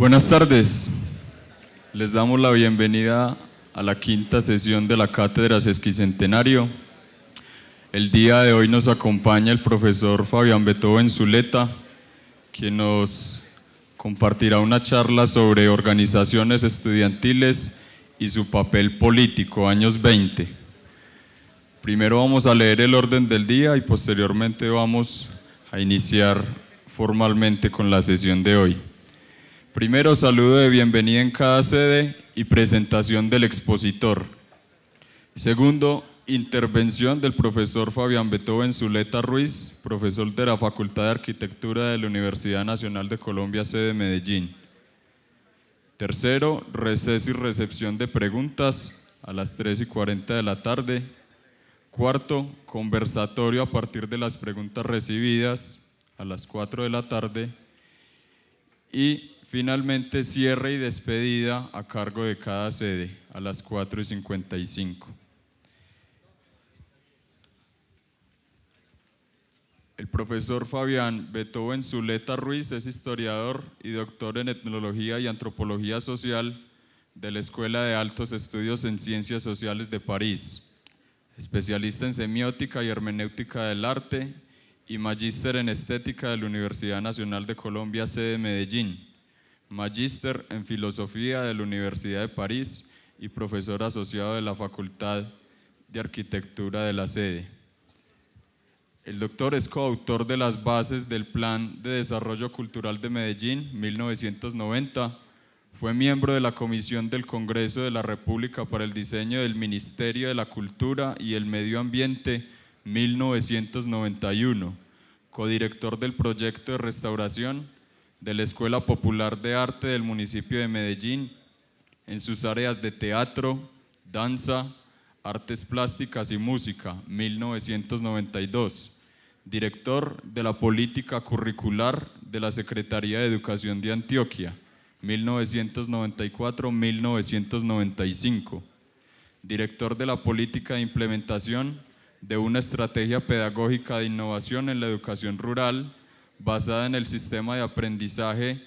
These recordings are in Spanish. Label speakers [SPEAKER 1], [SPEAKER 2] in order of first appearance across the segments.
[SPEAKER 1] Buenas tardes. Les damos la bienvenida a la quinta sesión de la Cátedra Sesquicentenario. El día de hoy nos acompaña el profesor Fabián en Zuleta, quien nos compartirá una charla sobre organizaciones estudiantiles y su papel político, años 20. Primero vamos a leer el orden del día y posteriormente vamos a iniciar formalmente con la sesión de hoy. Primero saludo de bienvenida en cada sede y presentación del expositor. Segundo, intervención del profesor Fabián Beethoven Zuleta Ruiz, profesor de la Facultad de Arquitectura de la Universidad Nacional de Colombia, sede Medellín. Tercero, receso y recepción de preguntas a las 3 y 40 de la tarde. Cuarto, conversatorio a partir de las preguntas recibidas a las 4 de la tarde. Y Finalmente, cierre y despedida a cargo de cada sede a las 4.55. y El profesor Fabián Beethoven Zuleta Ruiz es historiador y doctor en etnología y antropología social de la Escuela de Altos Estudios en Ciencias Sociales de París, especialista en semiótica y hermenéutica del arte y magíster en estética de la Universidad Nacional de Colombia, sede Medellín magíster en filosofía de la Universidad de París y profesor asociado de la Facultad de Arquitectura de la sede. El doctor es coautor de las bases del Plan de Desarrollo Cultural de Medellín 1990. Fue miembro de la Comisión del Congreso de la República para el Diseño del Ministerio de la Cultura y el Medio Ambiente 1991. Codirector del proyecto de restauración de la Escuela Popular de Arte del municipio de Medellín en sus áreas de teatro, danza, artes plásticas y música, 1992. Director de la Política Curricular de la Secretaría de Educación de Antioquia, 1994-1995. Director de la Política de Implementación de una Estrategia Pedagógica de Innovación en la Educación Rural, basada en el sistema de aprendizaje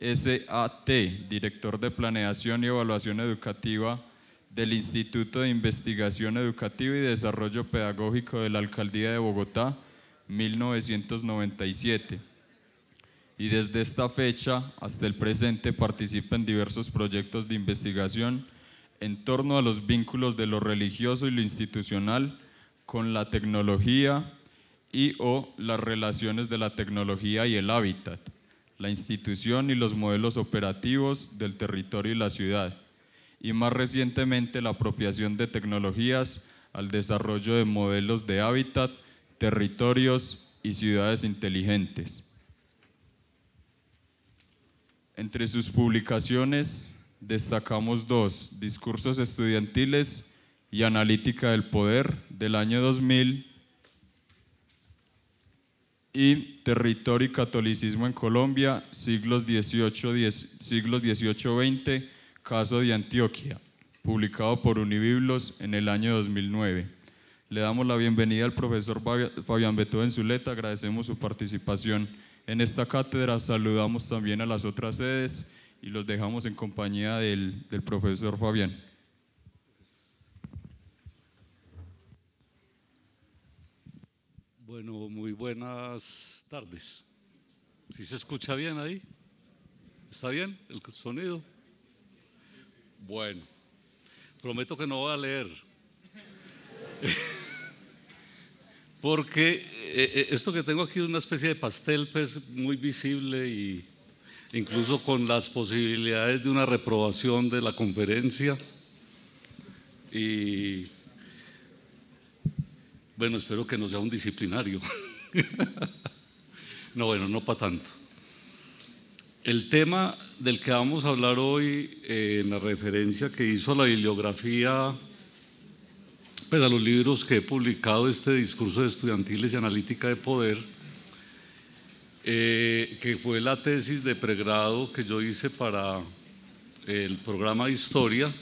[SPEAKER 1] SAT, director de Planeación y Evaluación Educativa del Instituto de Investigación Educativa y Desarrollo Pedagógico de la Alcaldía de Bogotá, 1997. Y desde esta fecha hasta el presente participa en diversos proyectos de investigación en torno a los vínculos de lo religioso y lo institucional con la tecnología, y o las relaciones de la tecnología y el hábitat, la institución y los modelos operativos del territorio y la ciudad, y más recientemente la apropiación de tecnologías al desarrollo de modelos de hábitat, territorios y ciudades inteligentes. Entre sus publicaciones destacamos dos, Discursos estudiantiles y Analítica del Poder del año 2000 y Territorio y Catolicismo en Colombia, siglos 18-20, siglos caso de Antioquia, publicado por Unibiblos en el año 2009. Le damos la bienvenida al profesor Fabián Beethoven Zuleta, agradecemos su participación en esta cátedra, saludamos también a las otras sedes y los dejamos en compañía del, del profesor Fabián.
[SPEAKER 2] Bueno, muy buenas tardes. Si se escucha bien ahí? ¿Está bien el sonido? Bueno, prometo que no voy a leer. Porque eh, eh, esto que tengo aquí es una especie de pastel, pues muy visible y incluso con las posibilidades de una reprobación de la conferencia. Y bueno, espero que no sea un disciplinario. no, bueno, no para tanto. El tema del que vamos a hablar hoy, eh, en la referencia que hizo a la bibliografía, pues a los libros que he publicado, este discurso de estudiantiles y analítica de poder, eh, que fue la tesis de pregrado que yo hice para el programa de historia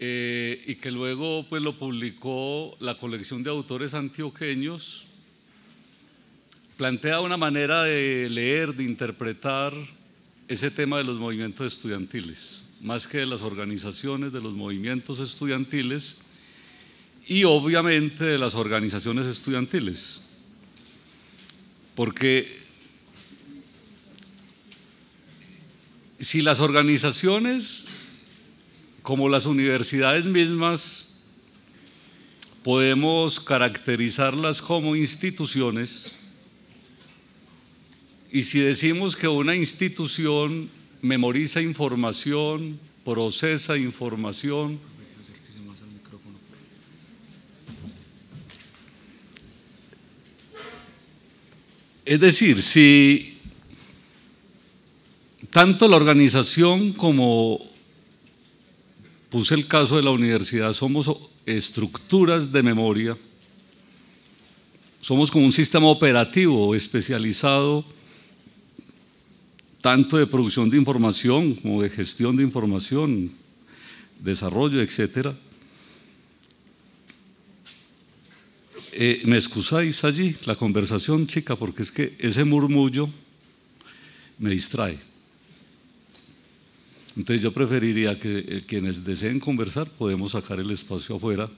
[SPEAKER 2] Eh, y que luego pues, lo publicó la colección de autores antioqueños, plantea una manera de leer, de interpretar ese tema de los movimientos estudiantiles, más que de las organizaciones, de los movimientos estudiantiles y obviamente de las organizaciones estudiantiles. Porque si las organizaciones como las universidades mismas, podemos caracterizarlas como instituciones. Y si decimos que una institución memoriza información, procesa información, es decir, si tanto la organización como puse el caso de la universidad, somos estructuras de memoria, somos como un sistema operativo especializado tanto de producción de información como de gestión de información, desarrollo, etcétera. Eh, ¿Me excusáis allí la conversación, chica? Porque es que ese murmullo me distrae. Entonces yo preferiría que eh, quienes deseen conversar podemos sacar el espacio afuera,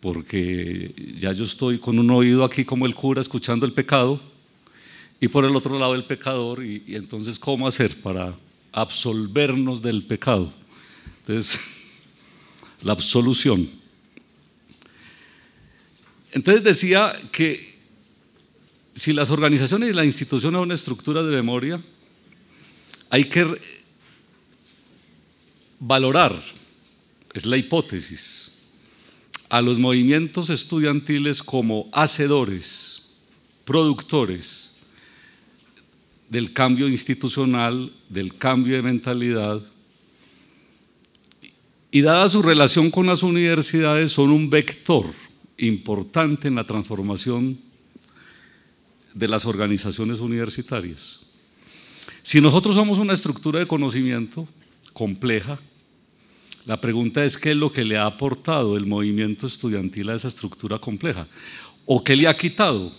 [SPEAKER 2] porque ya yo estoy con un oído aquí como el cura escuchando el pecado y por el otro lado el pecador y, entonces cómo hacer para absolvernos del pecado. Entonces, la absolución. Entonces decía que si las organizaciones y la institución son una estructura de memoria, hay que valorar, es la hipótesis, a los movimientos estudiantiles como hacedores, productores del cambio institucional, del cambio de mentalidad, y dada su relación con las universidades, son un vector importante en la transformación de las organizaciones universitarias. Si nosotros somos una estructura de conocimiento compleja, la pregunta es qué es lo que le ha aportado el movimiento estudiantil a esa estructura compleja o qué le ha quitado.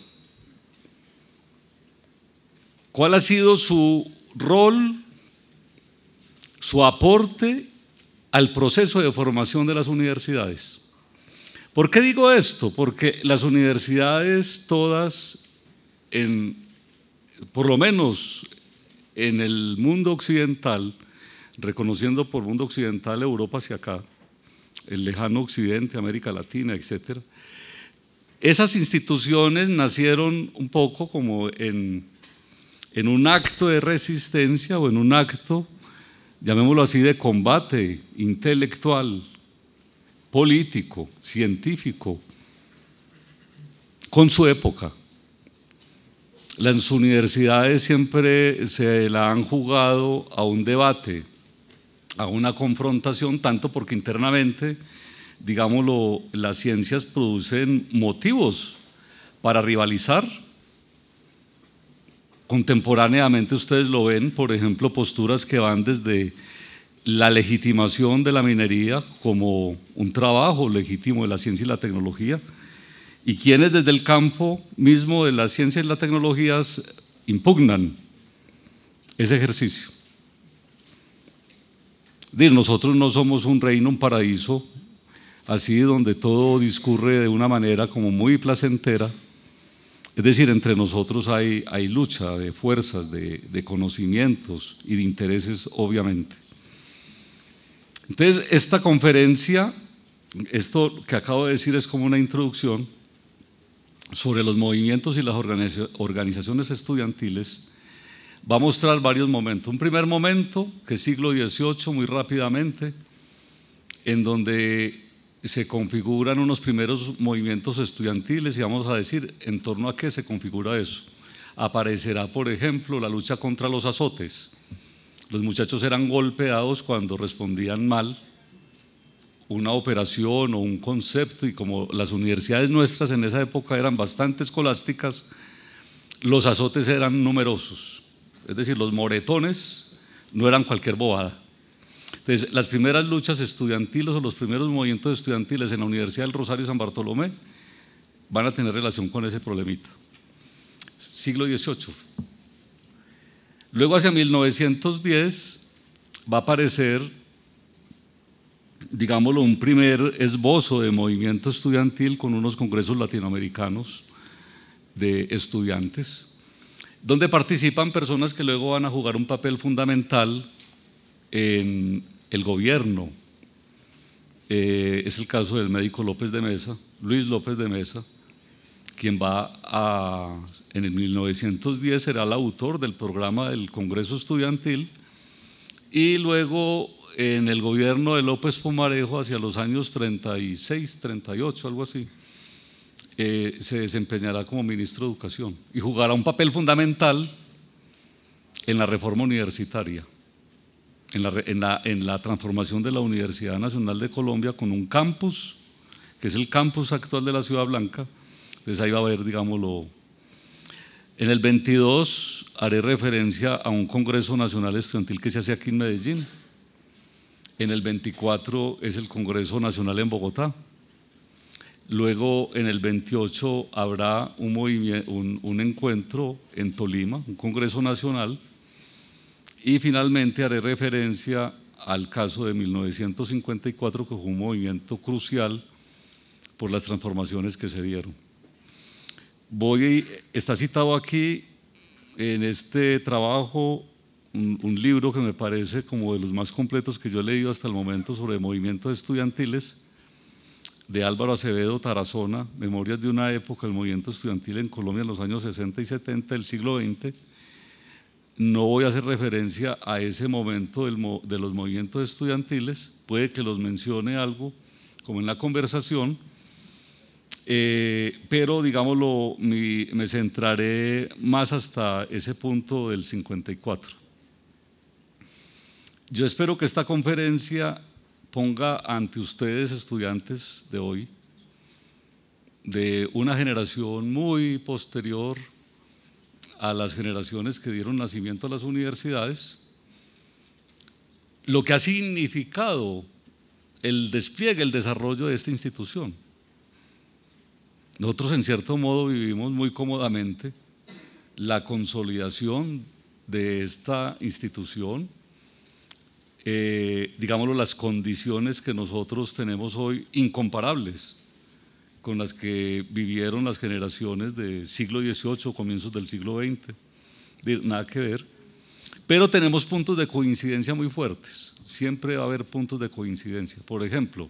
[SPEAKER 2] ¿Cuál ha sido su rol, su aporte al proceso de formación de las universidades? ¿Por qué digo esto? Porque las universidades todas, por lo menos en el mundo occidental, reconociendo por mundo occidental Europa hacia acá, el lejano occidente, América Latina, etc. Esas instituciones nacieron un poco como en, en un acto de resistencia o en un acto, llamémoslo así, de combate intelectual, político, científico, con su época. Las universidades siempre se la han jugado a un debate a una confrontación, tanto porque internamente, digámoslo, las ciencias producen motivos para rivalizar. Contemporáneamente ustedes lo ven, por ejemplo, posturas que van desde la legitimación de la minería como un trabajo legítimo de la ciencia y la tecnología, y quienes desde el campo mismo de la ciencia y las tecnologías impugnan ese ejercicio. Nosotros no somos un reino, un paraíso, así donde todo discurre de una manera como muy placentera. Es decir, entre nosotros hay, hay lucha de fuerzas, de, de conocimientos y de intereses, obviamente. Entonces, esta conferencia, esto que acabo de decir es como una introducción sobre los movimientos y las organizaciones estudiantiles va a mostrar varios momentos. Un primer momento, que es siglo XVIII, muy rápidamente, en donde se configuran unos primeros movimientos estudiantiles y vamos a decir en torno a qué se configura eso. Aparecerá, por ejemplo, la lucha contra los azotes. Los muchachos eran golpeados cuando respondían mal una operación o un concepto y como las universidades nuestras en esa época eran bastante escolásticas, los azotes eran numerosos. Es decir, los moretones no eran cualquier bobada. Entonces, las primeras luchas estudiantiles o los primeros movimientos estudiantiles en la Universidad del Rosario San Bartolomé van a tener relación con ese problemita. Siglo XVIII. Luego hacia 1910 va a aparecer, digámoslo, un primer esbozo de movimiento estudiantil con unos congresos latinoamericanos de estudiantes donde participan personas que luego van a jugar un papel fundamental en el gobierno. Eh, es el caso del médico López de Mesa, Luis López de Mesa, quien va a, en el 1910 será el autor del programa del Congreso Estudiantil y luego en el gobierno de López Pomarejo hacia los años 36, 38, algo así se desempeñará como ministro de Educación y jugará un papel fundamental en la reforma universitaria, en la, en la, en la transformación de la Universidad Nacional de Colombia con un campus, que es el campus actual de la Ciudad Blanca. Entonces ahí va a haber, digámoslo, en el 22 haré referencia a un Congreso Nacional Estudiantil que se hace aquí en Medellín. En el 24 es el Congreso Nacional en Bogotá. Luego en el 28 habrá un, encuentro en Tolima, un Congreso Nacional. Y finalmente haré referencia al caso de 1954, que fue un movimiento crucial por las transformaciones que se dieron. Voy, está citado aquí en este trabajo un libro que me parece como de los más completos que yo he leído hasta el momento sobre movimientos estudiantiles de Álvaro Acevedo Tarazona, Memorias de una época del movimiento estudiantil en Colombia en los años 60 y 70 del siglo XX, no voy a hacer referencia a ese momento de los movimientos estudiantiles, puede que los mencione algo como en la conversación, eh, pero digámoslo, me centraré más hasta ese punto del 54. Yo espero que esta conferencia ponga ante ustedes, estudiantes de hoy, de una generación muy posterior a las generaciones que dieron nacimiento a las universidades, lo que ha significado el despliegue, el desarrollo de esta institución. Nosotros en cierto modo vivimos muy cómodamente la consolidación de esta institución eh, digámoslo, las condiciones que nosotros tenemos hoy incomparables con las que vivieron las generaciones del siglo XVIII, comienzos del siglo XX. Nada que ver. Pero tenemos puntos de coincidencia muy fuertes. Siempre va a haber puntos de coincidencia. Por ejemplo,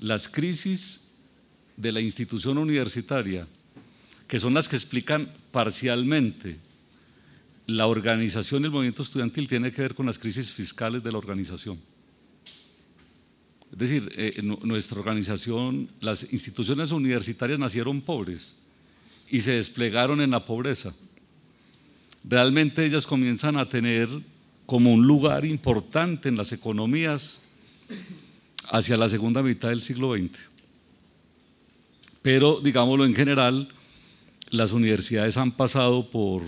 [SPEAKER 2] las crisis de la institución universitaria, que son las que explican parcialmente la organización del movimiento estudiantil tiene que ver con las crisis fiscales de la organización. Es decir, eh, eh, nuestra organización, las instituciones universitarias nacieron pobres y se desplegaron en la pobreza. Realmente ellas comienzan a tener como un lugar importante en las economías hacia la segunda mitad del siglo XX. Pero, digámoslo en general, las universidades han pasado por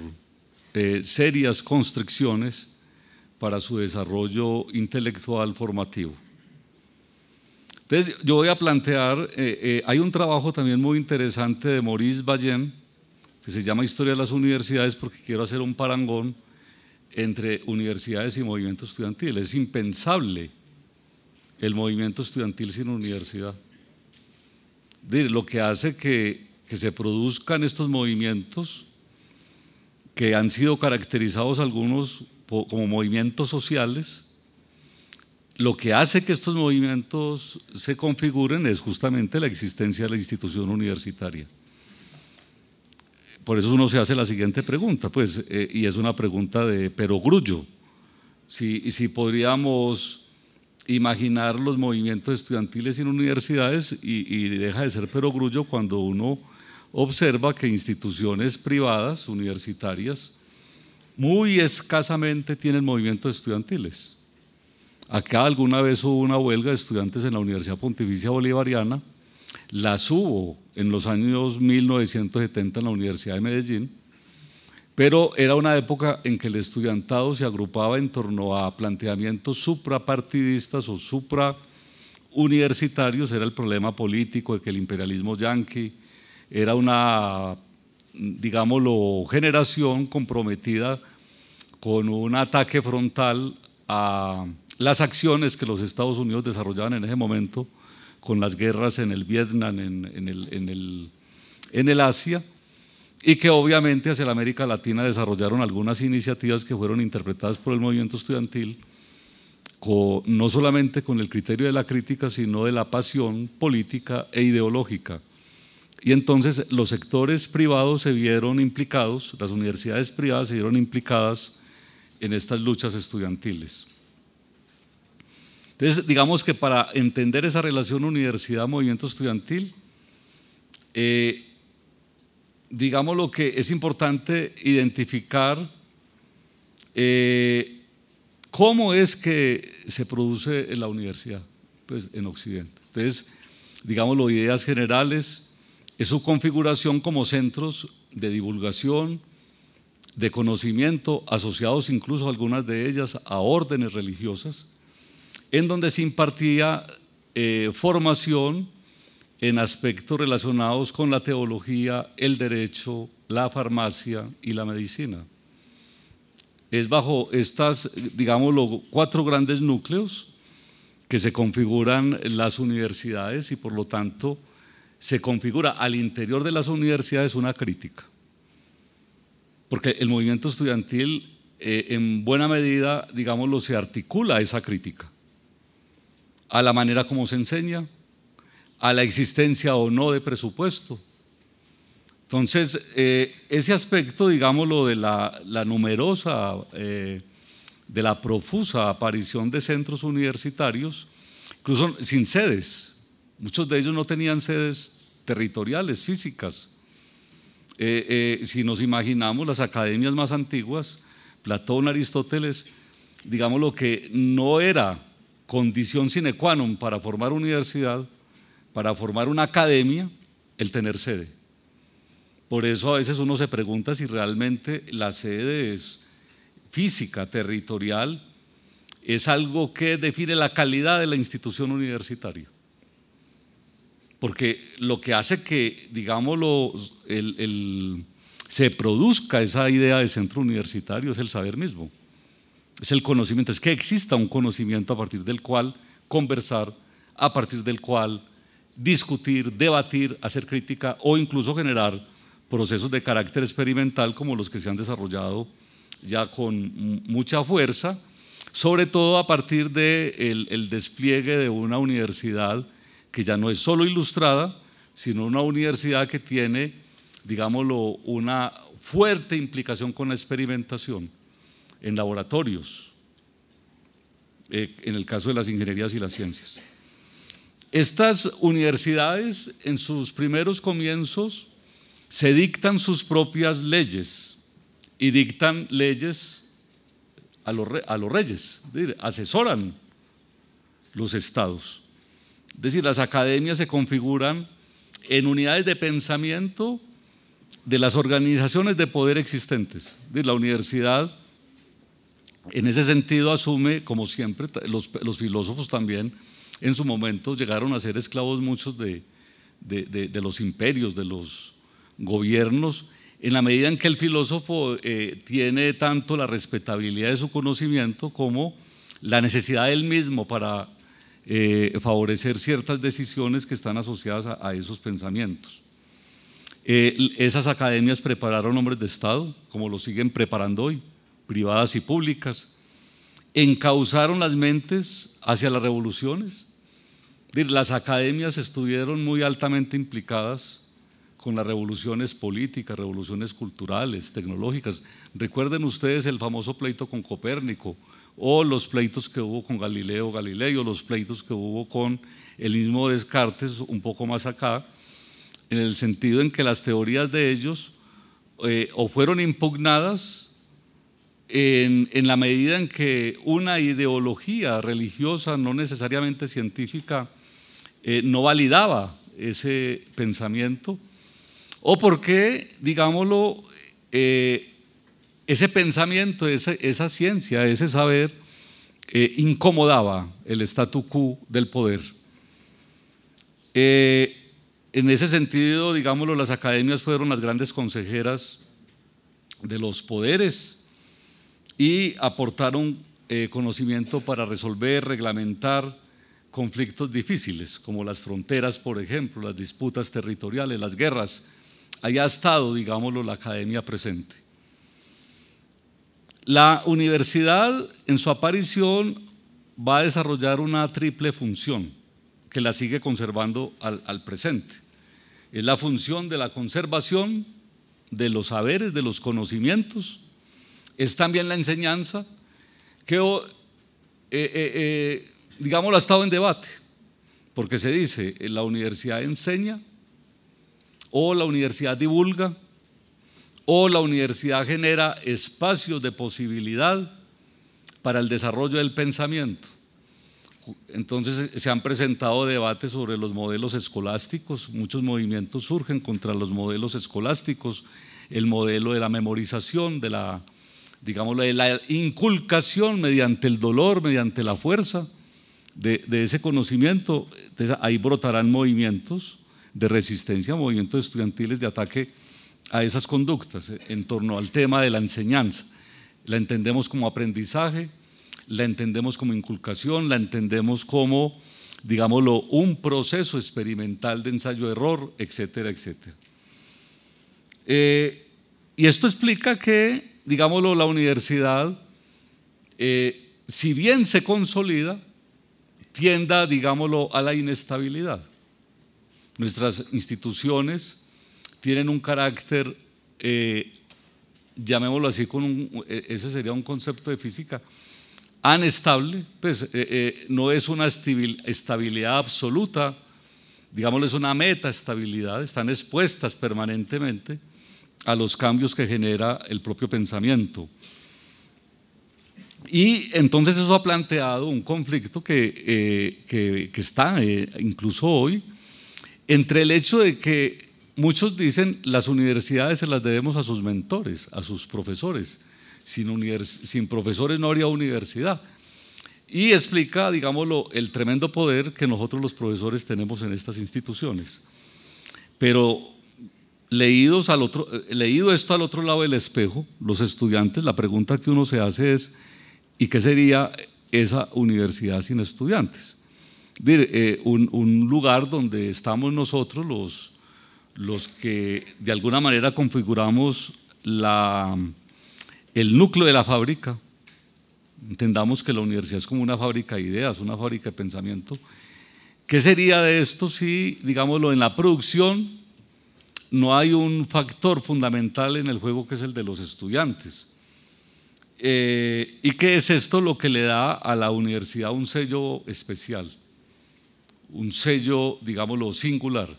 [SPEAKER 2] eh, serias constricciones para su desarrollo intelectual formativo. Entonces, yo voy a plantear, eh, eh, hay un trabajo también muy interesante de Maurice Bayen, que se llama Historia de las Universidades, porque quiero hacer un parangón entre universidades y movimiento estudiantil. Es impensable el movimiento estudiantil sin universidad. Lo que hace que se produzcan estos movimientos que han sido caracterizados algunos como movimientos sociales, lo que hace que estos movimientos se configuren es justamente la existencia de la institución universitaria. Por eso uno se hace la siguiente pregunta, pues, eh, y es una pregunta de perogrullo. Si, si podríamos imaginar los movimientos estudiantiles en universidades y, y deja de ser perogrullo cuando uno observa que instituciones privadas, universitarias, muy escasamente tienen movimientos estudiantiles. Acá alguna vez hubo una huelga de estudiantes en la Universidad Pontificia Bolivariana, las hubo en los años 1970 en la Universidad de Medellín, pero era una época en que el estudiantado se agrupaba en torno a planteamientos suprapartidistas o suprauniversitarios, era el problema político de que el imperialismo yanqui, era una, digámoslo, generación comprometida con un ataque frontal a las acciones que los Estados Unidos desarrollaban en ese momento con las guerras en el Vietnam, en, el, Asia, y que obviamente hacia la América Latina desarrollaron algunas iniciativas que fueron interpretadas por el movimiento estudiantil, no solamente con el criterio de la crítica, sino de la pasión política e ideológica. Y entonces los sectores privados se vieron implicados, las universidades privadas se vieron implicadas en estas luchas estudiantiles. Entonces, digamos que para entender esa relación universidad-movimiento estudiantil, eh, digamos lo que es importante identificar eh, cómo es que se produce en la universidad, pues en Occidente. Entonces, digamos, las ideas generales, es su configuración como centros de divulgación, de conocimiento, asociados incluso algunas de ellas a órdenes religiosas, en donde se impartía eh, formación en aspectos relacionados con la teología, el derecho, la farmacia y la medicina. Es bajo estas, digamos, cuatro grandes núcleos que se configuran las universidades y por lo tanto se configura al interior de las universidades una crítica. Porque el movimiento estudiantil eh, en buena medida, digámoslo, se articula esa crítica, a la manera como se enseña, a la existencia o no de presupuesto. Entonces, eh, ese aspecto, digámoslo, de la, numerosa, eh, de la profusa aparición de centros universitarios, incluso sin sedes, Muchos de ellos no tenían sedes territoriales, físicas. Eh, eh, si nos imaginamos las academias más antiguas, Platón, Aristóteles, digamos lo que no era condición sine qua non para formar universidad, para formar una academia, el tener sede. Por eso a veces uno se pregunta si realmente la sede es física, territorial, es algo que define la calidad de la institución universitaria porque lo que hace que, digámoslo, se produzca esa idea de centro universitario es el saber mismo, es el conocimiento, es que exista un conocimiento a partir del cual conversar, a partir del cual discutir, debatir, hacer crítica o incluso generar procesos de carácter experimental como los que se han desarrollado ya con mucha fuerza, sobre todo a partir del el despliegue de una universidad que ya no es solo ilustrada, sino una universidad que tiene, digámoslo, una fuerte implicación con la experimentación en laboratorios, eh, en el caso de las ingenierías y las ciencias. Estas universidades en sus primeros comienzos se dictan sus propias leyes y dictan leyes a los reyes, asesoran los estados. Es decir, las academias se configuran en unidades de pensamiento de las organizaciones de poder existentes. De la universidad, en ese sentido, asume, como siempre, los, filósofos también en su momento llegaron a ser esclavos muchos de, los imperios, de los gobiernos, en la medida en que el filósofo eh, tiene tanto la respetabilidad de su conocimiento como la necesidad del mismo para eh, favorecer ciertas decisiones que están asociadas a, esos pensamientos. Eh, esas academias prepararon hombres de Estado, como lo siguen preparando hoy, privadas y públicas. Encauzaron las mentes hacia las revoluciones. Las academias estuvieron muy altamente implicadas con las revoluciones políticas, revoluciones culturales, tecnológicas. Recuerden ustedes el famoso pleito con Copérnico, o los pleitos que hubo con Galileo Galilei o los pleitos que hubo con el mismo Descartes, un poco más acá, en el sentido en que las teorías de ellos eh, o fueron impugnadas en, la medida en que una ideología religiosa, no necesariamente científica, eh, no validaba ese pensamiento, o porque, digámoslo, eh, ese pensamiento, esa, ciencia, ese saber, eh, incomodaba el statu quo del poder. Eh, en ese sentido, digámoslo, las academias fueron las grandes consejeras de los poderes y aportaron eh, conocimiento para resolver, reglamentar conflictos difíciles, como las fronteras, por ejemplo, las disputas territoriales, las guerras. Allá ha estado, digámoslo, la academia presente. La universidad en su aparición va a desarrollar una triple función que la sigue conservando al, presente. Es la función de la conservación de los saberes, de los conocimientos, es también la enseñanza que, eh, eh, eh digamos, ha estado en debate, porque se dice, eh, la universidad enseña o la universidad divulga, o la universidad genera espacios de posibilidad para el desarrollo del pensamiento. Entonces eh, se han presentado debates sobre los modelos escolásticos, muchos movimientos surgen contra los modelos escolásticos, el modelo de la memorización, de la, digámoslo, la inculcación mediante el dolor, mediante la fuerza de, de ese conocimiento. ahí brotarán movimientos de resistencia, movimientos estudiantiles de ataque a esas conductas en torno al tema de la enseñanza. La entendemos como aprendizaje, la entendemos como inculcación, la entendemos como, digámoslo, un proceso experimental de ensayo-error, etcétera, etcétera. Eh, y esto explica que, digámoslo, la universidad, eh, si bien se consolida, tienda, digámoslo, a la inestabilidad. Nuestras instituciones tienen un carácter, eh, llamémoslo así, con eh, ese sería un concepto de física, anestable, pues eh, no es una estabilidad absoluta, digámoslo es una estabilidad. están expuestas permanentemente a los cambios que genera el propio pensamiento. Y entonces eso ha planteado un conflicto que, que, está incluso hoy entre el hecho de que muchos dicen las universidades se las debemos a sus mentores, a sus profesores. Sin, profesores no habría universidad. Y explica, digámoslo, el tremendo poder que nosotros los profesores tenemos en estas instituciones. Pero leídos al otro, eh, leído esto al otro lado del espejo, los estudiantes, la pregunta que uno se hace es, ¿y qué sería esa universidad sin estudiantes? Dire, eh, un, lugar donde estamos nosotros, los, los que de alguna manera configuramos el núcleo de la fábrica, entendamos que la universidad es como una fábrica de ideas, una fábrica de pensamiento, ¿qué sería de esto si, digámoslo, en la producción no hay un factor fundamental en el juego que es el de los estudiantes? Eh, ¿Y qué es esto lo que le da a la universidad un sello especial? Un sello, digámoslo, singular.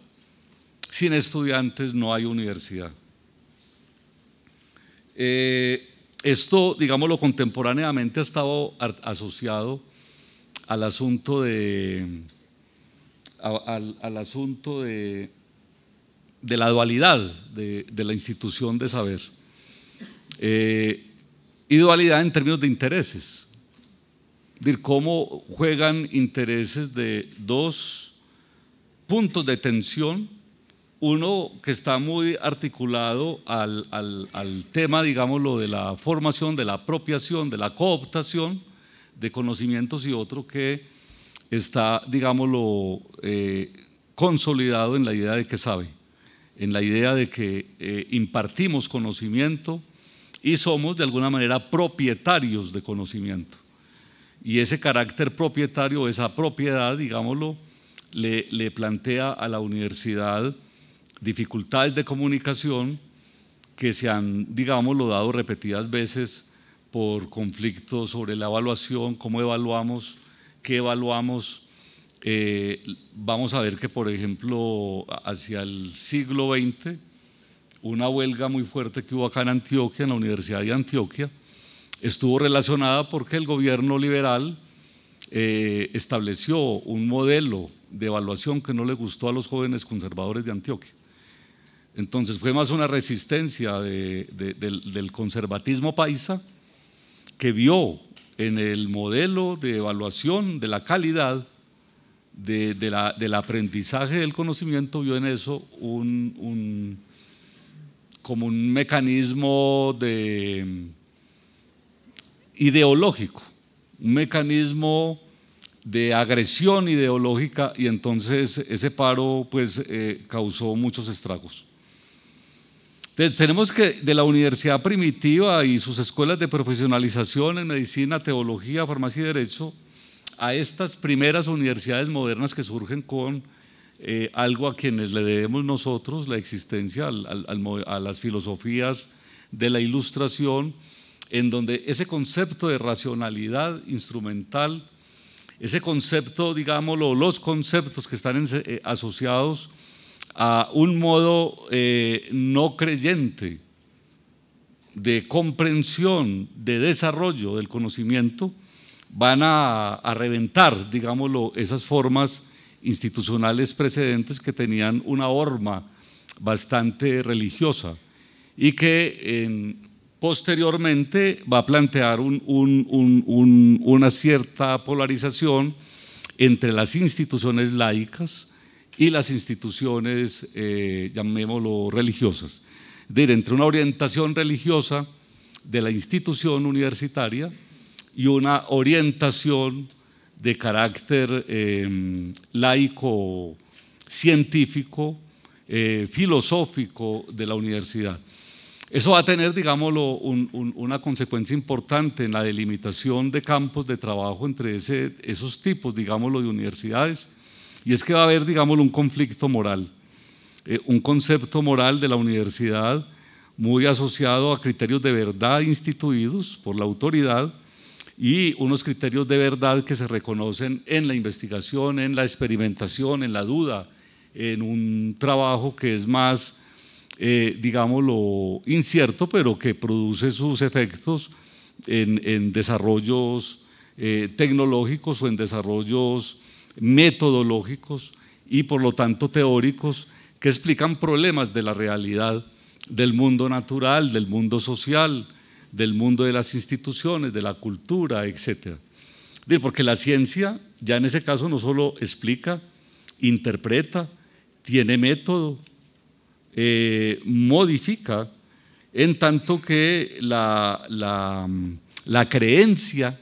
[SPEAKER 2] Sin estudiantes no hay universidad. Eh, esto, digámoslo contemporáneamente, ha estado asociado al asunto de al, asunto de, la dualidad de, la institución de saber eh, y dualidad en términos de intereses. decir, cómo juegan intereses de dos puntos de tensión uno que está muy articulado al, tema, digámoslo, de la formación, de la apropiación, de la cooptación de conocimientos y otro que está, digámoslo, eh, consolidado en la idea de que sabe, en la idea de que eh, impartimos conocimiento y somos de alguna manera propietarios de conocimiento. Y ese carácter propietario, esa propiedad, digámoslo, le plantea a la universidad dificultades de comunicación que se han, digamos, lo dado repetidas veces por conflictos sobre la evaluación, cómo evaluamos, qué evaluamos. Eh, vamos a ver que, por ejemplo, hacia el siglo XX, una huelga muy fuerte que hubo acá en Antioquia, en la Universidad de Antioquia, estuvo relacionada porque el gobierno liberal eh, estableció un modelo de evaluación que no le gustó a los jóvenes conservadores de Antioquia. Entonces fue más una resistencia del, conservatismo paisa que vio en el modelo de evaluación de la calidad del aprendizaje del conocimiento, vio en eso como un mecanismo de, ideológico, un mecanismo de agresión ideológica y entonces ese paro pues eh, causó muchos estragos tenemos que de la universidad primitiva y sus escuelas de profesionalización en medicina, teología, farmacia y derecho, a estas primeras universidades modernas que surgen con eh, algo a quienes le debemos nosotros la existencia, a las filosofías de la ilustración, en donde ese concepto de racionalidad instrumental, ese concepto, digámoslo, los conceptos que están eh, asociados a un modo eh, no creyente de comprensión, de desarrollo del conocimiento, van a, reventar, digámoslo, esas formas institucionales precedentes que tenían una horma bastante religiosa y que posteriormente va a plantear una cierta polarización entre las instituciones laicas, y las instituciones, eh, llamémoslo, religiosas. Es decir, entre una orientación religiosa de la institución universitaria y una orientación de carácter eh, laico, científico, eh, filosófico de la universidad. Eso va a tener, digámoslo, una consecuencia importante en la delimitación de campos de trabajo entre esos tipos, digámoslo, de universidades y es que va a haber, digamos, un conflicto moral, eh, un concepto moral de la universidad muy asociado a criterios de verdad instituidos por la autoridad y unos criterios de verdad que se reconocen en la investigación, en la experimentación, en la duda, en un trabajo que es más, digamos, eh, digámoslo, incierto, pero que produce sus efectos en, desarrollos eh, tecnológicos o en desarrollos metodológicos y por lo tanto teóricos que explican problemas de la realidad, del mundo natural, del mundo social, del mundo de las instituciones, de la cultura, etc. Porque la ciencia ya en ese caso no solo explica, interpreta, tiene método, eh, modifica, en tanto que la, la creencia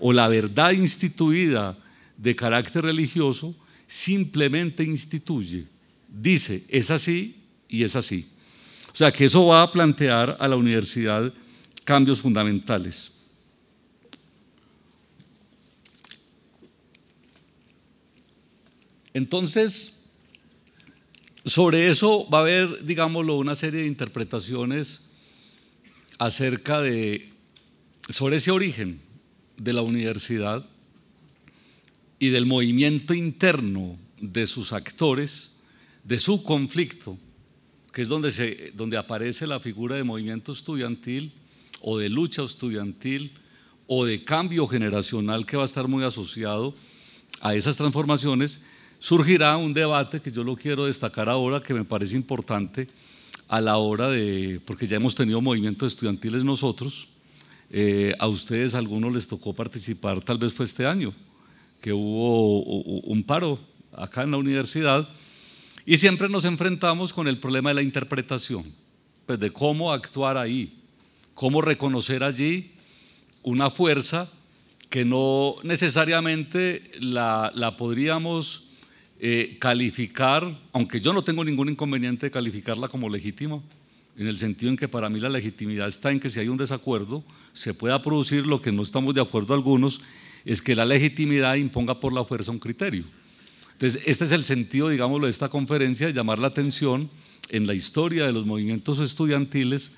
[SPEAKER 2] o la verdad instituida de carácter religioso simplemente instituye, dice, es así y es así. O sea que eso va a plantear a la universidad cambios fundamentales. Entonces, sobre eso va a haber, digámoslo, una serie de interpretaciones acerca de, sobre ese origen de la universidad y del movimiento interno de sus actores, de su conflicto, que es donde, se, donde aparece la figura de movimiento estudiantil o de lucha estudiantil o de cambio generacional que va a estar muy asociado a esas transformaciones, surgirá un debate que yo lo quiero destacar ahora, que me parece importante a la hora de, porque ya hemos tenido movimientos estudiantiles nosotros, eh, a ustedes algunos les tocó participar, tal vez fue este año, que hubo un paro acá en la universidad y siempre nos enfrentamos con el problema de la interpretación, pues de cómo actuar ahí, cómo reconocer allí una fuerza que no necesariamente la, podríamos eh, calificar, aunque yo no tengo ningún inconveniente de calificarla como legítima, en el sentido en que para mí la legitimidad está en que si hay un desacuerdo, se pueda producir lo que no estamos de acuerdo algunos es que la legitimidad imponga por la fuerza un criterio. Entonces, este es el sentido, digámoslo, de esta conferencia, de llamar la atención en la historia de los movimientos estudiantiles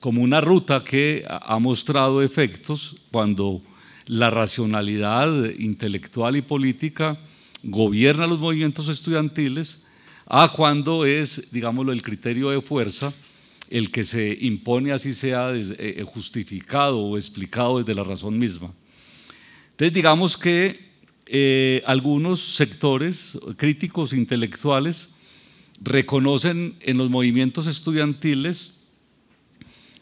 [SPEAKER 2] como una ruta que ha mostrado efectos cuando la racionalidad intelectual y política gobierna los movimientos estudiantiles a cuando es, digámoslo, el criterio de fuerza el que se impone así sea eh, eh, justificado o explicado desde la razón misma. Entonces, digamos que eh, algunos sectores críticos intelectuales reconocen en los movimientos estudiantiles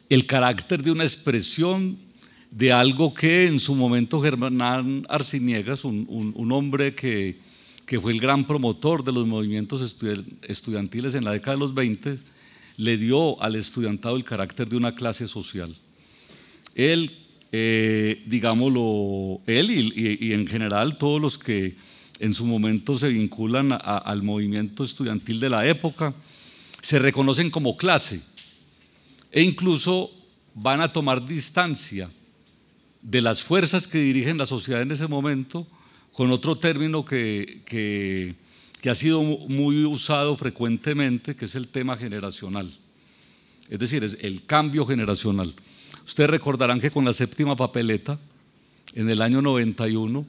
[SPEAKER 2] el carácter de una expresión de algo que en su momento Germán Arciniegas, un, hombre que, fue el gran promotor de los movimientos estudiantiles en la década de los 20, le dio al estudiantado el carácter de una clase social. Él eh, digámoslo, él y, en general todos los que en su momento se vinculan al movimiento estudiantil de la época, se reconocen como clase e incluso van a tomar distancia de las fuerzas que dirigen la sociedad en ese momento con otro término que, que, que ha sido muy usado frecuentemente, que es el tema generacional. Es decir, es el cambio generacional. Ustedes recordarán que con la séptima papeleta, en el año 91,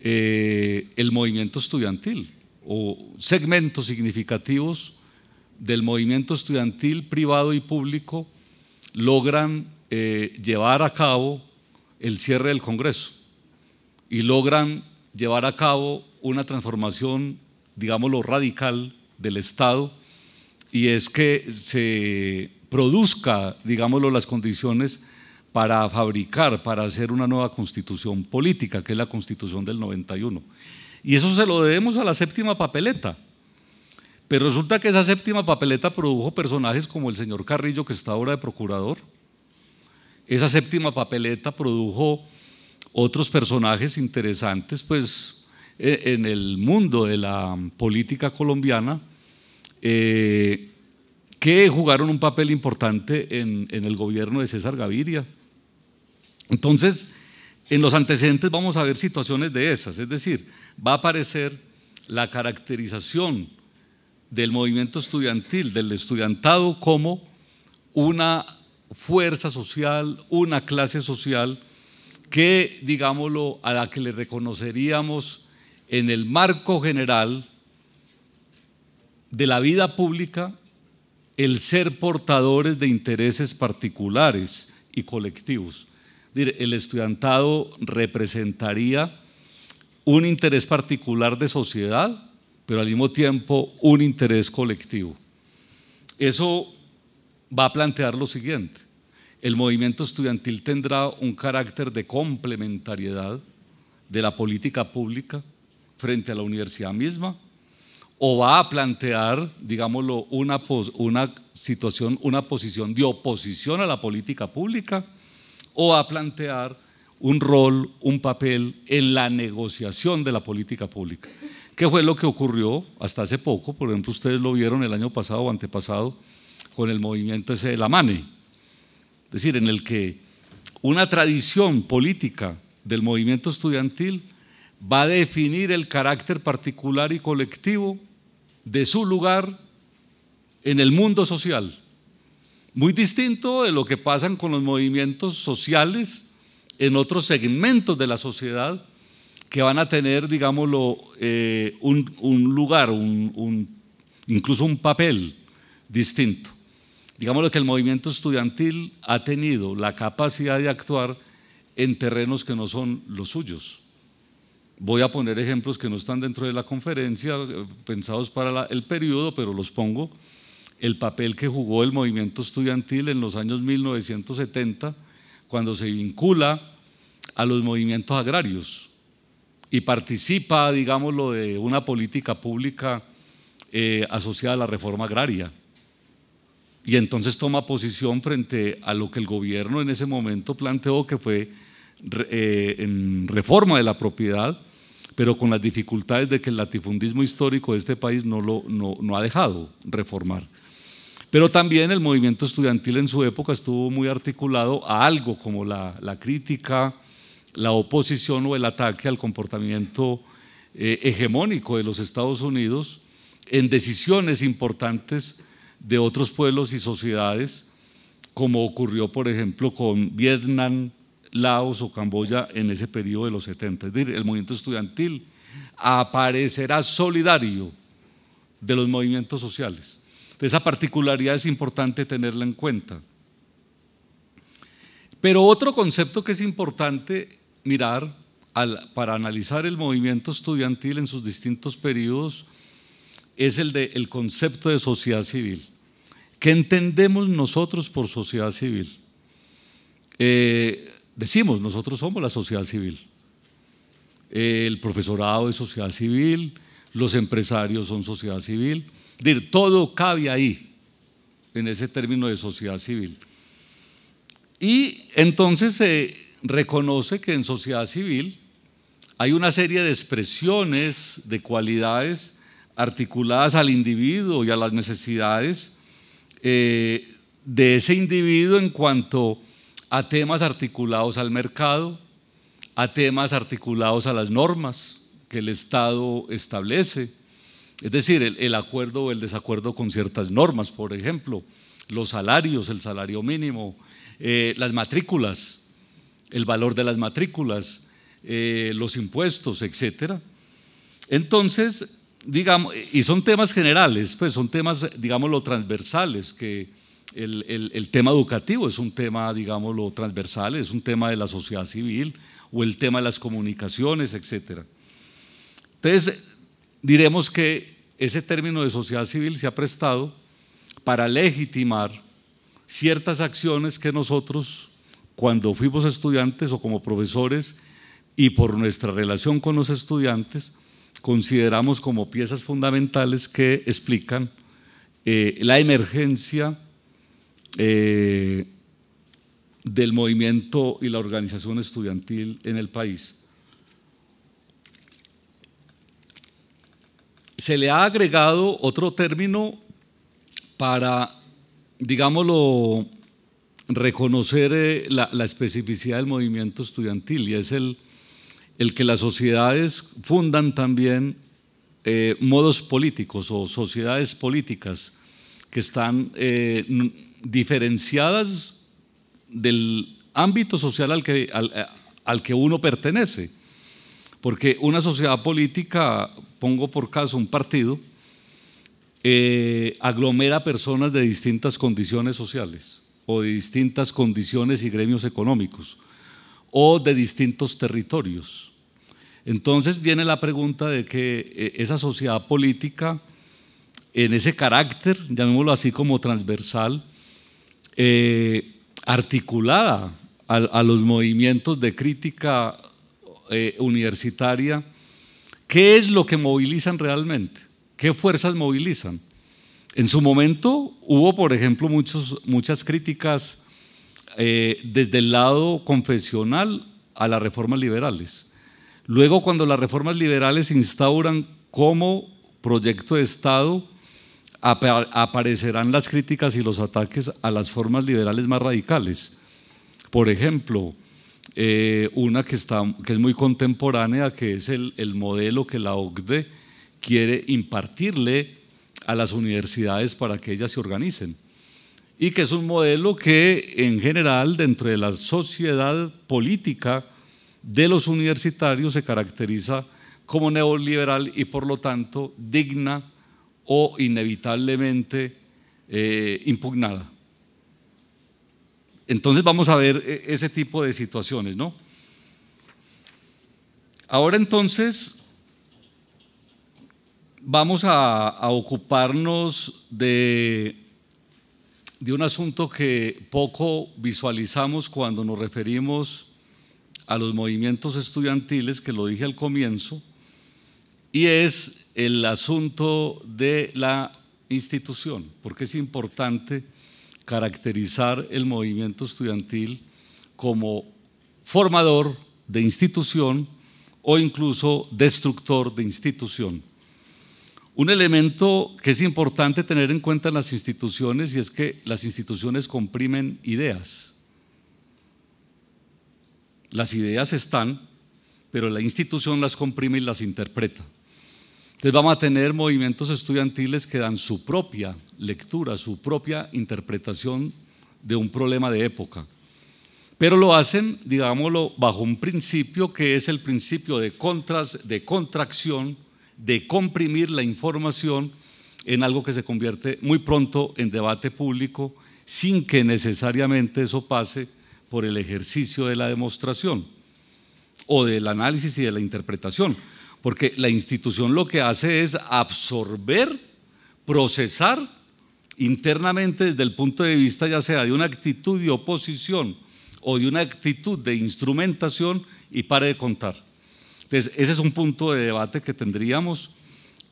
[SPEAKER 2] eh, el movimiento estudiantil o segmentos significativos del movimiento estudiantil privado y público logran eh, llevar a cabo el cierre del Congreso y logran llevar a cabo una transformación, digámoslo, radical del Estado, y es que se produzca, digámoslo, las condiciones para fabricar, para hacer una nueva constitución política, que es la constitución del 91. Y eso se lo debemos a la séptima papeleta. Pero resulta que esa séptima papeleta produjo personajes como el señor Carrillo, que está ahora de procurador. Esa séptima papeleta produjo otros personajes interesantes, pues e, en el mundo de la política colombiana. Eh, que jugaron un papel importante en, el gobierno de César Gaviria. Entonces, en los antecedentes vamos a ver situaciones de esas, es decir, va a aparecer la caracterización del movimiento estudiantil, del estudiantado como una fuerza social, una clase social que, digámoslo, a la que le reconoceríamos en el marco general de la vida pública el ser portadores de intereses particulares y colectivos. El estudiantado representaría un interés particular de sociedad, pero al mismo tiempo un interés colectivo. Eso va a plantear lo siguiente. El movimiento estudiantil tendrá un carácter de complementariedad de la política pública frente a la universidad misma o va a plantear, digámoslo, una, situación, una posición de oposición a la política pública, o va a plantear un rol, un papel en la negociación de la política pública. ¿Qué fue lo que ocurrió hasta hace poco? Por ejemplo, ustedes lo vieron el año pasado o antepasado con el movimiento ese de la MANE. Es decir, en el que una tradición política del movimiento estudiantil va a definir el carácter particular y colectivo de su lugar en el mundo social. Muy distinto de lo que pasan con los movimientos sociales en otros segmentos de la sociedad que van a tener, digámoslo, eh, un, lugar, incluso un papel distinto. Digámoslo que el movimiento estudiantil ha tenido la capacidad de actuar en terrenos que no son los suyos. Voy a poner ejemplos que no están dentro de la conferencia, eh, pensados para el periodo, pero los pongo. El papel que jugó el movimiento estudiantil en los años 1970, cuando se vincula a los movimientos agrarios y participa, digámoslo, de una política pública eh, asociada a la reforma agraria. Y entonces toma posición frente a lo que el gobierno en ese momento planteó que fue eh, en reforma de la propiedad pero con las dificultades de que el latifundismo histórico de este país no, lo, ha dejado reformar. Pero también el movimiento estudiantil en su época estuvo muy articulado a algo como la, crítica, la oposición o el ataque al comportamiento eh, hegemónico de los Estados Unidos en decisiones importantes de otros pueblos y sociedades, como ocurrió, por ejemplo, con Vietnam, Laos o Camboya en ese periodo de los 70. Es decir, el movimiento estudiantil aparecerá solidario de los movimientos sociales. Esa particularidad es importante tenerla en cuenta. Pero otro concepto que es importante mirar para analizar el movimiento estudiantil en sus distintos periodos es el, de, el concepto de sociedad civil. ¿Qué entendemos nosotros por sociedad civil? Eh, decimos, nosotros somos la sociedad civil. El profesorado es sociedad civil, los empresarios son sociedad civil. todo cabe ahí, en ese término de sociedad civil. Y entonces se reconoce que en sociedad civil hay una serie de expresiones, de cualidades articuladas al individuo y a las necesidades eh, de ese individuo en cuanto a temas articulados al mercado, a temas articulados a las normas que el Estado establece, es decir, el, acuerdo o el desacuerdo con ciertas normas, por ejemplo, los salarios, el salario mínimo, eh, las matrículas, el valor de las matrículas, eh, los impuestos, etcétera. Entonces, digamos, y son temas generales, pues son temas, lo transversales que el, tema educativo es un tema, digámoslo, transversal, es un tema de la sociedad civil o el tema de las comunicaciones, etcétera. Entonces, diremos que ese término de sociedad civil se ha prestado para legitimar ciertas acciones que nosotros, cuando fuimos estudiantes o como profesores y por nuestra relación con los estudiantes, consideramos como piezas fundamentales que explican eh, la emergencia, eh, del movimiento y la organización estudiantil en el país. Se le ha agregado otro término para, digámoslo, reconocer eh, la, especificidad del movimiento estudiantil y es el, el que las sociedades fundan también eh, modos políticos o sociedades políticas que están diferenciadas del ámbito social al que, eh, al, que uno pertenece. Porque una sociedad política, pongo por caso un partido, eh, aglomera personas de distintas condiciones sociales o de distintas condiciones y gremios económicos o de distintos territorios. Entonces viene la pregunta de que eh, esa sociedad política, en ese carácter, llamémoslo así como transversal, eh, articulada a, los movimientos de crítica eh, universitaria, ¿qué es lo que movilizan realmente? ¿Qué fuerzas movilizan? En su momento hubo, por ejemplo, muchas críticas eh, desde el lado confesional a las reformas liberales. Luego, cuando las reformas liberales instauran como proyecto de Estado, aparecerán las críticas y los ataques a las formas liberales más radicales. Por ejemplo, eh, una que, está, que, es muy contemporánea, que es el, el modelo que la OCDE quiere impartirle a las universidades para que ellas se organicen. Y que es un modelo que en general dentro de la sociedad política de los universitarios se caracteriza como neoliberal y por lo tanto digna o inevitablemente eh, impugnada. Entonces vamos a ver eh, ese tipo de situaciones, ¿no? Ahora entonces vamos a, ocuparnos de un asunto que poco visualizamos cuando nos referimos a los movimientos estudiantiles, que lo dije al comienzo, y es el asunto de la institución, porque es importante caracterizar el movimiento estudiantil como formador de institución o incluso destructor de institución. Un elemento que es importante tener en cuenta en las instituciones y es que las instituciones comprimen ideas. Las ideas están, pero la institución las comprime y las interpreta. Entonces vamos a tener movimientos estudiantiles que dan su propia lectura, su propia interpretación de un problema de época. Pero lo hacen, digámoslo, bajo un principio que es el principio de, de contracción, de comprimir la información en algo que se convierte muy pronto en debate público sin que necesariamente eso pase por el ejercicio de la demostración o del análisis y de la interpretación. Porque la institución lo que hace es absorber, procesar internamente desde el punto de vista ya sea de una actitud de oposición o de una actitud de instrumentación y pare de contar. Entonces, ese es un punto de debate que tendríamos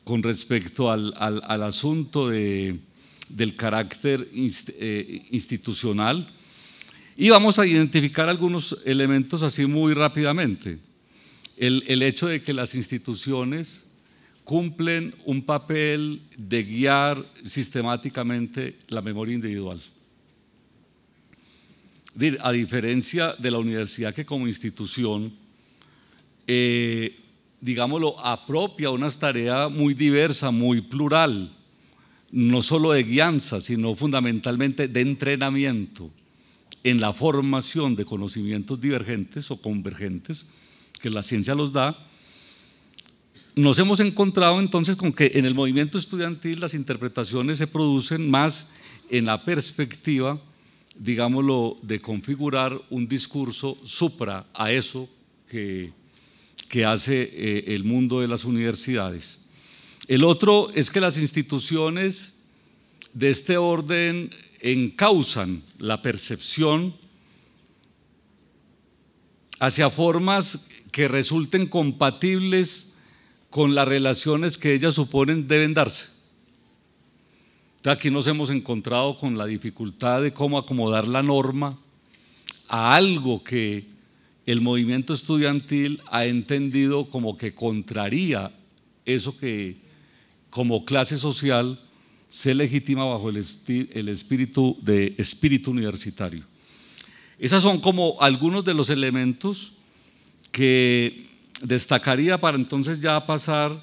[SPEAKER 2] con respecto al, asunto del carácter eh, institucional. Y vamos a identificar algunos elementos así muy rápidamente el, hecho de que las instituciones cumplen un papel de guiar sistemáticamente la memoria individual. A diferencia de la universidad que como institución, eh, digámoslo, apropia unas tareas muy diversa, muy plural, no solo de guianza, sino fundamentalmente de entrenamiento en la formación de conocimientos divergentes o convergentes, que la ciencia los da, nos hemos encontrado entonces con que en el movimiento estudiantil las interpretaciones se producen más en la perspectiva, digámoslo, de configurar un discurso supra a eso que, que hace eh, el mundo de las universidades. El otro es que las instituciones de este orden encausan la percepción hacia formas que resulten compatibles con las relaciones que ellas suponen deben darse. Aquí nos hemos encontrado con la dificultad de cómo acomodar la norma a algo que el movimiento estudiantil ha entendido como que contraría eso que como clase social se legitima bajo el, espíritu de espíritu universitario. Esos son como algunos de los elementos que destacaría para entonces ya pasar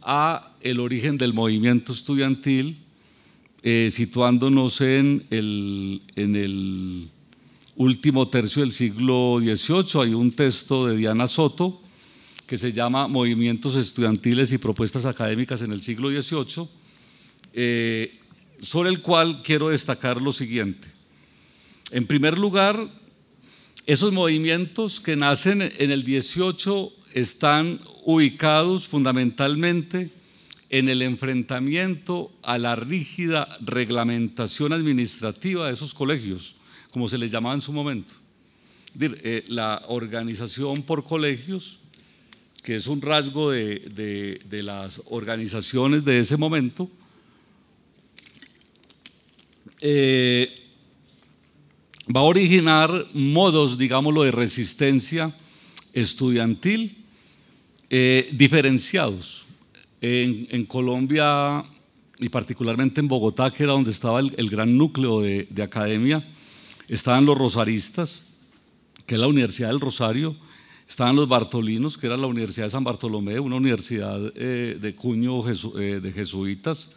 [SPEAKER 2] a el origen del movimiento estudiantil, eh, situándonos en el, en el último tercio del siglo XVIII. Hay un texto de Diana Soto que se llama Movimientos Estudiantiles y Propuestas Académicas en el siglo XVIII, eh, sobre el cual quiero destacar lo siguiente. En primer lugar, esos movimientos que nacen en el 18 están ubicados fundamentalmente en el enfrentamiento a la rígida reglamentación administrativa de esos colegios, como se les llamaba en su momento. Eh, la organización por colegios, que es un rasgo de, las organizaciones de ese momento, eh, va a originar modos, digámoslo, de resistencia estudiantil eh, diferenciados. En, Colombia y particularmente en Bogotá, que era donde estaba el, gran núcleo de, academia, estaban los rosaristas, que es la Universidad del Rosario, estaban los bartolinos, que era la Universidad de San Bartolomé, una universidad eh, de cuño eh, de jesuitas.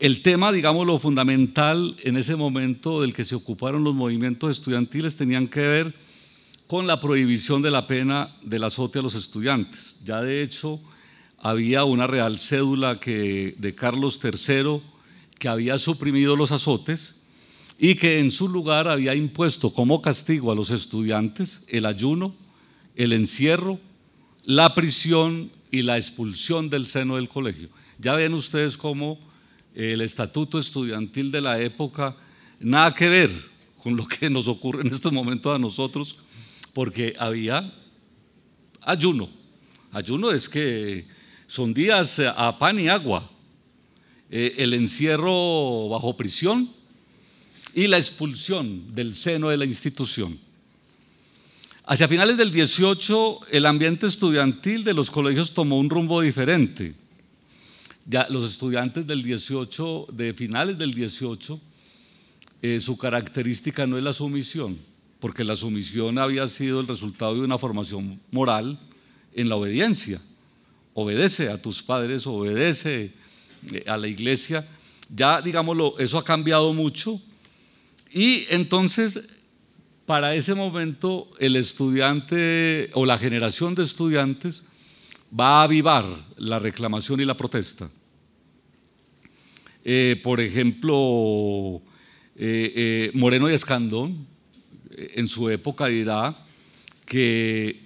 [SPEAKER 2] El tema, digamos, lo fundamental en ese momento del que se ocuparon los movimientos estudiantiles tenían que ver con la prohibición de la pena del azote a los estudiantes. Ya de hecho había una real cédula de Carlos III que había suprimido los azotes y que en su lugar había impuesto como castigo a los estudiantes el ayuno, el encierro, la prisión y la expulsión del seno del colegio. Ya ven ustedes cómo el estatuto estudiantil de la época, nada que ver con lo que nos ocurre en estos momentos a nosotros, porque había ayuno. Ayuno es que son días a pan y agua, eh, el encierro bajo prisión y la expulsión del seno de la institución. Hacia finales del 18, el ambiente estudiantil de los colegios tomó un rumbo diferente ya los estudiantes del 18, de finales del 18, eh, su característica no es la sumisión, porque la sumisión había sido el resultado de una formación moral en la obediencia. Obedece a tus padres, obedece eh, a la iglesia. Ya, digámoslo, eso ha cambiado mucho. Y entonces, para ese momento, el estudiante o la generación de estudiantes va a avivar la reclamación y la protesta. Eh, por ejemplo, eh, eh, Moreno y Escandón en su época dirá que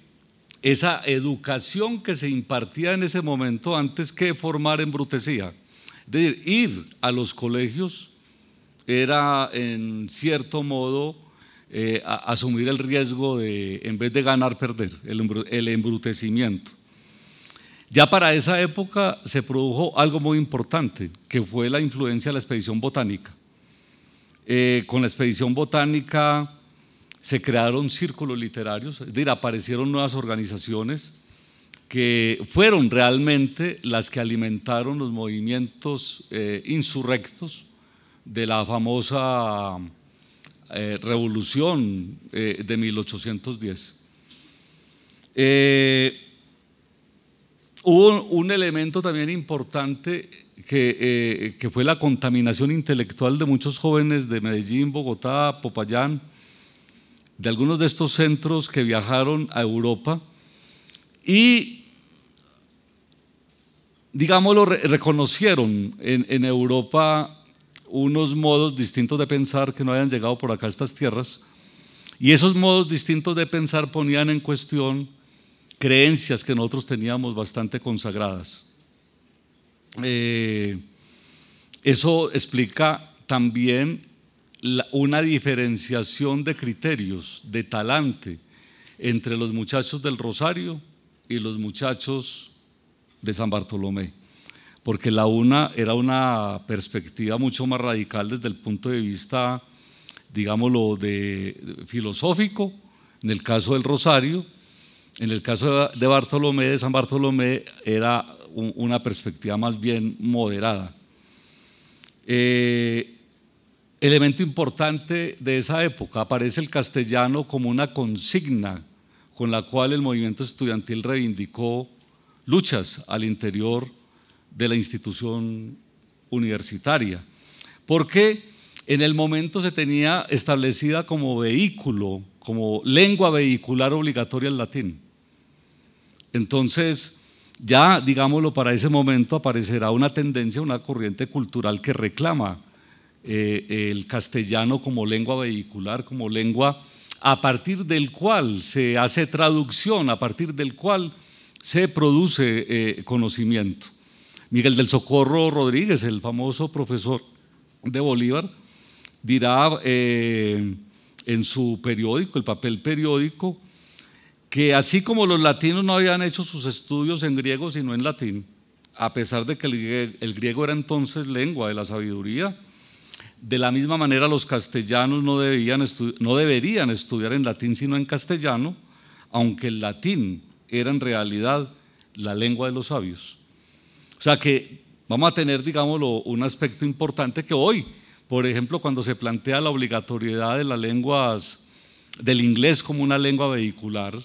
[SPEAKER 2] esa educación que se impartía en ese momento antes que formar embrutecía, es decir, ir a los colegios era en cierto modo asumir el riesgo de, en vez de ganar, perder, el embrutecimiento. Ya para esa época se produjo algo muy importante, que fue la influencia de la expedición botánica. Eh, con la expedición botánica se crearon círculos literarios, es decir, aparecieron nuevas organizaciones que fueron realmente las que alimentaron los movimientos eh, insurrectos de la famosa eh, revolución de 1810. Hubo un elemento también importante eh, que, fue la contaminación intelectual de muchos jóvenes de Medellín, Bogotá, Popayán, de algunos de estos centros que viajaron a Europa y, digámoslo, reconocieron en, en Europa unos modos distintos de pensar que no habían llegado por acá a estas tierras y esos modos distintos de pensar ponían en cuestión creencias que nosotros teníamos bastante consagradas. Eh, eso explica también una diferenciación de criterios, de talante, entre los muchachos del Rosario y los muchachos de San Bartolomé, porque la una era una perspectiva mucho más radical desde el punto de vista, digámoslo, de filosófico, en el caso del Rosario, en el caso de Bartolomé, de San Bartolomé, era una perspectiva más bien moderada. Eh, elemento importante de esa época, aparece el castellano como una consigna con la cual el movimiento estudiantil reivindicó luchas al interior de la institución universitaria, porque en el momento se tenía establecida como vehículo, como lengua vehicular obligatoria el latín. Entonces, ya, digámoslo, para ese momento aparecerá una tendencia, una corriente cultural que reclama eh, el castellano como lengua vehicular, como lengua a partir del cual se hace traducción, a partir del cual se produce eh, conocimiento. Miguel del Socorro Rodríguez, el famoso profesor de Bolívar, dirá eh, en su periódico, el papel periódico, que así como los latinos no habían hecho sus estudios en griego sino en latín, a pesar de que el griego era entonces lengua de la sabiduría, de la misma manera los castellanos no, debían no deberían estudiar en latín sino en castellano, aunque el latín era en realidad la lengua de los sabios. O sea que vamos a tener, digámoslo, un aspecto importante que hoy, por ejemplo, cuando se plantea la obligatoriedad de las lenguas, del inglés como una lengua vehicular,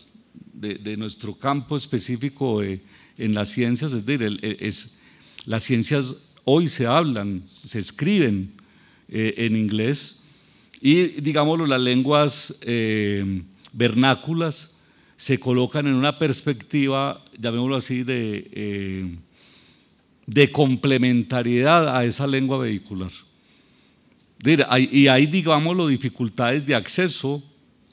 [SPEAKER 2] de, nuestro campo específico eh, en las ciencias, es decir, es, las ciencias hoy se hablan, se escriben eh, en inglés y, digámoslo, las lenguas eh, vernáculas se colocan en una perspectiva, llamémoslo así, de, de complementariedad a esa lengua vehicular. Y hay, digámoslo, dificultades de acceso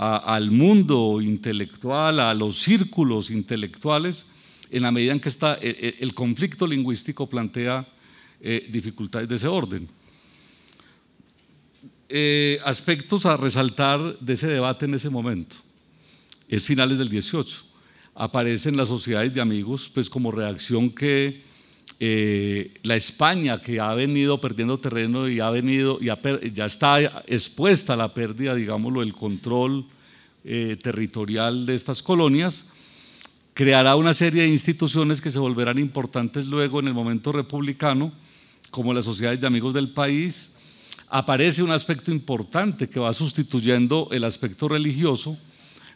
[SPEAKER 2] al mundo intelectual, a los círculos intelectuales, en la medida en que está, e, e, el, conflicto lingüístico plantea eh, dificultades de ese orden. Eh, aspectos a resaltar de ese debate en ese momento. Es finales del 18. Aparecen las sociedades de amigos, pues como reacción que eh, la España que ha venido perdiendo terreno y ha venido y ya está expuesta a la pérdida, digámoslo, del control eh, territorial de estas colonias, creará una serie de instituciones que se volverán importantes luego en el momento republicano, como las sociedades de amigos del país. Aparece un aspecto importante que va sustituyendo el aspecto religioso,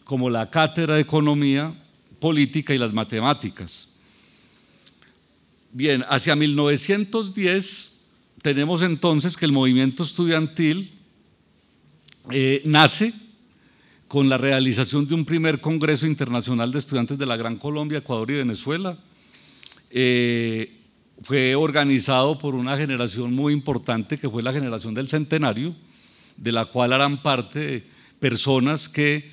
[SPEAKER 2] como la cátedra de economía política y las matemáticas Bien, hacia 1910 tenemos entonces que el movimiento estudiantil eh, nace con la realización de un primer Congreso Internacional de Estudiantes de la Gran Colombia, Ecuador y Venezuela. Eh, fue organizado por una generación muy importante que fue la generación del centenario, de la cual harán parte personas que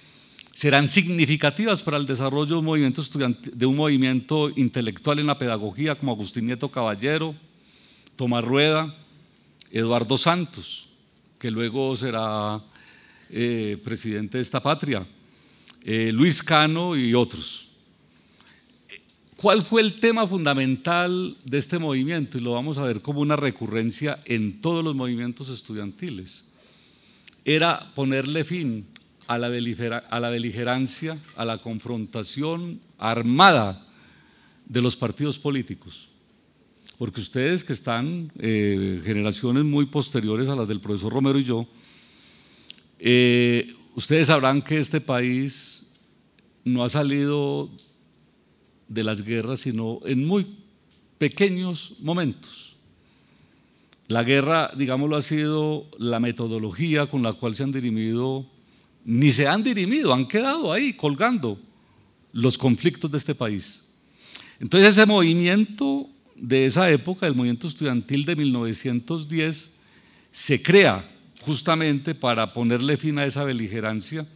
[SPEAKER 2] serán significativas para el desarrollo de un movimiento, intelectual en la pedagogía como Agustín Nieto Caballero, Tomás Rueda, Eduardo Santos, que luego será eh, presidente de esta patria, eh, Luis Cano y otros. ¿Cuál fue el tema fundamental de este movimiento? Y lo vamos a ver como una recurrencia en todos los movimientos estudiantiles. Era ponerle fin a la, beligerancia, a la confrontación armada de los partidos políticos. Porque ustedes que están, eh, generaciones muy posteriores a las del profesor Romero y yo, eh, ustedes sabrán que este país no ha salido de las guerras, sino en muy pequeños momentos. La guerra, digámoslo, ha sido la metodología con la cual se han dirimido ni se han dirimido, han quedado ahí colgando los conflictos de este país. Entonces ese movimiento de esa época, el movimiento estudiantil de 1910, se crea justamente para ponerle fin a esa beligerancia,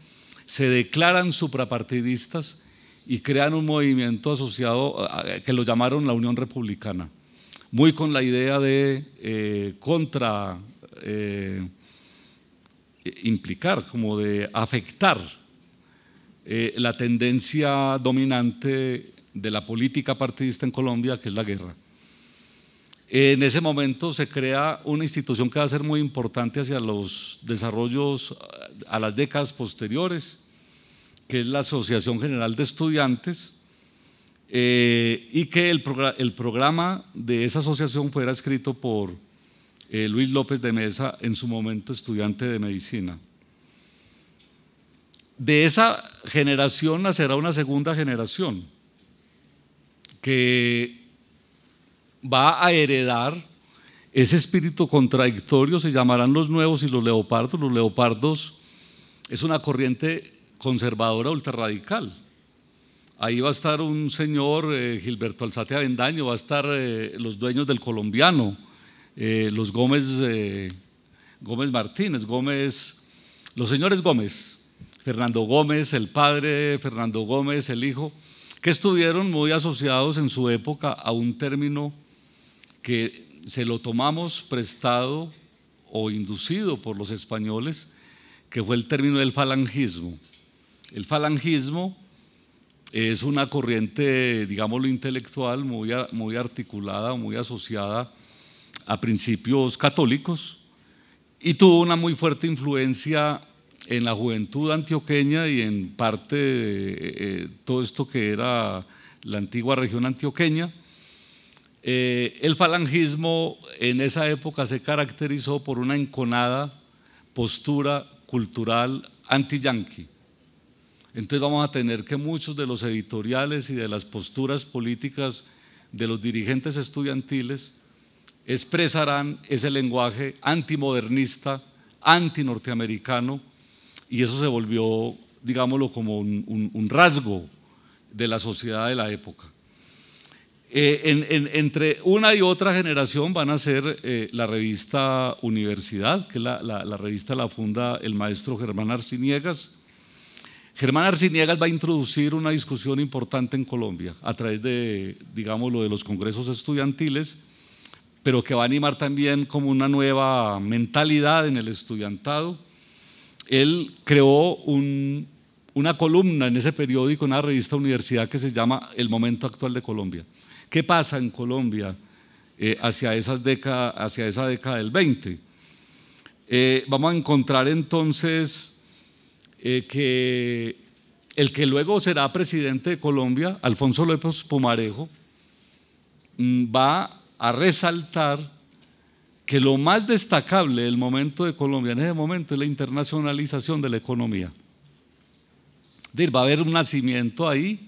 [SPEAKER 2] se declaran suprapartidistas y crean un movimiento asociado que lo llamaron la Unión Republicana, muy con la idea de eh, contra... Eh, eh, implicar, como de afectar eh, la tendencia dominante de la política partidista en Colombia, que es la guerra. En ese momento se crea una institución que va a ser muy importante hacia los desarrollos, eh, a las décadas posteriores, que es la Asociación General de Estudiantes, y que el, programa de esa asociación fuera escrito por eh, Luis López de Mesa, en su momento estudiante de medicina. De esa generación nacerá una segunda generación que va a heredar ese espíritu contradictorio, se llamarán los nuevos y los leopardos. Los leopardos es una corriente conservadora ultrarradical. Ahí va a estar un señor, eh, Gilberto Alzate Avendaño, va a estar eh, los dueños del colombiano, eh, los Gómez, eh, Gómez Martínez, Gómez, los señores Gómez, Fernando Gómez, el padre, Fernando Gómez, el hijo, que estuvieron muy asociados en su época a un término que se lo tomamos prestado o inducido por los españoles, que fue el término del falangismo. El falangismo es una corriente, digámoslo, intelectual muy, muy articulada, muy asociada a principios católicos y tuvo una muy fuerte influencia en la juventud antioqueña y en parte eh, eh, todo esto que era la antigua región antioqueña. Eh, el falangismo en esa época se caracterizó por una enconada postura cultural anti-yanqui. Entonces vamos a tener que muchos de los editoriales y de las posturas políticas de los dirigentes estudiantiles expresarán ese lenguaje antimodernista, antinorteamericano, y eso se volvió, digámoslo, como un, rasgo de la sociedad de la época. Eh, entre una y otra generación van a ser eh, la revista Universidad, que la, la, revista la funda el maestro Germán Arciniegas. Germán Arciniegas va a introducir una discusión importante en Colombia a través de, digámoslo, de los congresos estudiantiles pero que va a animar también como una nueva mentalidad en el estudiantado. Él creó una columna en ese periódico, una revista universidad que se llama El Momento Actual de Colombia. ¿Qué pasa en Colombia eh, hacia, esas hacia esa década del 20? Eh, vamos a encontrar entonces eh, que el que luego será presidente de Colombia, Alfonso López Pumarejo, mm, va a resaltar que lo más destacable del momento de Colombia en ese momento es la internacionalización de la economía. Es va a haber un nacimiento ahí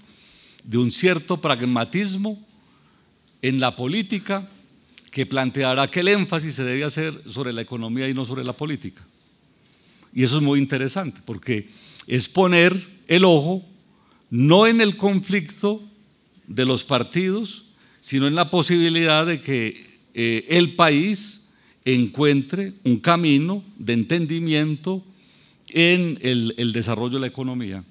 [SPEAKER 2] de un cierto pragmatismo en la política que planteará que el énfasis se debe hacer sobre la economía y no sobre la política. Y eso es muy interesante porque es poner el ojo no en el conflicto de los partidos, sino en la posibilidad de que eh, el país encuentre un camino de entendimiento en el, desarrollo de la economía.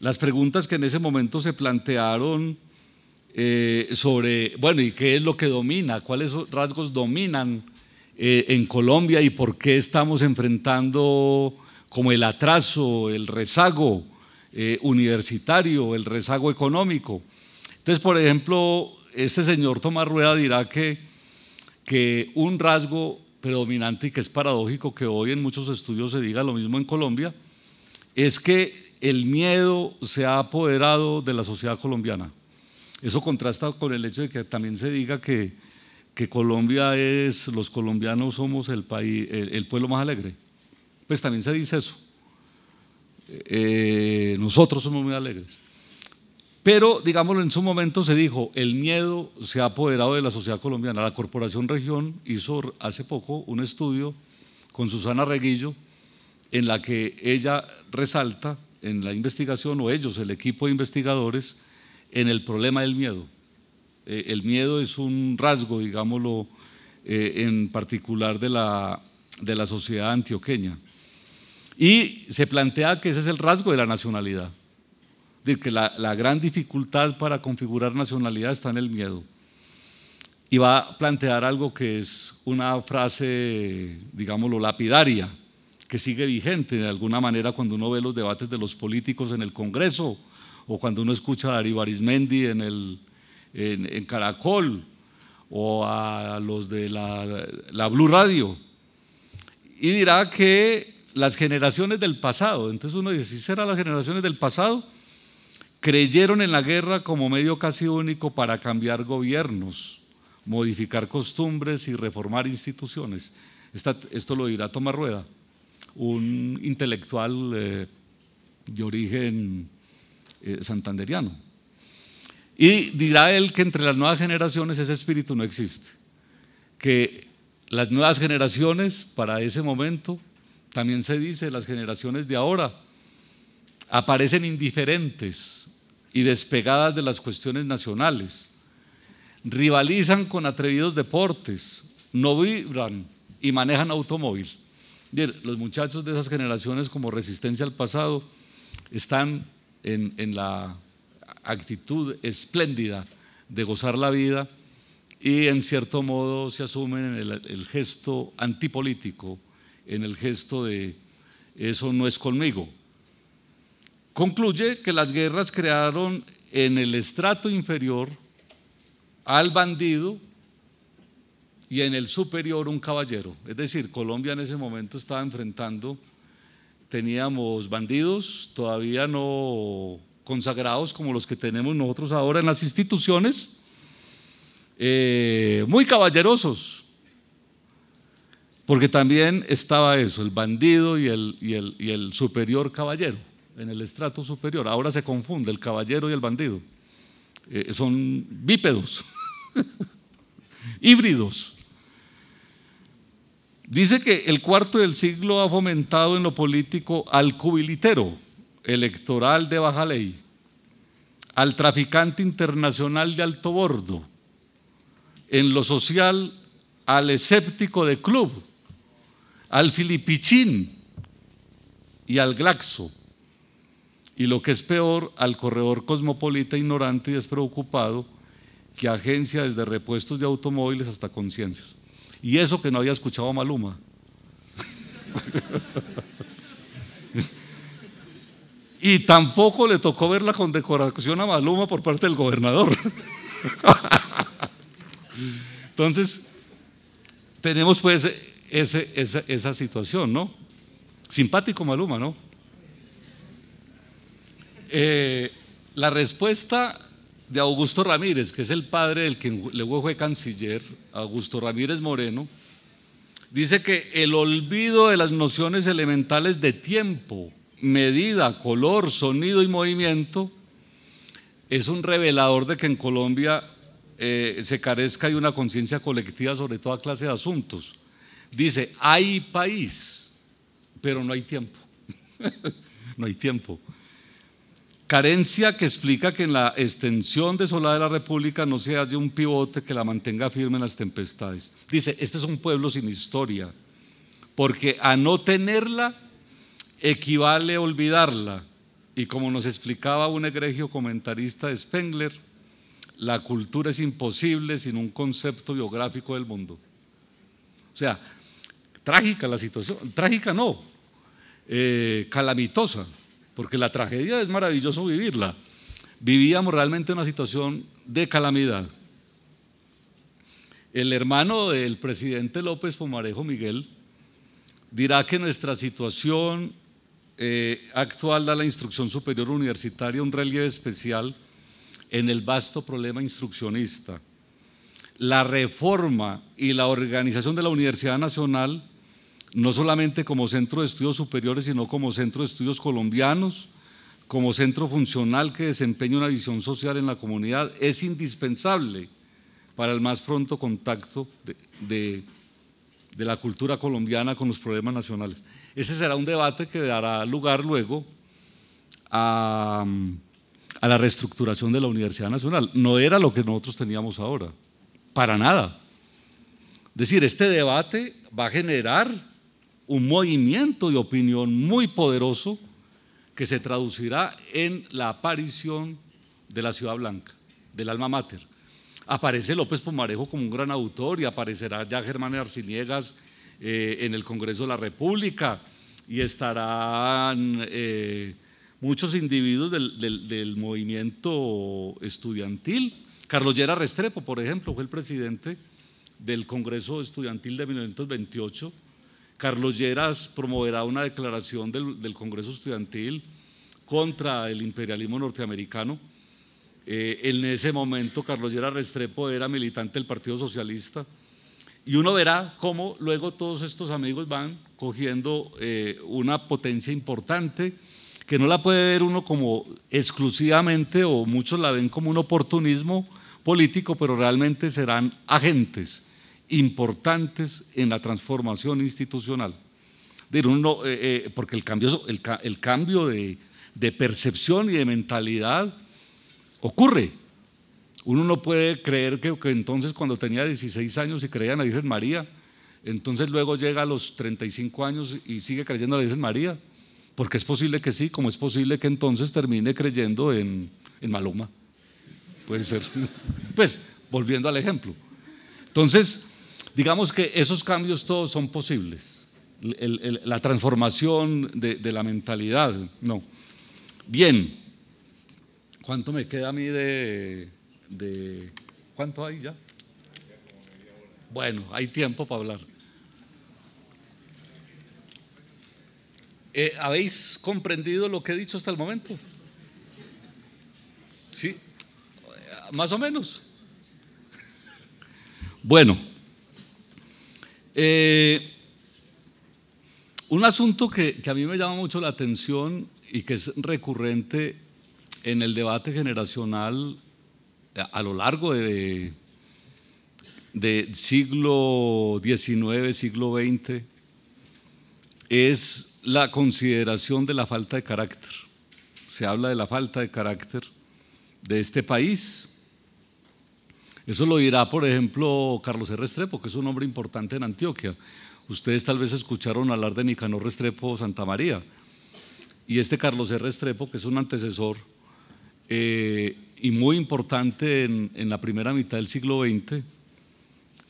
[SPEAKER 2] Las preguntas que en ese momento se plantearon eh, sobre, bueno, ¿y qué es lo que domina? ¿Cuáles rasgos dominan eh, en Colombia y por qué estamos enfrentando como el atraso, el rezago universitario, el rezago económico? Entonces, por ejemplo, este señor Tomás Rueda dirá que, que un rasgo predominante y que es paradójico que hoy en muchos estudios se diga lo mismo en Colombia, es que el miedo se ha apoderado de la sociedad colombiana. Eso contrasta con el hecho de que también se diga que, que Colombia es, los colombianos somos el, país, el, pueblo más alegre. Pues también se dice eso. Eh, nosotros somos muy alegres. Pero, digámoslo, en su momento se dijo, el miedo se ha apoderado de la sociedad colombiana. La Corporación Región hizo hace poco un estudio con Susana Reguillo en la que ella resalta en la investigación, o ellos, el equipo de investigadores, en el problema del miedo. Eh, el miedo es un rasgo, digámoslo, eh, en particular de la, de la sociedad antioqueña. Y se plantea que ese es el rasgo de la nacionalidad de que la, gran dificultad para configurar nacionalidad está en el miedo. Y va a plantear algo que es una frase, digámoslo, lapidaria, que sigue vigente de alguna manera cuando uno ve los debates de los políticos en el Congreso o cuando uno escucha a Darío Arismendi en, el, en, Caracol o a los de la, la Blue Radio. Y dirá que las generaciones del pasado, entonces uno dice, si será las generaciones del pasado? creyeron en la guerra como medio casi único para cambiar gobiernos, modificar costumbres y reformar instituciones. esto lo dirá Tomás Rueda, un intelectual eh, de origen eh, santanderiano. Y dirá él que entre las nuevas generaciones ese espíritu no existe, que las nuevas generaciones para ese momento, también se dice, las generaciones de ahora aparecen indiferentes y despegadas de las cuestiones nacionales. Rivalizan con atrevidos deportes, no vibran y manejan automóvil. Los muchachos de esas generaciones como resistencia al pasado están en, en la actitud espléndida de gozar la vida y en cierto modo se asumen en el, el gesto antipolítico, en el gesto de eso no es conmigo, Concluye que las guerras crearon en el estrato inferior al bandido y en el superior un caballero. Es decir, Colombia en ese momento estaba enfrentando, teníamos bandidos todavía no consagrados como los que tenemos nosotros ahora en las instituciones, eh, muy caballerosos, porque también estaba eso, el bandido y el superior caballero en el estrato superior. Ahora se confunde el caballero y el bandido. Eh, son bípedos, híbridos. Dice que el cuarto del siglo ha fomentado en lo político al cubilitero electoral de baja ley, al traficante internacional de alto bordo, en lo social al escéptico de club, al filipichín y al glaxo y lo que es peor, al corredor cosmopolita ignorante y despreocupado que agencia desde repuestos de automóviles hasta conciencias. Y eso que no había escuchado a Maluma. y tampoco le tocó ver la condecoración a Maluma por parte del gobernador. Entonces, tenemos pues esa situación, ¿no? Simpático Maluma, ¿no? Eh, la respuesta de Augusto Ramírez, que es el padre del que luego fue canciller, Augusto Ramírez Moreno, dice que el olvido de las nociones elementales de tiempo, medida, color, sonido y movimiento es un revelador de que en Colombia eh, se carezca de una conciencia colectiva sobre toda clase de asuntos. Dice, hay país, pero no hay tiempo. no hay tiempo carencia que explica que en la extensión desolada de la República no se haya un pivote que la mantenga firme en las tempestades. Dice, este es un pueblo sin historia, porque a no tenerla equivale a olvidarla. Y como nos explicaba un egregio comentarista de Spengler, la cultura es imposible sin un concepto biográfico del mundo. O sea, trágica la situación, trágica no, eh, calamitosa porque la tragedia es maravilloso vivirla. Vivíamos realmente una situación de calamidad. El hermano del presidente López Pomarejo, Miguel, dirá que nuestra situación eh, actual da la instrucción superior universitaria un relieve especial en el vasto problema instruccionista. La reforma y la organización de la Universidad Nacional no solamente como centro de estudios superiores, sino como centro de estudios colombianos, como centro funcional que desempeña una visión social en la comunidad, es indispensable para el más pronto contacto de, la cultura colombiana con los problemas nacionales. Ese será un debate que dará lugar luego a, a la reestructuración de la Universidad Nacional. No era lo que nosotros teníamos ahora, para nada. Es decir, este debate va a generar un movimiento de opinión muy poderoso que se traducirá en la aparición de la Ciudad Blanca, del alma mater. Aparece López Pomarejo como un gran autor y aparecerá ya Germán Arciniegas eh, en el Congreso de la República y estarán eh, muchos individuos del, del, movimiento estudiantil. Carlos Llera Restrepo, por ejemplo, fue el presidente del Congreso Estudiantil de 1928 Carlos Lleras promoverá una declaración del, Congreso Estudiantil contra el imperialismo norteamericano. Eh, en ese momento Carlos Lleras Restrepo era militante del Partido Socialista y uno verá cómo luego todos estos amigos van cogiendo eh, una potencia importante que no la puede ver uno como exclusivamente o muchos la ven como un oportunismo político, pero realmente serán agentes importantes en la transformación institucional. Uno, eh, eh, porque el cambio, de, percepción y de mentalidad ocurre. Uno no puede creer que, entonces cuando tenía 16 años y creía en la Virgen María, entonces luego llega a los 35 años y sigue creyendo en la Virgen María, porque es posible que sí, como es posible que entonces termine creyendo en, en Maloma. Puede ser. Pues volviendo al ejemplo. Entonces, Digamos que esos cambios todos son posibles. la transformación de, la mentalidad, no. Bien, ¿cuánto me queda a mí de, ¿Cuánto hay ya? Bueno, hay tiempo para hablar. Eh, ¿Habéis comprendido lo que he dicho hasta el momento? ¿Sí? Eh, más o menos. Bueno. Eh, un asunto que, a mí me llama mucho la atención y que es recurrente en el debate generacional a, lo largo de, de siglo XIX, siglo XX, es la consideración de la falta de carácter. Se habla de la falta de carácter de este país eso lo dirá, por ejemplo, Carlos R. Restrepo, que es un hombre importante en Antioquia. Ustedes tal vez escucharon hablar de Nicanor Restrepo Santa María. Y este Carlos R. Restrepo, que es un antecesor eh, y muy importante en, la primera mitad del siglo XX,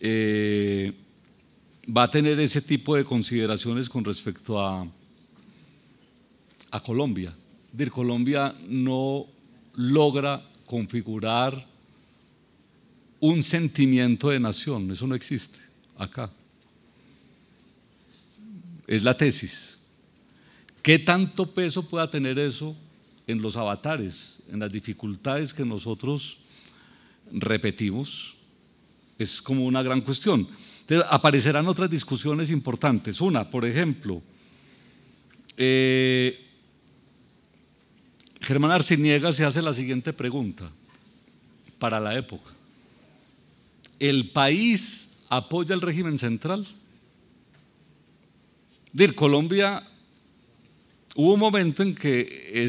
[SPEAKER 2] eh, va a tener ese tipo de consideraciones con respecto a, a Colombia. Es decir, Colombia no logra configurar un sentimiento de nación. Eso no existe acá. Es la tesis. ¿Qué tanto peso pueda tener eso en los avatares, en las dificultades que nosotros repetimos? Es como una gran cuestión. Entonces, aparecerán otras discusiones importantes. Una, por ejemplo, eh, Germán Arciniega se hace la siguiente pregunta para la época el país apoya el régimen central. Dir, Colombia hubo un momento en que,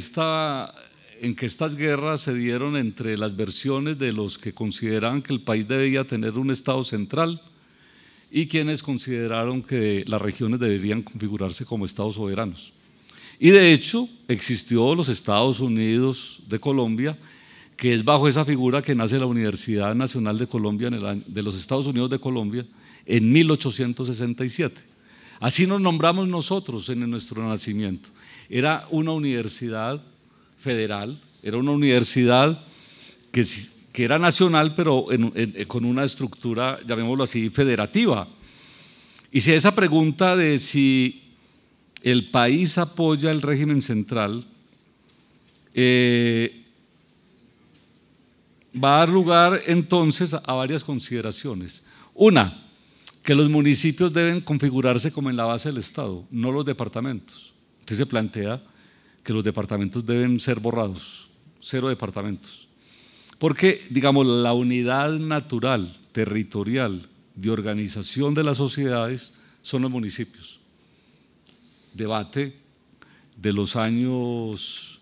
[SPEAKER 2] en que estas guerras se dieron entre las versiones de los que consideraban que el país debía tener un Estado central y quienes consideraron que las regiones deberían configurarse como Estados soberanos. Y de hecho existió los Estados Unidos de Colombia que es bajo esa figura que nace la Universidad Nacional de Colombia, de los Estados Unidos de Colombia, en 1867. Así nos nombramos nosotros en nuestro nacimiento. Era una universidad federal, era una universidad que, era nacional, pero eh, con una estructura, llamémoslo así, federativa. Y si esa pregunta de si el país apoya el régimen central, eh, va a dar lugar entonces a varias consideraciones. Una, que los municipios deben configurarse como en la base del Estado, no los departamentos. Usted se plantea que los departamentos deben ser borrados, cero departamentos. Porque, digamos, la unidad natural, territorial, de organización de las sociedades son los municipios. Debate de los años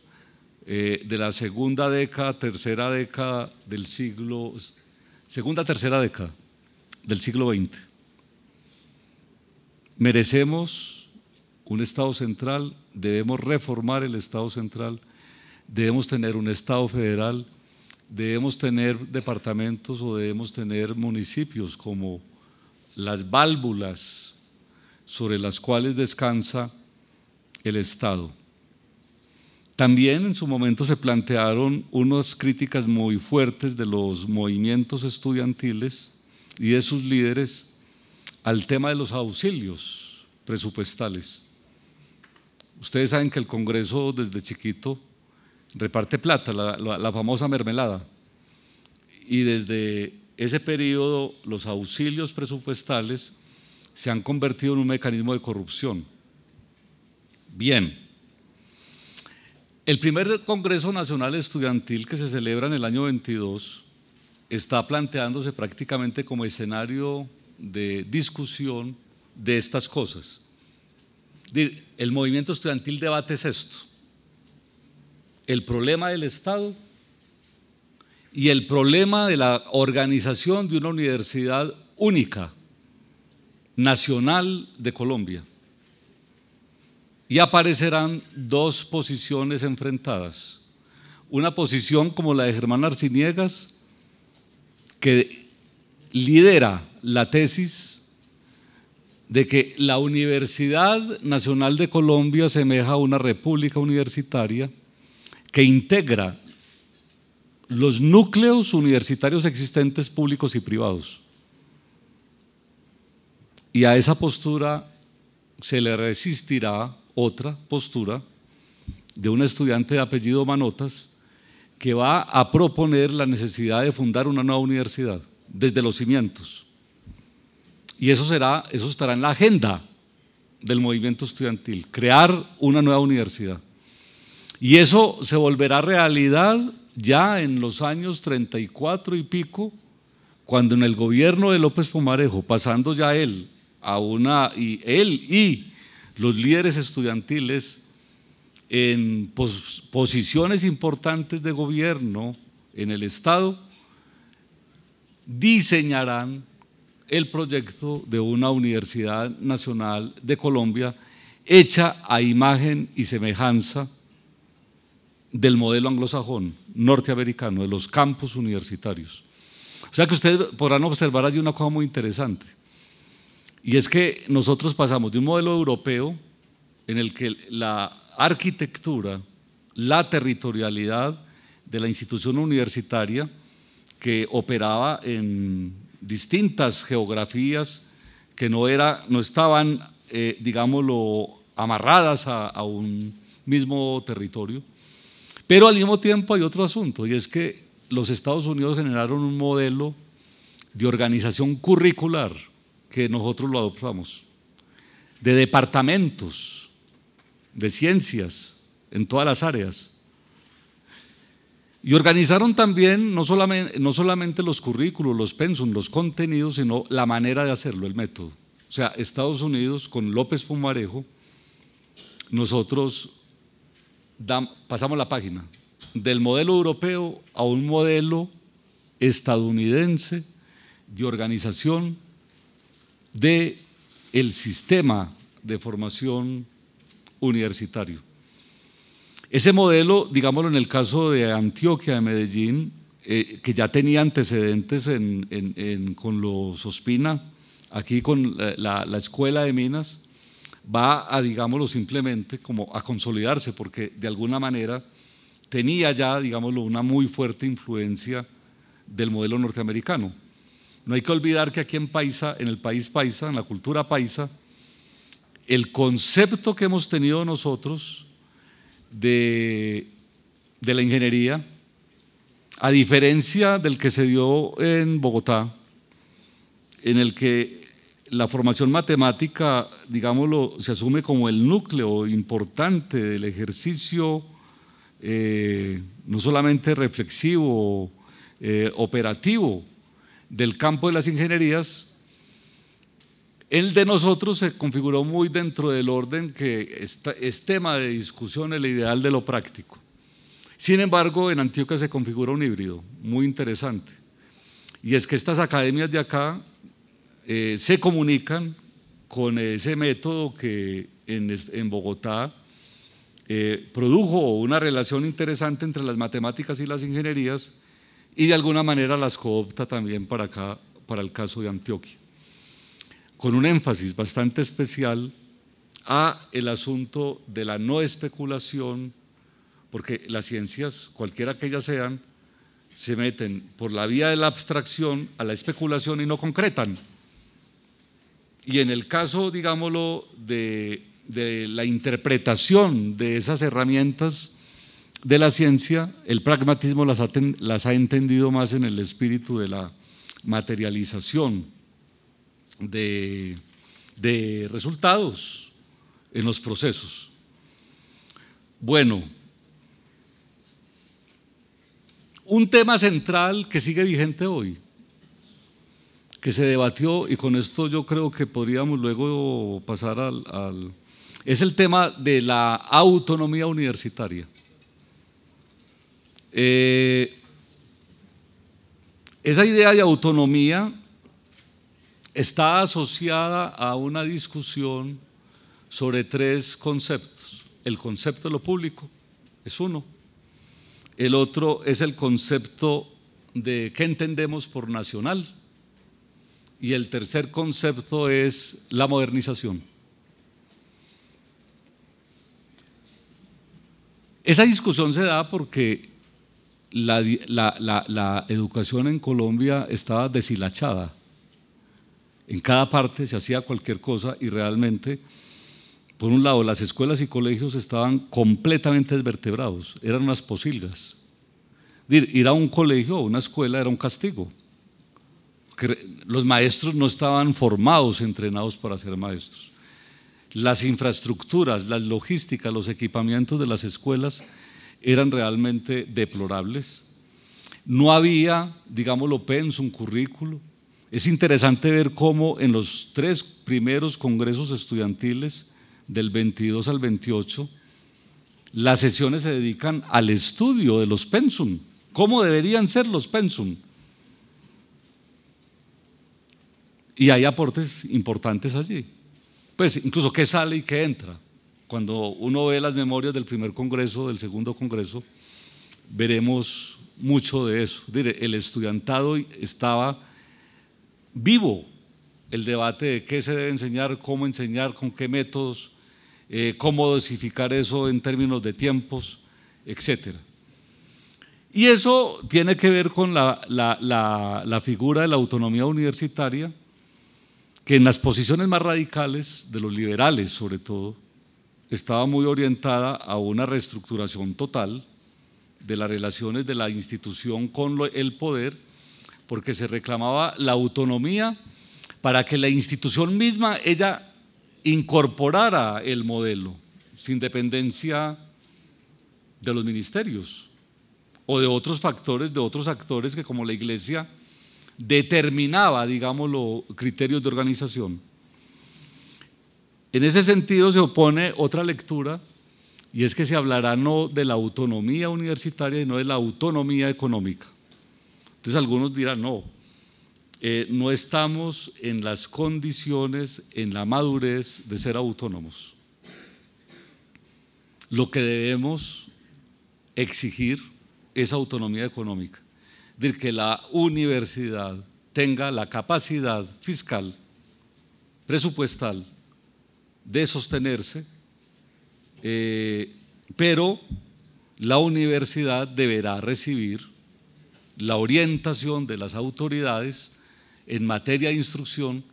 [SPEAKER 2] eh, de la segunda década, tercera década del siglo, segunda, tercera década del siglo XX. Merecemos un Estado central, debemos reformar el Estado central, debemos tener un Estado federal, debemos tener departamentos o debemos tener municipios como las válvulas sobre las cuales descansa el Estado también en su momento se plantearon unas críticas muy fuertes de los movimientos estudiantiles y de sus líderes al tema de los auxilios presupuestales. Ustedes saben que el Congreso desde chiquito reparte plata, la, famosa mermelada. Y desde ese periodo los auxilios presupuestales se han convertido en un mecanismo de corrupción. Bien, el primer Congreso Nacional Estudiantil que se celebra en el año 22 está planteándose prácticamente como escenario de discusión de estas cosas. El movimiento estudiantil debate es esto, el problema del Estado y el problema de la organización de una universidad única, nacional de Colombia y aparecerán dos posiciones enfrentadas. Una posición como la de Germán Arciniegas, que lidera la tesis de que la Universidad Nacional de Colombia asemeja a una república universitaria que integra los núcleos universitarios existentes públicos y privados. Y a esa postura se le resistirá otra postura de un estudiante de apellido Manotas que va a proponer la necesidad de fundar una nueva universidad desde los cimientos. Y eso, será, eso estará en la agenda del movimiento estudiantil, crear una nueva universidad. Y eso se volverá realidad ya en los años 34 y pico, cuando en el gobierno de López Pomarejo, pasando ya él a una, y él y los líderes estudiantiles en posiciones importantes de gobierno en el Estado diseñarán el proyecto de una Universidad Nacional de Colombia hecha a imagen y semejanza del modelo anglosajón norteamericano, de los campus universitarios. O sea que ustedes podrán observar allí una cosa muy interesante. Y es que nosotros pasamos de un modelo europeo en el que la arquitectura, la territorialidad de la institución universitaria que operaba en distintas geografías que no, era, no estaban, eh, digámoslo, amarradas a un mismo territorio. Pero al mismo tiempo hay otro asunto, y es que los Estados Unidos generaron un modelo de organización curricular que nosotros lo adoptamos, de departamentos, de ciencias, en todas las áreas. Y organizaron también no solamente, no solamente los currículos, los pensum, los contenidos, sino la manera de hacerlo, el método. O sea, Estados Unidos con López Pumarejo, nosotros pasamos la página del modelo europeo a un modelo estadounidense de organización de el sistema de formación universitario. Ese modelo, digámoslo en el caso de Antioquia, de Medellín, eh, que ya tenía antecedentes en, en, en, con los Ospina, aquí con la, la, escuela de minas, va a, digámoslo simplemente, como a consolidarse, porque de alguna manera tenía ya, digámoslo, una muy fuerte influencia del modelo norteamericano. No hay que olvidar que aquí en Paisa, en el país paisa, en la cultura paisa, el concepto que hemos tenido nosotros de, la ingeniería, a diferencia del que se dio en Bogotá, en el que la formación matemática, digámoslo, se asume como el núcleo importante del ejercicio, eh, no solamente reflexivo, eh, operativo, del campo de las ingenierías, el de nosotros se configuró muy dentro del orden que es tema de discusión, el ideal de lo práctico. Sin embargo, en Antioquia se configura un híbrido muy interesante. Y es que estas academias de acá eh, se comunican con ese método que en, Bogotá eh, produjo una relación interesante entre las matemáticas y las ingenierías y de alguna manera las coopta también para, acá, para el caso de Antioquia, con un énfasis bastante especial a el asunto de la no especulación, porque las ciencias, cualquiera que ellas sean, se meten por la vía de la abstracción a la especulación y no concretan. Y en el caso, digámoslo, de la interpretación de esas herramientas, de la ciencia, el pragmatismo las ha, entendido más en el espíritu de la materialización de, resultados en los procesos. Bueno, un tema central que sigue vigente hoy, que se debatió, y con esto yo creo que podríamos luego pasar al es el tema de la autonomía universitaria. Eh, esa idea de autonomía está asociada a una discusión sobre tres conceptos. El concepto de lo público es uno. El otro es el concepto de qué entendemos por nacional. Y el tercer concepto es la modernización. Esa discusión se da porque la, educación en Colombia estaba deshilachada. En cada parte se hacía cualquier cosa y realmente, por un lado, las escuelas y colegios estaban completamente desvertebrados, eran unas posilgas. Ir a un colegio o una escuela era un castigo. Los maestros no estaban formados, entrenados para ser maestros. Las infraestructuras, las logísticas, los equipamientos de las escuelas eran realmente deplorables. No había, digámoslo, pensum, currículo. Es interesante ver cómo en los tres primeros congresos estudiantiles, del 22 al 28, las sesiones se dedican al estudio de los pensum, cómo deberían ser los pensum. Y hay aportes importantes allí. Pues incluso qué sale y qué entra cuando uno ve las memorias del primer Congreso, del segundo Congreso, veremos mucho de eso. El estudiantado estaba vivo, el debate de qué se debe enseñar, cómo enseñar, con qué métodos, eh, cómo dosificar eso en términos de tiempos, etc. Y eso tiene que ver con la figura de la autonomía universitaria, que en las posiciones más radicales, de los liberales sobre todo, estaba muy orientada a una reestructuración total de las relaciones de la institución con el poder, porque se reclamaba la autonomía para que la institución misma ella incorporara el modelo sin dependencia de los ministerios o de otros factores, de otros actores que como la iglesia determinaba, digámoslo, criterios de organización. En ese sentido se opone otra lectura y es que se hablará no de la autonomía universitaria, y no de la autonomía económica. Entonces algunos dirán, no, eh, no estamos en las condiciones, en la madurez de ser autónomos. Lo que debemos exigir es autonomía económica, es que la universidad tenga la capacidad fiscal, presupuestal, de sostenerse, eh, pero la universidad deberá recibir la orientación de las autoridades en materia de instrucción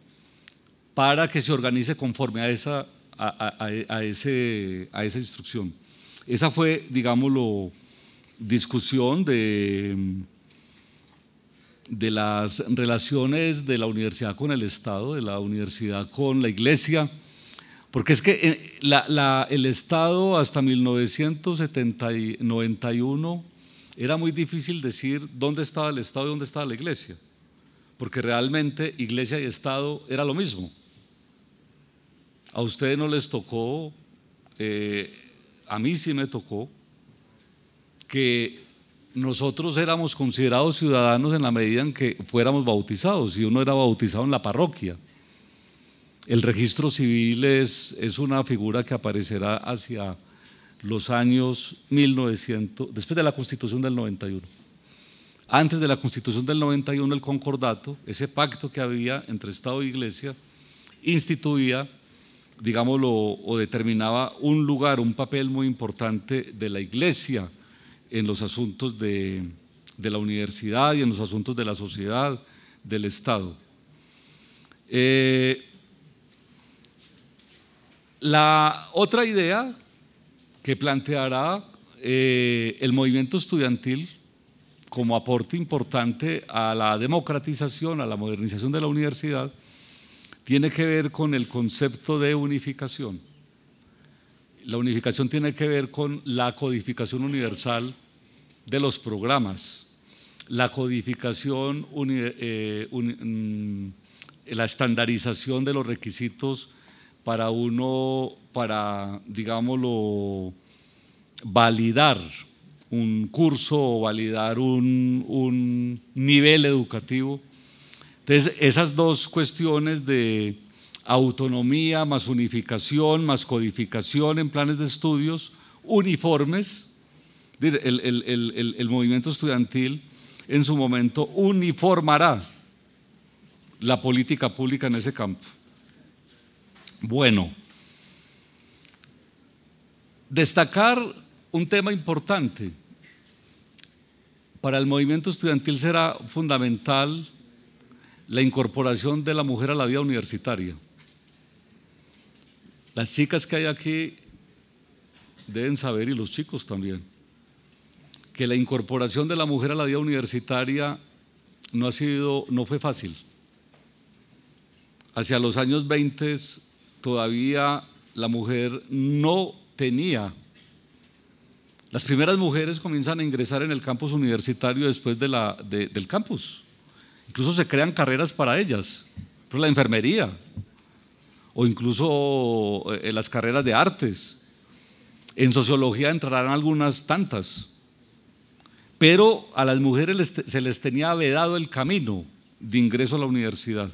[SPEAKER 2] para que se organice conforme a esa, a, ese, a esa instrucción. Esa fue, digámoslo, discusión de, de las relaciones de la universidad con el Estado, de la universidad con la iglesia, porque es que eh, el Estado hasta 1991 era muy difícil decir dónde estaba el Estado y dónde estaba la Iglesia, porque realmente Iglesia y Estado era lo mismo. A ustedes no les tocó, eh, a mí sí me tocó, que nosotros éramos considerados ciudadanos en la medida en que fuéramos bautizados, y uno era bautizado en la parroquia el registro civil es, es una figura que aparecerá hacia los años 1900, después de la constitución del 91. Antes de la constitución del 91, el concordato, ese pacto que había entre Estado e Iglesia, instituía, digámoslo, o determinaba un lugar, un papel muy importante de la Iglesia en los asuntos de, de la universidad y en los asuntos de la sociedad, del Estado. Eh, la otra idea que planteará eh, el movimiento estudiantil como aporte importante a la democratización, a la modernización de la universidad, tiene que ver con el concepto de unificación. La unificación tiene que ver con la codificación universal de los programas, la codificación, eh, mm, la estandarización de los requisitos para uno, para, digámoslo, validar un curso o validar un, nivel educativo. Entonces, esas dos cuestiones de autonomía más unificación más codificación en planes de estudios uniformes, el movimiento estudiantil en su momento uniformará la política pública en ese campo bueno. Destacar un tema importante. Para el movimiento estudiantil será fundamental la incorporación de la mujer a la vida universitaria. Las chicas que hay aquí deben saber, y los chicos también, que la incorporación de la mujer a la vida universitaria no ha sido, no fue fácil. Hacia los años 20 todavía la mujer no tenía. Las primeras mujeres comienzan a ingresar en el campus universitario después de la, del campus. Incluso se crean carreras para ellas, por la enfermería o incluso en eh, eh, las carreras de artes. En sociología entrarán algunas tantas. Pero a las mujeres se les tenía vedado el camino de ingreso a la universidad.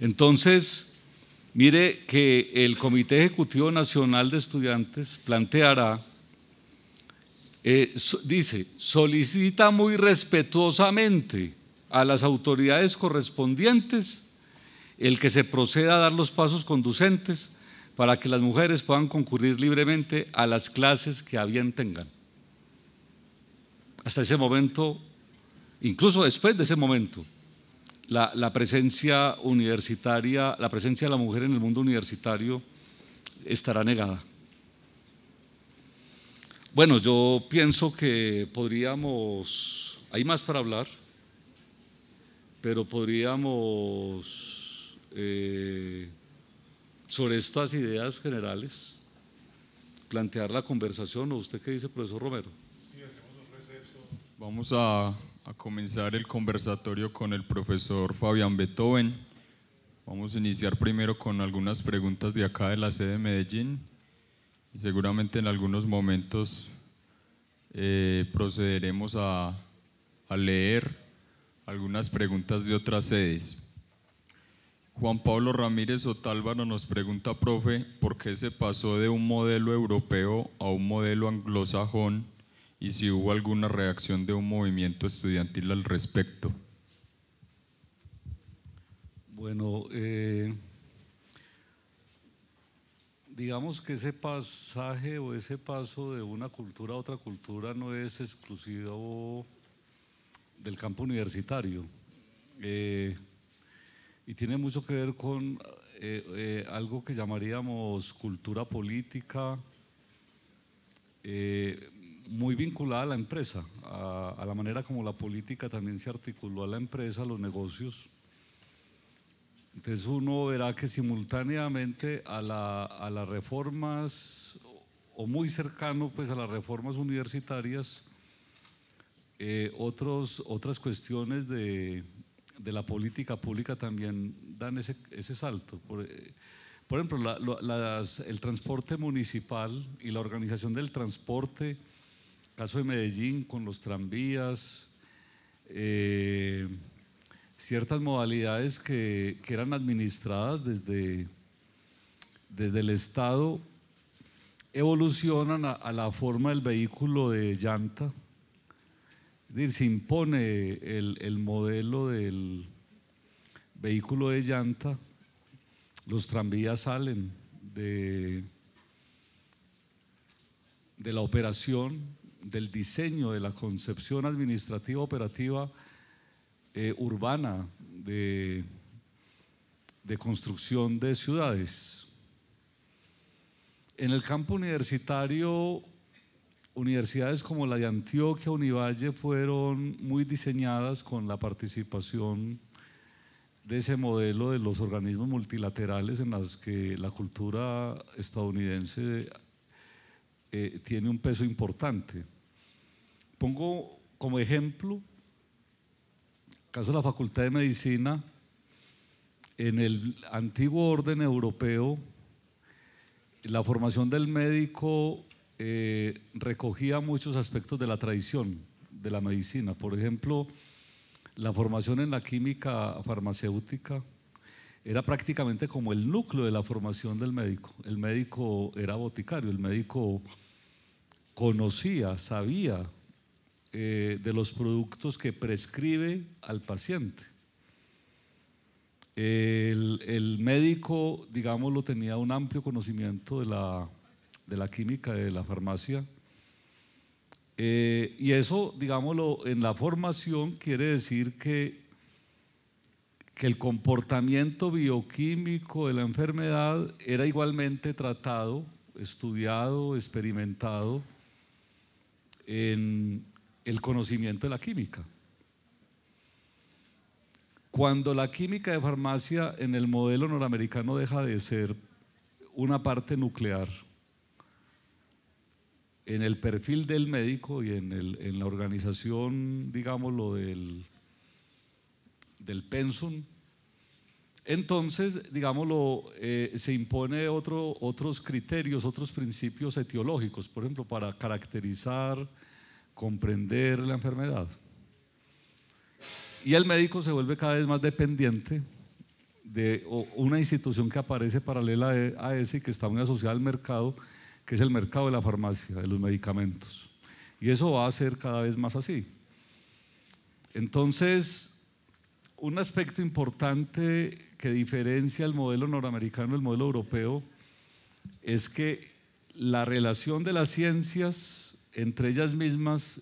[SPEAKER 2] Entonces, Mire que el Comité Ejecutivo Nacional de Estudiantes planteará, eh, dice, solicita muy respetuosamente a las autoridades correspondientes el que se proceda a dar los pasos conducentes para que las mujeres puedan concurrir libremente a las clases que a bien tengan. Hasta ese momento, incluso después de ese momento, la, presencia universitaria, la presencia de la mujer en el mundo universitario estará negada. Bueno, yo pienso que podríamos, hay más para hablar, pero podríamos, eh, sobre estas ideas generales, plantear la conversación, o usted qué dice, profesor Romero. Sí, hacemos
[SPEAKER 1] un Vamos a a comenzar el conversatorio con el profesor Fabián Beethoven. Vamos a iniciar primero con algunas preguntas de acá de la sede de Medellín seguramente en algunos momentos eh, procederemos a, a leer algunas preguntas de otras sedes. Juan Pablo Ramírez Otálvaro nos pregunta, profe, ¿por qué se pasó de un modelo europeo a un modelo anglosajón y si hubo alguna reacción de un movimiento estudiantil al respecto.
[SPEAKER 2] Bueno, eh, digamos que ese pasaje o ese paso de una cultura a otra cultura no es exclusivo del campo universitario eh, y tiene mucho que ver con eh, algo que llamaríamos cultura política, muy vinculada a la empresa, a, la manera como la política también se articuló a la empresa, a los negocios. Entonces uno verá que simultáneamente a, la, a las reformas, o muy cercano pues a las reformas universitarias, eh, otros, otras cuestiones de, de, la política pública también dan ese, ese salto. Por, eh, por ejemplo, el transporte municipal y la organización del transporte caso de Medellín con los tranvías, eh, ciertas modalidades que, eran administradas desde, desde el Estado evolucionan a, la forma del vehículo de llanta. Es decir, se impone el, modelo del vehículo de llanta, los tranvías salen de, de la operación del diseño de la concepción administrativa operativa eh, urbana de, construcción de ciudades. En el campo universitario, universidades como la de Antioquia, Univalle, fueron muy diseñadas con la participación de ese modelo de los organismos multilaterales en las que la cultura estadounidense eh, tiene un peso importante. Pongo como ejemplo, caso de la Facultad de Medicina, en el antiguo orden europeo, la formación del médico eh, recogía muchos aspectos de la tradición de la medicina. Por ejemplo, la formación en la química farmacéutica era prácticamente como el núcleo de la formación del médico. El médico era boticario, el médico conocía, sabía eh, de los productos que prescribe al paciente. El, médico, digámoslo, tenía un amplio conocimiento de la, de la química, de la farmacia. Eh, y eso, digámoslo, en la formación quiere decir que, que el comportamiento bioquímico de la enfermedad era igualmente tratado, estudiado, experimentado en, el conocimiento de la química. Cuando la química de farmacia en el modelo norteamericano deja de ser una parte nuclear en el perfil del médico y en, el, en la organización, digámoslo, del, del pensum, entonces, digámoslo, eh, se impone otro, otros criterios, otros principios etiológicos, por ejemplo, para caracterizar comprender la enfermedad. Y el médico se vuelve cada vez más dependiente de una institución que aparece paralela a ese y que está muy asociada al mercado, que es el mercado de la farmacia, de los medicamentos. Y eso va a ser cada vez más así. Entonces, un aspecto importante que diferencia el modelo norteamericano del modelo europeo es que la relación de las ciencias entre ellas mismas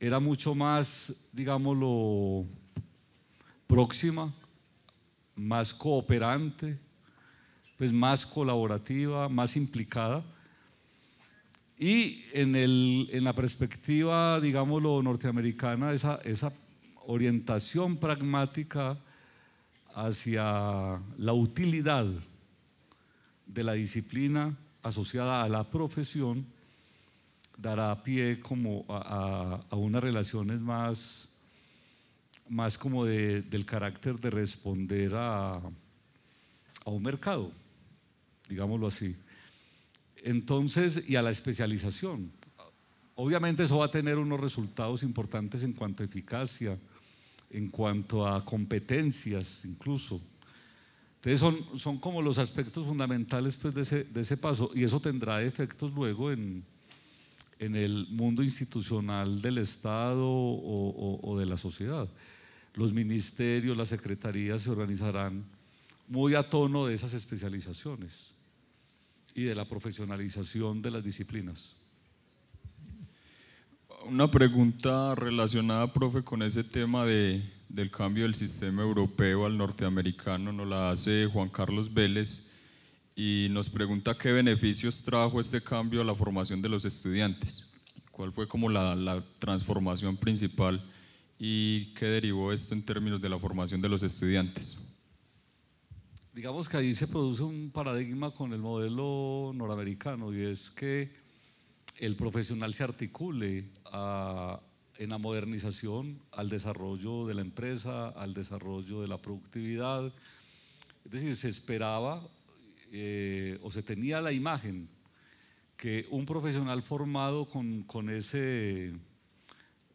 [SPEAKER 2] era mucho más, digámoslo, próxima, más cooperante, pues más colaborativa, más implicada. Y en, la perspectiva, digámoslo, norteamericana, esa orientación pragmática hacia la utilidad de la disciplina asociada a la profesión dará pie como a, unas relaciones más, más como del carácter de responder a, un mercado, digámoslo así. Entonces, y a la especialización. Obviamente eso va a tener unos resultados importantes en cuanto a eficacia, en cuanto a competencias incluso. Entonces son, son como los aspectos fundamentales pues, de ese paso y eso tendrá efectos luego en, en el mundo institucional del Estado o, de la sociedad. Los ministerios, las secretarías se organizarán muy a tono de esas especializaciones y de la profesionalización de las disciplinas.
[SPEAKER 1] Una pregunta relacionada, profe, con ese tema de, del cambio del sistema europeo al norteamericano, nos la hace Juan Carlos Vélez y nos pregunta qué beneficios trajo este cambio a la formación de los estudiantes, cuál fue como la, la transformación principal y qué derivó esto en términos de la formación de los estudiantes.
[SPEAKER 2] Digamos que ahí se produce un paradigma con el modelo noramericano y es que el profesional se articule a, en la modernización, al desarrollo de la empresa, al desarrollo de la productividad. Es decir, se esperaba eh, o se tenía la imagen que un profesional formado con, ese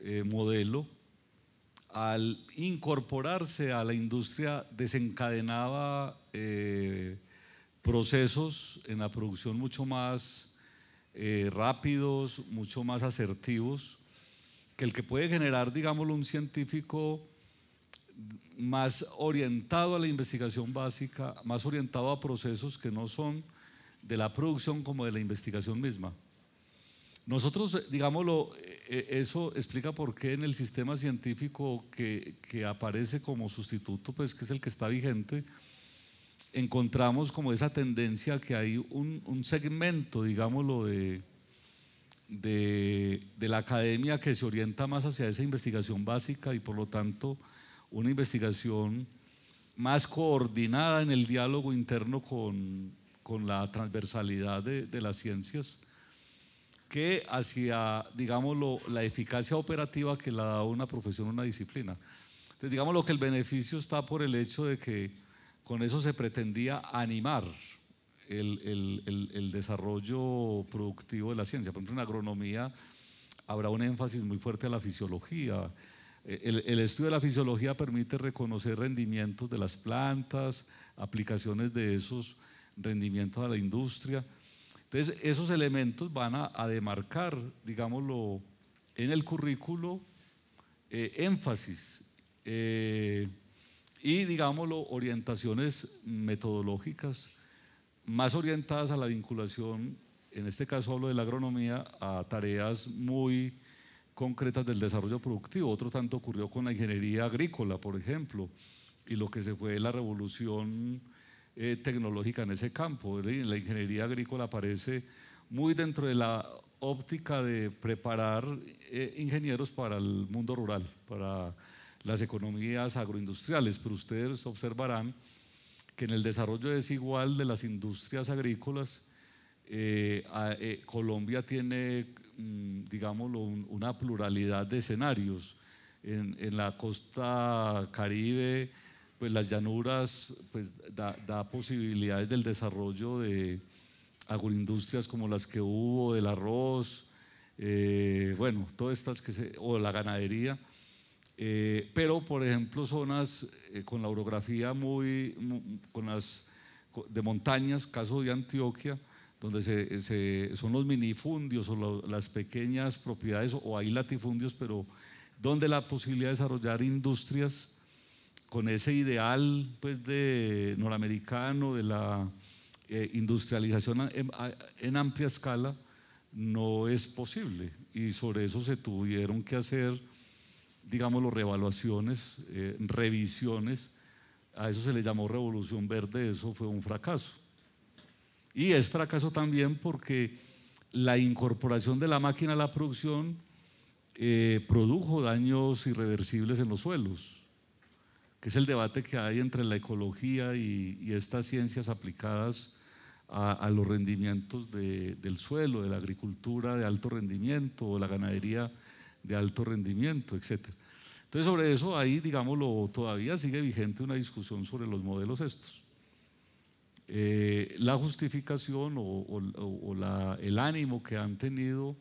[SPEAKER 2] eh, modelo, al incorporarse a la industria, desencadenaba eh, procesos en la producción mucho más rápidos, mucho más asertivos, que el que puede generar, digámoslo, un científico más orientado a la investigación básica, más orientado a procesos que no son de la producción como de la investigación misma. Nosotros, digámoslo, eh, eh, eso explica por qué en el sistema científico que, que, aparece como sustituto, pues que es el que está vigente, encontramos como esa tendencia que hay un, segmento, digámoslo, de, de la academia que se orienta más hacia esa investigación básica y por lo tanto una investigación más coordinada en el diálogo interno con, con la transversalidad de, de, las ciencias que hacia, digámoslo, la eficacia operativa que la da una profesión, una disciplina. Entonces, digamos lo que el beneficio está por el hecho de que con eso se pretendía animar el, el, el, el desarrollo productivo de la ciencia. Por ejemplo, en agronomía habrá un énfasis muy fuerte a la fisiología, eh, el, estudio de la fisiología permite reconocer rendimientos de las plantas, aplicaciones de esos rendimientos a la industria. Entonces, esos elementos van a, demarcar, digámoslo, en el currículo eh, énfasis eh, y, digámoslo, orientaciones metodológicas más orientadas a la vinculación, en este caso hablo de la agronomía, a tareas muy concretas del desarrollo productivo. Otro tanto ocurrió con la ingeniería agrícola, por ejemplo, y lo que se fue la revolución eh, tecnológica en ese campo. La ingeniería agrícola aparece muy dentro de la óptica de preparar eh, ingenieros para el mundo rural, para las economías agroindustriales, pero ustedes observarán que en el desarrollo desigual de las industrias agrícolas, eh, Colombia tiene Mm, digámoslo, una pluralidad de escenarios. En, la costa caribe, pues las llanuras, pues da, posibilidades del desarrollo de agroindustrias como las que hubo, del arroz, eh, bueno, todas estas que se, o la ganadería, eh, pero por ejemplo zonas eh, con la orografía muy, con las de montañas, caso de Antioquia, donde son los minifundios o las pequeñas propiedades, o hay latifundios, pero donde la posibilidad de desarrollar industrias con ese ideal pues, de norteamericano, de la eh, industrialización en, amplia escala, no es posible. Y sobre eso se tuvieron que hacer, digamos, revaluaciones, eh, revisiones. A eso se le llamó revolución verde, eso fue un fracaso. Y es fracaso también porque la incorporación de la máquina a la producción eh, produjo daños irreversibles en los suelos, que es el debate que hay entre la ecología y, estas ciencias aplicadas a, los rendimientos del suelo, de la agricultura de alto rendimiento o la ganadería de alto rendimiento, etc. Entonces sobre eso ahí, digámoslo, todavía sigue vigente una discusión sobre los modelos estos. Eh, la justificación o, el ánimo que han tenido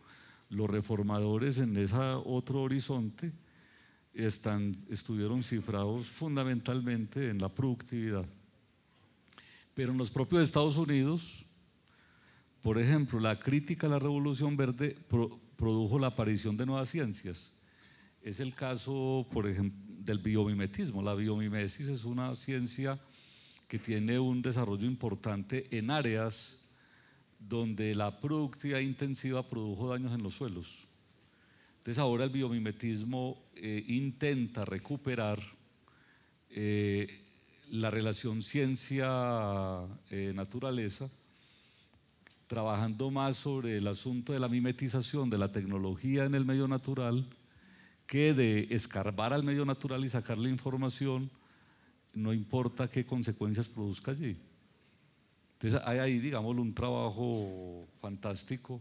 [SPEAKER 2] los reformadores en ese otro horizonte estuvieron cifrados fundamentalmente en la productividad. Pero en los propios Estados Unidos, por ejemplo, la crítica a la Revolución Verde produjo la aparición de nuevas ciencias. Es el caso, por ejemplo, del biomimetismo. La biomimesis es una ciencia que tiene un desarrollo importante en áreas donde la productividad intensiva produjo daños en los suelos. Entonces ahora el biomimetismo eh, intenta recuperar eh, la relación ciencia-naturaleza, eh, trabajando más sobre el asunto de la mimetización de la tecnología en el medio natural que de escarbar al medio natural y sacar la información no importa qué consecuencias produzca allí. Entonces hay ahí, digamos, un trabajo fantástico.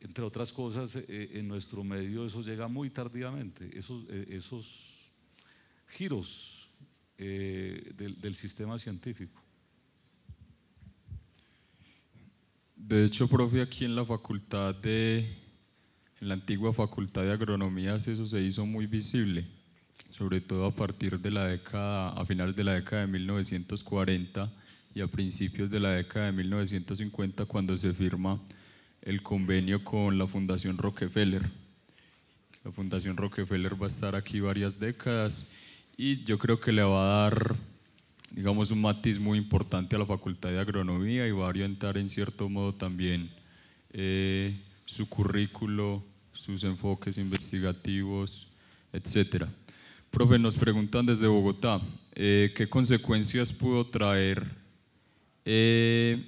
[SPEAKER 2] Entre otras cosas, eh, eh, en nuestro medio eso llega muy tardíamente, esos, eh, giros del, sistema científico.
[SPEAKER 1] De hecho, profe, aquí en la facultad de, en la antigua facultad de agronomía, eso se hizo muy visible sobre todo a partir de la década, a finales de la década de 1940 y a principios de la década de 1950 cuando se firma el convenio con la Fundación Rockefeller. La Fundación Rockefeller va a estar aquí varias décadas y yo creo que le va a dar, digamos, un matiz muy importante a la Facultad de Agronomía y va a orientar en cierto modo también eh, su currículo, sus enfoques investigativos, etcétera. Profe, nos preguntan desde Bogotá, eh, ¿qué consecuencias pudo traer eh,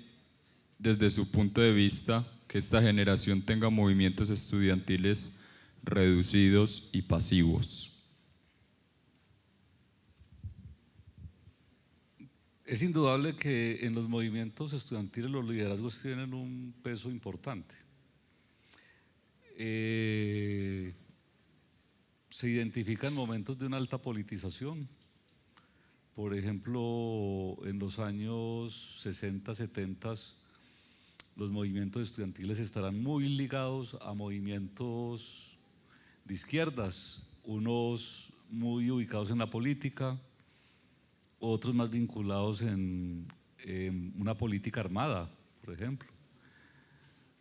[SPEAKER 1] desde su punto de vista que esta generación tenga movimientos estudiantiles reducidos y pasivos?
[SPEAKER 2] Es indudable que en los movimientos estudiantiles los liderazgos tienen un peso importante. Eh, se identifican momentos de una alta politización. Por ejemplo, en los años 60, 70, los movimientos estudiantiles estarán muy ligados a movimientos de izquierdas, unos muy ubicados en la política, otros más vinculados en, en una política armada, por ejemplo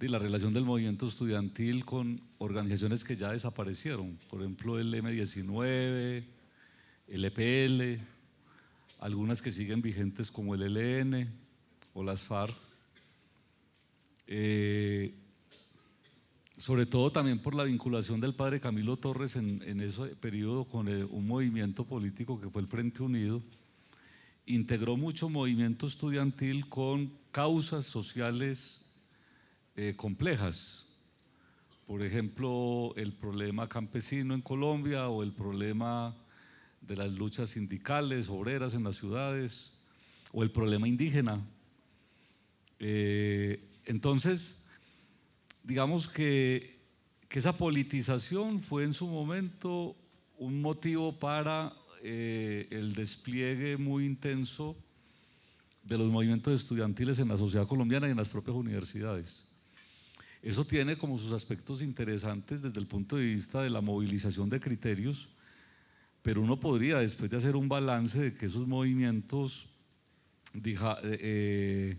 [SPEAKER 2] y la relación del movimiento estudiantil con organizaciones que ya desaparecieron, por ejemplo el M19, el EPL, algunas que siguen vigentes como el e LN o las FARC. Eh, sobre todo también por la vinculación del padre Camilo Torres en, ese periodo con un movimiento político que fue el Frente Unido, integró mucho movimiento estudiantil con causas sociales eh, complejas. Por ejemplo, el problema campesino en Colombia o el problema de las luchas sindicales, obreras en las ciudades, o el problema indígena. Eh, entonces, digamos que, esa politización fue en su momento un motivo para eh, el despliegue muy intenso de los movimientos estudiantiles en la sociedad colombiana y en las propias universidades. Eso tiene como sus aspectos interesantes desde el punto de vista de la movilización de criterios, pero uno podría, después de hacer un balance de que esos movimientos eh, eh,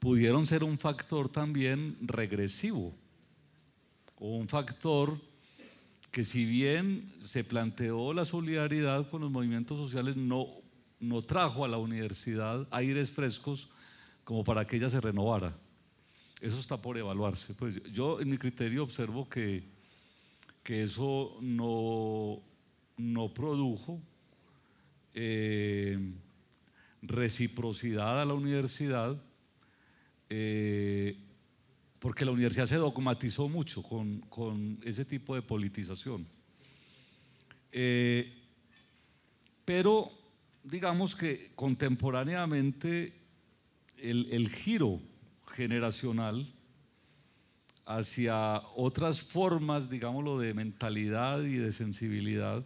[SPEAKER 2] pudieron ser un factor también regresivo, o un factor que si bien se planteó la solidaridad con los movimientos sociales, no, no trajo a la universidad aires frescos como para que ella se renovara. Eso está por evaluarse. Pues yo en mi criterio observo que, que eso no, no produjo eh, reciprocidad a la universidad, eh, porque la universidad se dogmatizó mucho con, ese tipo de politización. Eh, pero digamos que contemporáneamente el, el giro generacional hacia otras formas, digámoslo, de mentalidad y de sensibilidad,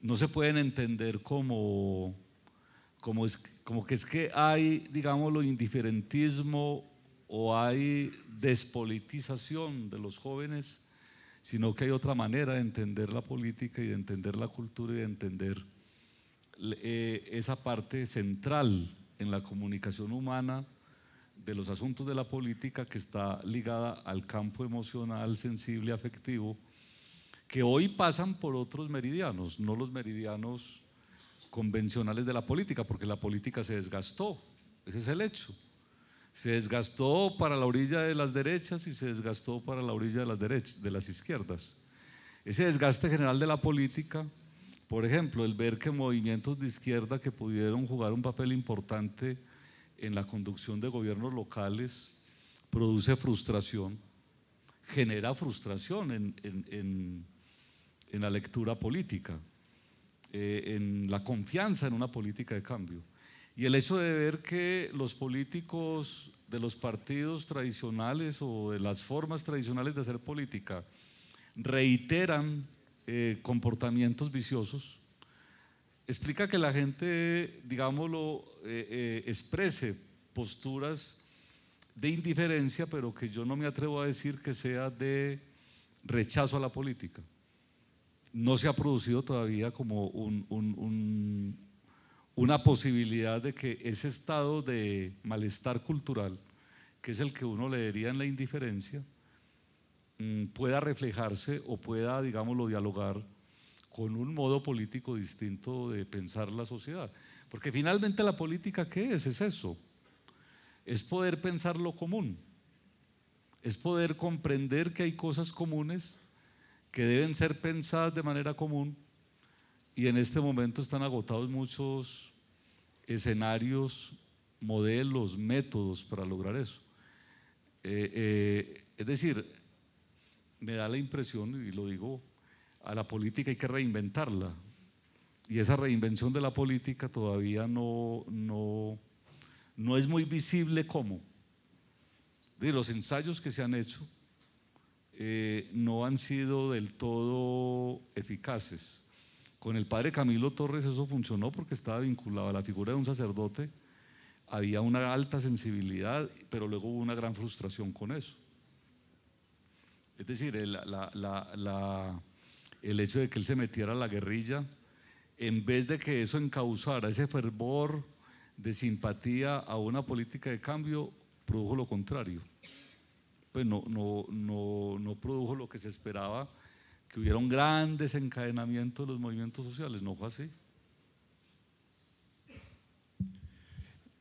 [SPEAKER 2] no se pueden entender como, como que es que hay, digámoslo, indiferentismo o hay despolitización de los jóvenes, sino que hay otra manera de entender la política y de entender la cultura y de entender eh, esa parte central en la comunicación humana de los asuntos de la política que está ligada al campo emocional, sensible, afectivo, que hoy pasan por otros meridianos, no los meridianos convencionales de la política, porque la política se desgastó, ese es el hecho. Se desgastó para la orilla de las derechas y se desgastó para la orilla de las, derechas, de las izquierdas. Ese desgaste general de la política, por ejemplo, el ver que movimientos de izquierda que pudieron jugar un papel importante en la conducción de gobiernos locales produce frustración, genera frustración en, la lectura política, eh, en la confianza en una política de cambio. Y el hecho de ver que los políticos de los partidos tradicionales o de las formas tradicionales de hacer política reiteran eh, comportamientos viciosos, explica que la gente, digámoslo, eh, eh, exprese posturas de indiferencia, pero que yo no me atrevo a decir que sea de rechazo a la política. No se ha producido todavía como una posibilidad de que ese estado de malestar cultural, que es el que uno leería en la indiferencia, mm, pueda reflejarse o pueda, digámoslo, dialogar con un modo político distinto de pensar la sociedad. Porque finalmente la política, ¿qué es? Es eso. Es poder pensar lo común. Es poder comprender que hay cosas comunes que deben ser pensadas de manera común. Y en este momento están agotados muchos escenarios, modelos, métodos para lograr eso. Eh, eh, es decir, me da la impresión, y lo digo a la política hay que reinventarla. Y esa reinvención de la política todavía no, no, no es muy visible cómo. De los ensayos que se han hecho eh, no han sido del todo eficaces. Con el padre Camilo Torres eso funcionó porque estaba vinculado a la figura de un sacerdote, había una alta sensibilidad, pero luego hubo una gran frustración con eso. Es decir, la, el hecho de que él se metiera a la guerrilla, en vez de que eso encauzara ese fervor de simpatía a una política de cambio, produjo lo contrario. Pues no, no, no produjo lo que se esperaba, que hubiera un gran desencadenamiento de los movimientos sociales, no fue así.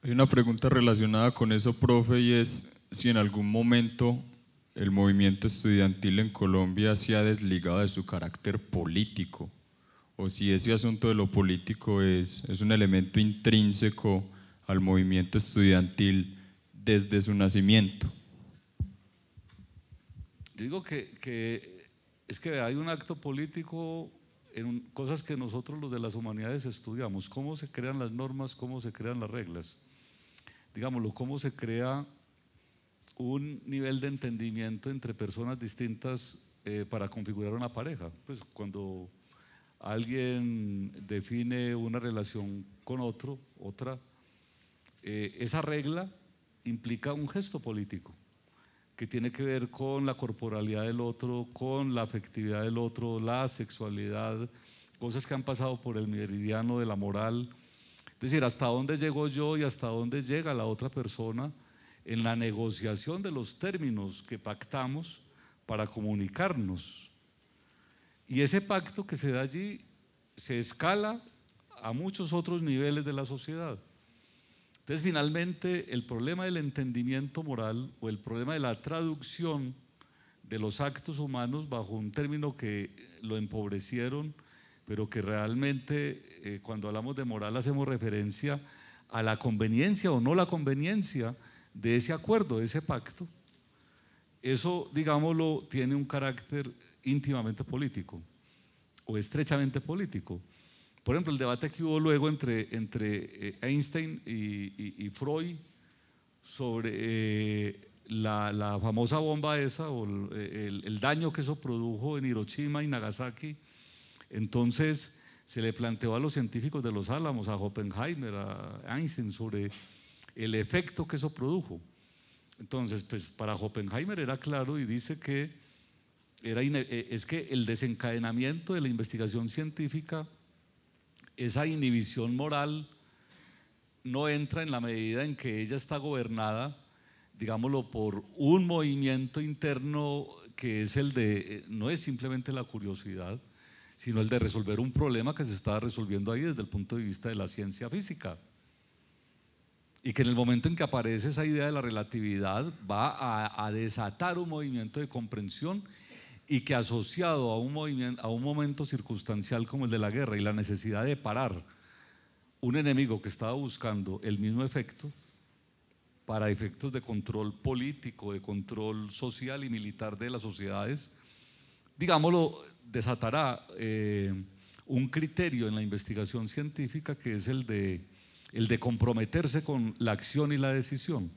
[SPEAKER 1] Hay una pregunta relacionada con eso, profe, y es si en algún momento el movimiento estudiantil en Colombia se ha desligado de su carácter político, o si ese asunto de lo político es, es un elemento intrínseco al movimiento estudiantil desde su nacimiento.
[SPEAKER 2] digo que, que, es que hay un acto político en cosas que nosotros los de las humanidades estudiamos, cómo se crean las normas, cómo se crean las reglas, digámoslo, cómo se crea un nivel de entendimiento entre personas distintas eh, para configurar una pareja. Pues cuando alguien define una relación con otro, otra, eh, esa regla implica un gesto político que tiene que ver con la corporalidad del otro, con la afectividad del otro, la sexualidad, cosas que han pasado por el meridiano de la moral. Es decir, hasta dónde llego yo y hasta dónde llega la otra persona en la negociación de los términos que pactamos para comunicarnos. Y ese pacto que se da allí se escala a muchos otros niveles de la sociedad. Entonces, finalmente, el problema del entendimiento moral o el problema de la traducción de los actos humanos bajo un término que lo empobrecieron, pero que realmente eh, cuando hablamos de moral hacemos referencia a la conveniencia o no la conveniencia de ese acuerdo, de ese pacto, eso, digámoslo, tiene un carácter íntimamente político o estrechamente político. Por ejemplo, el debate que hubo luego entre, eh, Einstein y, Freud sobre eh, la, famosa bomba esa o el, el, daño que eso produjo en Hiroshima y Nagasaki. Entonces se le planteó a los científicos de los Álamos, a Oppenheimer, a Einstein, sobre el efecto que eso produjo. Entonces, pues para Oppenheimer era claro y dice que era eh, es que el desencadenamiento de la investigación científica, esa inhibición moral, no entra en la medida en que ella está gobernada, digámoslo, por un movimiento interno que es el de, eh, no es simplemente la curiosidad, sino el de resolver un problema que se está resolviendo ahí desde el punto de vista de la ciencia física. Y que en el momento en que aparece esa idea de la relatividad va a, desatar un movimiento de comprensión y que asociado a un, movimiento, a un momento circunstancial como el de la guerra y la necesidad de parar un enemigo que estaba buscando el mismo efecto para efectos de control político, de control social y militar de las sociedades, digámoslo, desatará eh, un criterio en la investigación científica que es el de el de comprometerse con la acción y la decisión.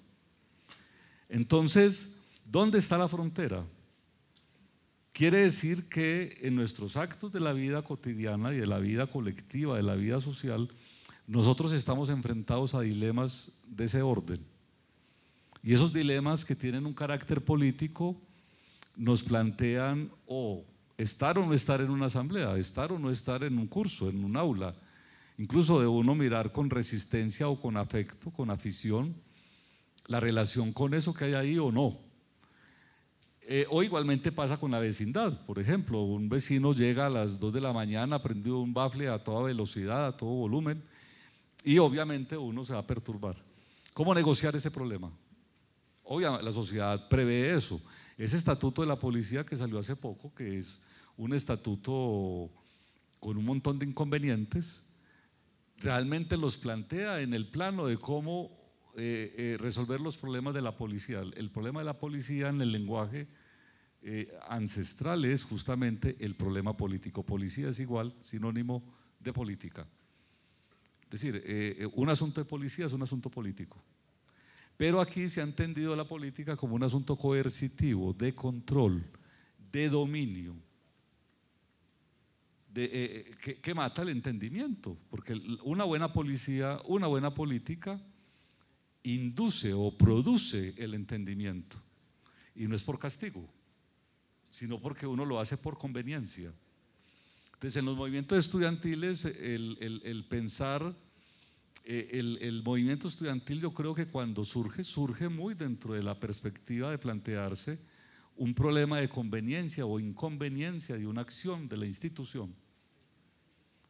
[SPEAKER 2] Entonces, ¿dónde está la frontera? Quiere decir que en nuestros actos de la vida cotidiana y de la vida colectiva, de la vida social, nosotros estamos enfrentados a dilemas de ese orden. Y esos dilemas que tienen un carácter político nos plantean o estar o no estar en una asamblea, estar o no estar en un curso, en un aula, incluso de uno mirar con resistencia o con afecto, con afición, la relación con eso que hay ahí o no. Eh, o igualmente pasa con la vecindad, por ejemplo, un vecino llega a las 2 de la mañana, prendió un bafle a toda velocidad, a todo volumen, y obviamente uno se va a perturbar. ¿Cómo negociar ese problema? Obviamente la sociedad prevé eso. Ese estatuto de la policía que salió hace poco, que es un estatuto con un montón de inconvenientes, realmente los plantea en el plano de cómo eh, eh, resolver los problemas de la policía. El problema de la policía en el lenguaje eh, ancestral es justamente el problema político. Policía es igual, sinónimo de política. Es decir, un asunto de policía es un asunto político. Pero aquí se ha entendido la política como un asunto coercitivo, de control, de dominio eh, eh, que, mata el entendimiento, porque una buena policía, una buena política induce o produce el entendimiento. Y no es por castigo, sino porque uno lo hace por conveniencia. Entonces, en los movimientos estudiantiles, el, pensar, eh, el movimiento estudiantil yo creo que cuando surge, surge muy dentro de la perspectiva de plantearse un problema de conveniencia o inconveniencia de una acción de la institución.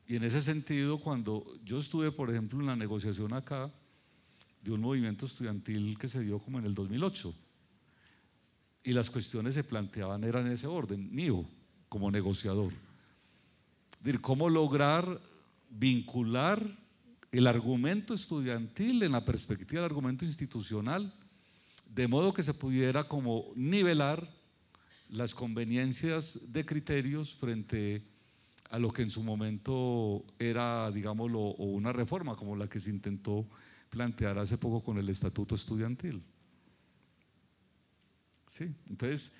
[SPEAKER 2] Y en ese sentido, cuando yo estuve, por ejemplo, en la negociación acá de un movimiento estudiantil que se dio como en el 2008, y las cuestiones se planteaban eran en ese orden, mío como negociador. Es decir, cómo lograr vincular el argumento estudiantil en la perspectiva del argumento institucional de modo que se pudiera como nivelar las conveniencias de criterios frente a lo que en su momento era, digámoslo, una reforma como la que se intentó plantear hace poco con el Estatuto Estudiantil. Sí, entonces,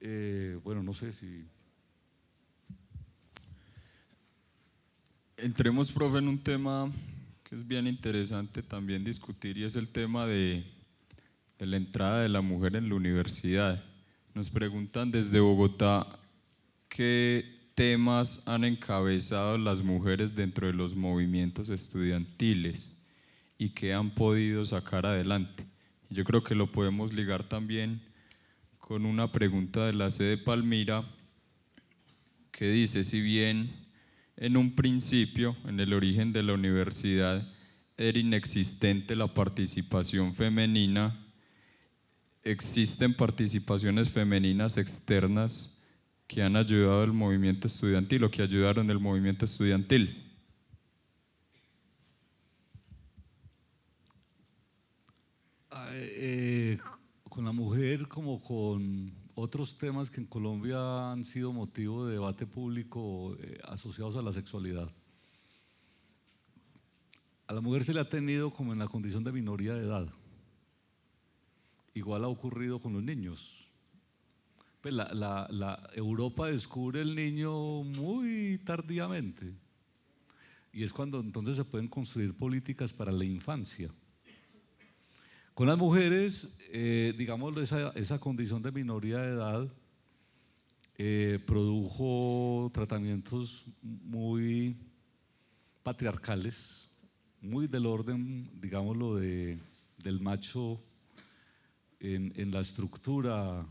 [SPEAKER 2] eh, bueno, no
[SPEAKER 1] sé si... Entremos, profe, en un tema que es bien interesante también discutir y es el tema de de la entrada de la mujer en la universidad. Nos preguntan desde Bogotá qué temas han encabezado las mujeres dentro de los movimientos estudiantiles y qué han podido sacar adelante. Yo creo que lo podemos ligar también con una pregunta de la sede Palmira que dice, si bien en un principio, en el origen de la universidad, era inexistente la participación femenina, existen participaciones femeninas externas que han ayudado al movimiento estudiantil o que ayudaron el movimiento estudiantil. Ah,
[SPEAKER 2] eh, con la mujer como con otros temas que en Colombia han sido motivo de debate público eh, asociados a la sexualidad. A la mujer se le ha tenido como en la condición de minoría de edad. Igual ha ocurrido con los niños. Pues la, Europa descubre el niño muy tardíamente. Y es cuando entonces se pueden construir políticas para la infancia. Con las mujeres, eh, digamos, esa, condición de minoría de edad eh, produjo tratamientos muy patriarcales, muy del orden, digámoslo, de, del macho en, la estructura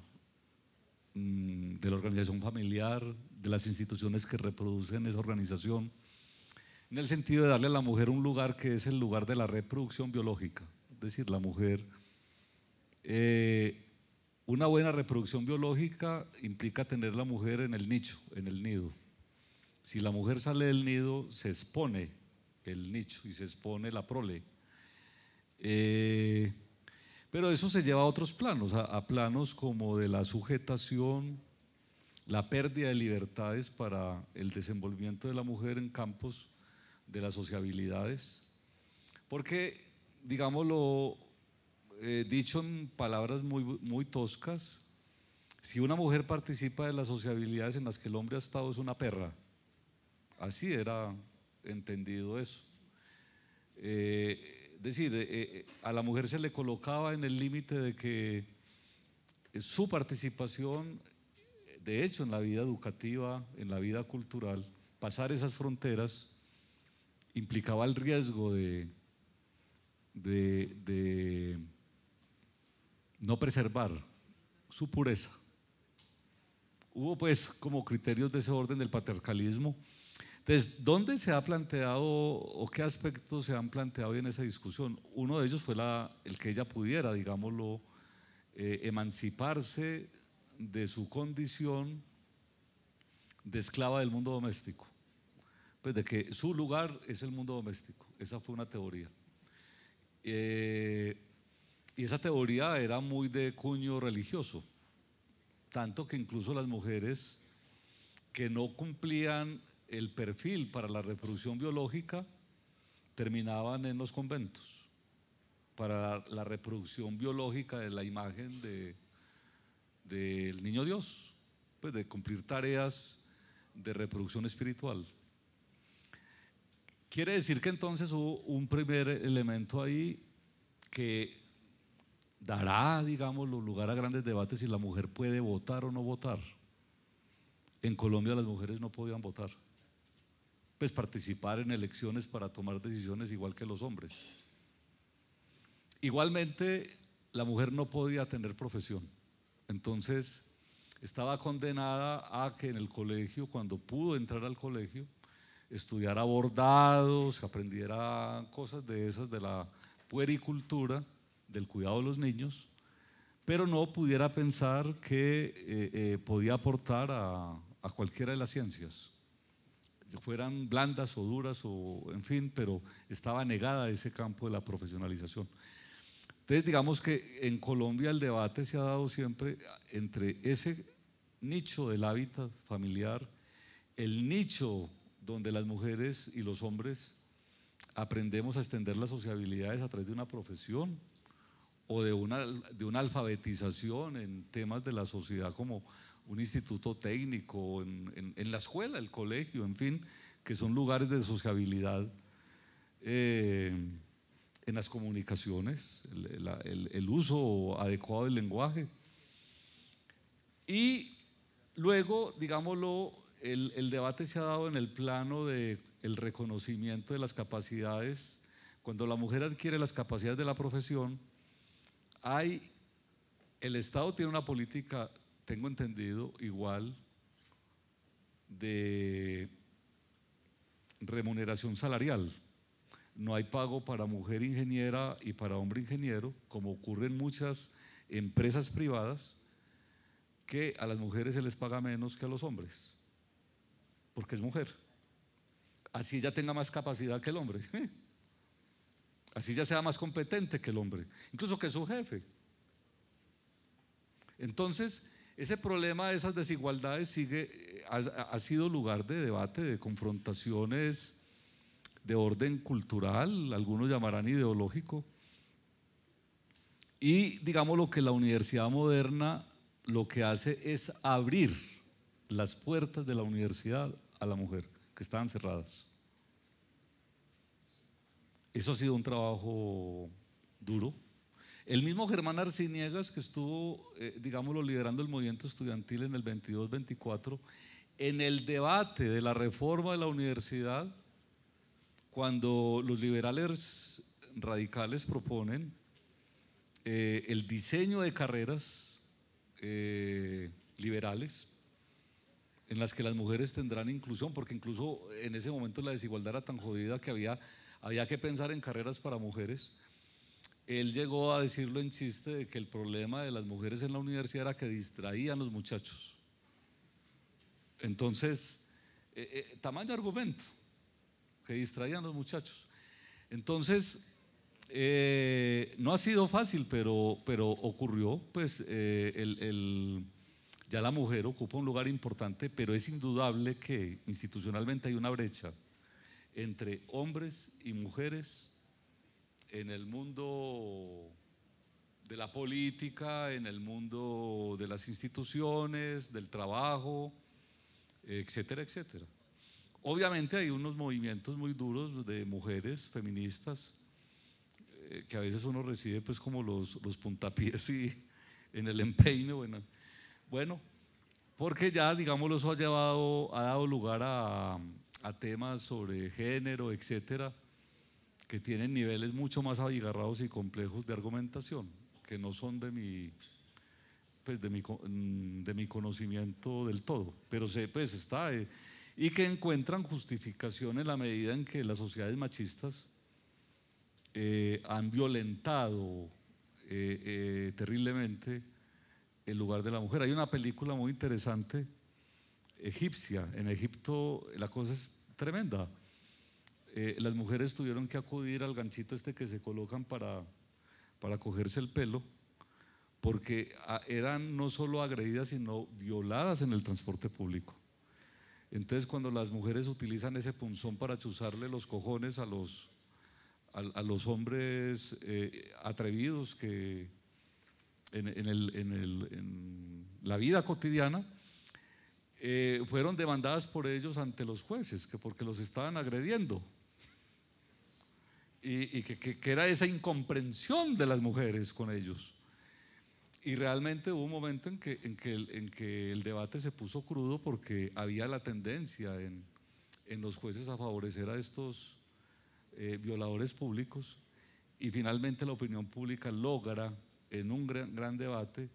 [SPEAKER 2] mm, de la organización familiar, de las instituciones que reproducen esa organización, en el sentido de darle a la mujer un lugar que es el lugar de la reproducción biológica. Es decir, la mujer, eh, una buena reproducción biológica implica tener la mujer en el nicho, en el nido. Si la mujer sale del nido, se expone el nicho y se expone la prole. Eh, pero eso se lleva a otros planos, a, planos como de la sujetación, la pérdida de libertades para el desenvolvimiento de la mujer en campos de las sociabilidades. Porque, digámoslo, eh, dicho en palabras muy, muy toscas, si una mujer participa de las sociabilidades en las que el hombre ha estado es una perra. Así era entendido eso. Eh, decir, eh, eh, a la mujer se le colocaba en el límite de que eh, su participación, de hecho, en la vida educativa, en la vida cultural, pasar esas fronteras implicaba el riesgo de, de no preservar su pureza. Hubo pues como criterios de ese orden del patriarcalismo entonces, ¿dónde se ha planteado o qué aspectos se han planteado en esa discusión? Uno de ellos fue el que ella pudiera, digámoslo, eh, emanciparse de su condición de esclava del mundo doméstico. Pues de que su lugar es el mundo doméstico. Esa fue una teoría. Eh, y esa teoría era muy de cuño religioso, tanto que incluso las mujeres que no cumplían el perfil para la reproducción biológica terminaban en los conventos, para la reproducción biológica de la imagen del de, niño Dios, pues de cumplir tareas de reproducción espiritual. Quiere decir que entonces hubo un primer elemento ahí que dará, digamos, lugar a grandes debates si la mujer puede votar o no votar. En Colombia las mujeres no podían votar. Pues, participar en elecciones para tomar decisiones igual que los hombres. Igualmente, la mujer no podía tener profesión. Entonces, estaba condenada a que en el colegio, cuando pudo entrar al colegio, estudiara bordados, aprendiera cosas de esas, de la puericultura, del cuidado de los niños, pero no pudiera pensar que eh, eh, podía aportar a cualquiera de las ciencias. Este, fueran blandas o duras o en fin, pero estaba negada ese campo de la profesionalización. Entonces digamos que en Colombia el debate se ha dado siempre entre ese nicho del hábitat familiar, el nicho donde las mujeres y los hombres aprendemos a extender las sociabilidades a través de una profesión o de una, de una alfabetización en temas de la sociedad como un instituto técnico, en, la escuela, el colegio, en fin, que son lugares de sociabilidad. Eh, en las comunicaciones, el, uso adecuado del lenguaje. Y luego, digámoslo, el, debate se ha dado en el plano del reconocimiento de las capacidades. Cuando la mujer adquiere las capacidades de la profesión, hay, el Estado tiene una política tengo entendido, igual de remuneración salarial. No hay pago para mujer ingeniera y para hombre ingeniero, como ocurre en muchas empresas privadas, que a las mujeres se les paga menos que a los hombres, porque es mujer. Así ya tenga más capacidad que el hombre, así ya sea más competente que el hombre, incluso que su jefe. Entonces, ese problema de esas desigualdades sigue, ha, sido lugar de debate, de confrontaciones de orden cultural, algunos llamarán ideológico. Y digamos lo que la universidad moderna lo que hace es abrir las puertas de la universidad a la mujer, que estaban cerradas. Eso ha sido un trabajo duro, el mismo Germán Arciniegas, que estuvo, eh, digámoslo, liderando el movimiento estudiantil en el 22-24, en el debate de la reforma de la universidad, cuando los liberales radicales proponen eh, el diseño de carreras eh, liberales en las que las mujeres tendrán inclusión, porque incluso en ese momento la desigualdad era tan jodida que había, había que pensar en carreras para mujeres él llegó a decirlo en chiste de que el problema de las mujeres en la universidad era que distraían a los muchachos. Entonces, eh, eh, tamaño argumento, que distraían a los muchachos. Entonces, eh, no ha sido fácil, pero, pero ocurrió, pues ya la mujer ocupa un lugar importante, pero es indudable que institucionalmente hay una brecha entre hombres y mujeres en el mundo de la política, en el mundo de las instituciones, del trabajo, etcétera, etcétera. Obviamente hay unos movimientos muy duros de mujeres feministas eh, que a veces uno recibe pues como los, los puntapiés y en el empeine. Bueno, bueno, porque ya digamos eso ha llevado, ha dado lugar a temas sobre género, etcétera que tienen niveles mucho más abigarrados y complejos de argumentación, que no son de mi, pues de mi, mm, conocimiento del todo, pero sé, pues está, eh, y que encuentran justificación en la medida en que las sociedades machistas eh, han violentado eh, terriblemente el lugar de la mujer. Hay una película muy interesante, egipcia, en Egipto la cosa es tremenda eh, las mujeres tuvieron que acudir al ganchito este que se colocan para, cogerse el pelo, porque ah, eran no solo agredidas, sino violadas en el transporte público. Entonces, cuando las mujeres utilizan ese punzón para chuzarle los cojones a los, los hombres eh, atrevidos que en, la vida cotidiana, eh, fueron demandadas por ellos ante los jueces, que porque los estaban agrediendo y, que, era esa incomprensión de las mujeres con ellos. Y realmente hubo un momento en que, en que, el debate se puso crudo porque había la tendencia en, los jueces a favorecer a estos eh, violadores públicos y finalmente la opinión pública logra en un gran, gran debate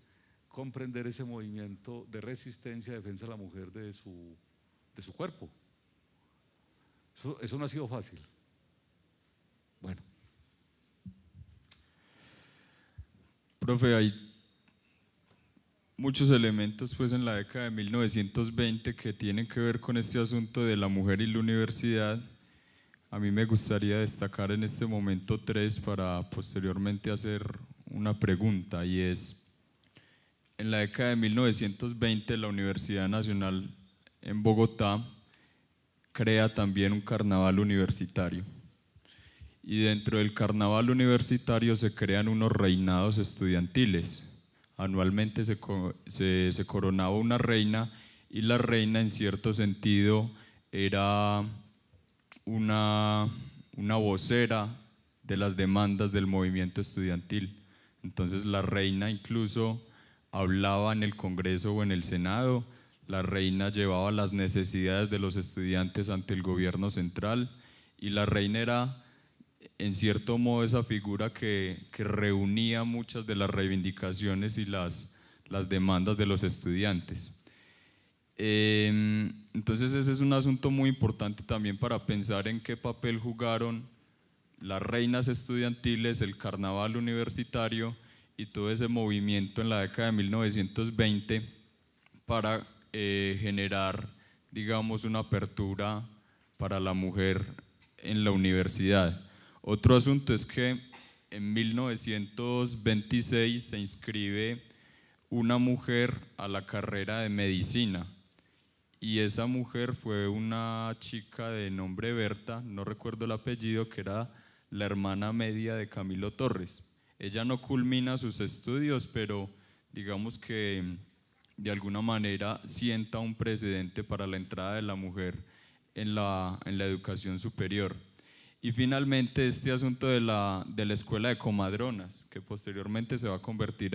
[SPEAKER 2] comprender ese movimiento de resistencia, defensa de la mujer de su, cuerpo. eso no ha sido fácil.
[SPEAKER 1] Bueno. Profe, hay muchos elementos pues en la década de 1920 que tienen que ver con este asunto de la mujer y la universidad. A mí me gustaría destacar en este momento tres para posteriormente hacer una pregunta y es, en la década de 1920 la Universidad Nacional en Bogotá crea también un carnaval universitario y dentro del carnaval universitario se crean unos reinados estudiantiles. Anualmente se, coronaba una reina y la reina en cierto sentido era una, una vocera de las demandas del movimiento estudiantil. Entonces la reina incluso hablaba en el Congreso o en el Senado, la reina llevaba las necesidades de los estudiantes ante el gobierno central y la reina era en cierto modo esa figura que, reunía muchas de las reivindicaciones y las, demandas de los estudiantes. Em, entonces ese es un asunto muy importante también para pensar en qué papel jugaron las reinas estudiantiles, el carnaval universitario y todo ese movimiento en la década de 1920 para eh, generar, digamos, una apertura para la mujer en la universidad. Otro asunto es que en 1926 se inscribe una mujer a la carrera de medicina y esa mujer fue una chica de nombre Berta, no recuerdo el apellido, que era la hermana media de Camilo Torres. Ella no culmina sus estudios, pero digamos que de alguna manera sienta un precedente para la entrada de la mujer en la, en la educación superior. Y finalmente este asunto de la, escuela de comadronas, que posteriormente se va a convertir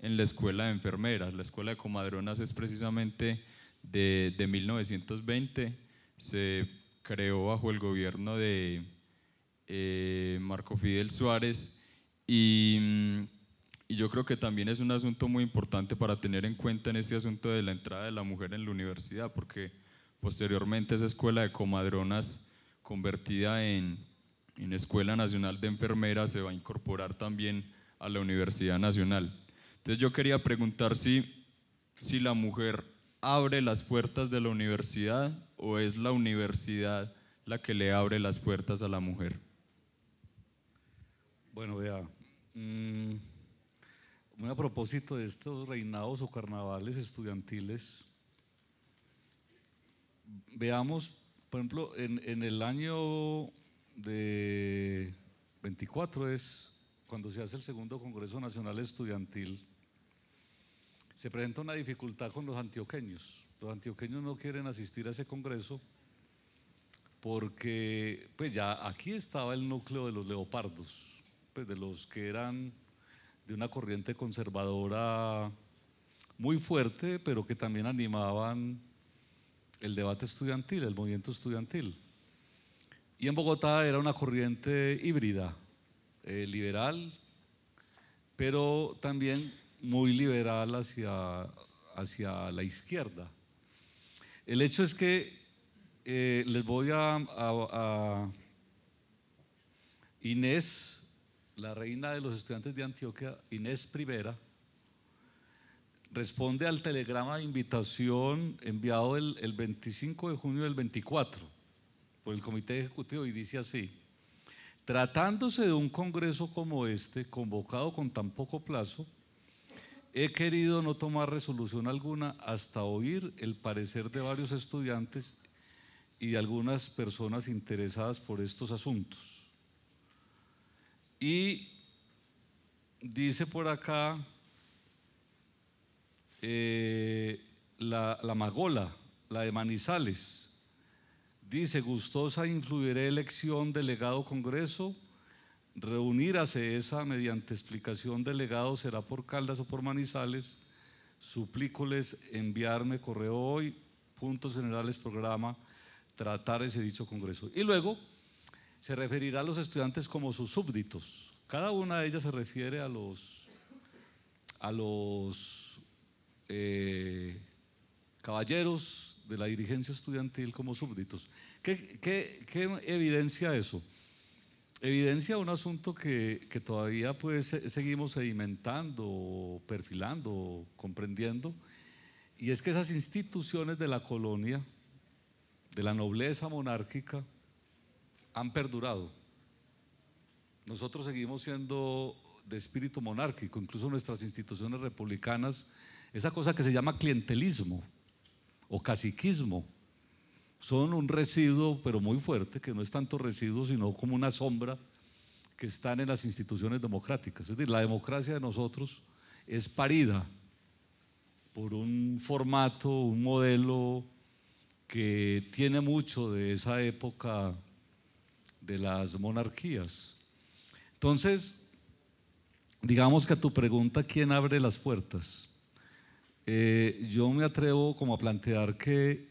[SPEAKER 1] en la escuela de enfermeras. La escuela de comadronas es precisamente de, 1920, se creó bajo el gobierno de eh, Marco Fidel Suárez y, y yo creo que también es un asunto muy importante para tener en cuenta en ese asunto de la entrada de la mujer en la universidad, porque posteriormente esa escuela de comadronas convertida en, Escuela Nacional de Enfermeras, se va a incorporar también a la Universidad Nacional. Entonces yo quería preguntar si, si la mujer abre las puertas de la universidad o es la universidad la que le abre las puertas a la mujer.
[SPEAKER 2] Bueno, vea, mm, muy a propósito de estos reinados o carnavales estudiantiles, veamos por ejemplo, en, el año de 24 es cuando se hace el segundo Congreso Nacional Estudiantil, se presenta una dificultad con los antioqueños. Los antioqueños no quieren asistir a ese Congreso porque pues ya aquí estaba el núcleo de los leopardos, pues, de los que eran de una corriente conservadora muy fuerte, pero que también animaban el debate estudiantil, el movimiento estudiantil. Y en Bogotá era una corriente híbrida, eh, liberal, pero también muy liberal hacia, hacia la izquierda. El hecho es que eh, les voy a, a, Inés, la reina de los estudiantes de Antioquia, Inés Primera, responde al telegrama de invitación enviado el, 25 de junio del 24 por el Comité Ejecutivo y dice así, tratándose de un Congreso como este, convocado con tan poco plazo, he querido no tomar resolución alguna hasta oír el parecer de varios estudiantes y de algunas personas interesadas por estos asuntos. Y dice por acá, eh, la, Magola, la de Manizales, dice, gustosa influiré elección delegado Congreso, reunir esa mediante explicación delegado será por Caldas o por Manizales, suplícoles enviarme correo hoy, puntos generales, programa, tratar ese dicho Congreso. Y luego se referirá a los estudiantes como sus súbditos. Cada una de ellas se refiere a los, a los eh, caballeros de la dirigencia estudiantil como súbditos. ¿Qué, evidencia eso? Evidencia un asunto que, todavía pues, seguimos sedimentando, perfilando, comprendiendo, y es que esas instituciones de la colonia, de la nobleza monárquica, han perdurado. Nosotros seguimos siendo de espíritu monárquico, incluso nuestras instituciones republicanas esa cosa que se llama clientelismo o caciquismo. Son un residuo, pero muy fuerte, que no es tanto residuo, sino como una sombra que están en las instituciones democráticas. Es decir, la democracia de nosotros es parida por un formato, un modelo que tiene mucho de esa época de las monarquías. Entonces, digamos que a tu pregunta, ¿quién abre las puertas? Eh, yo me atrevo como a plantear que,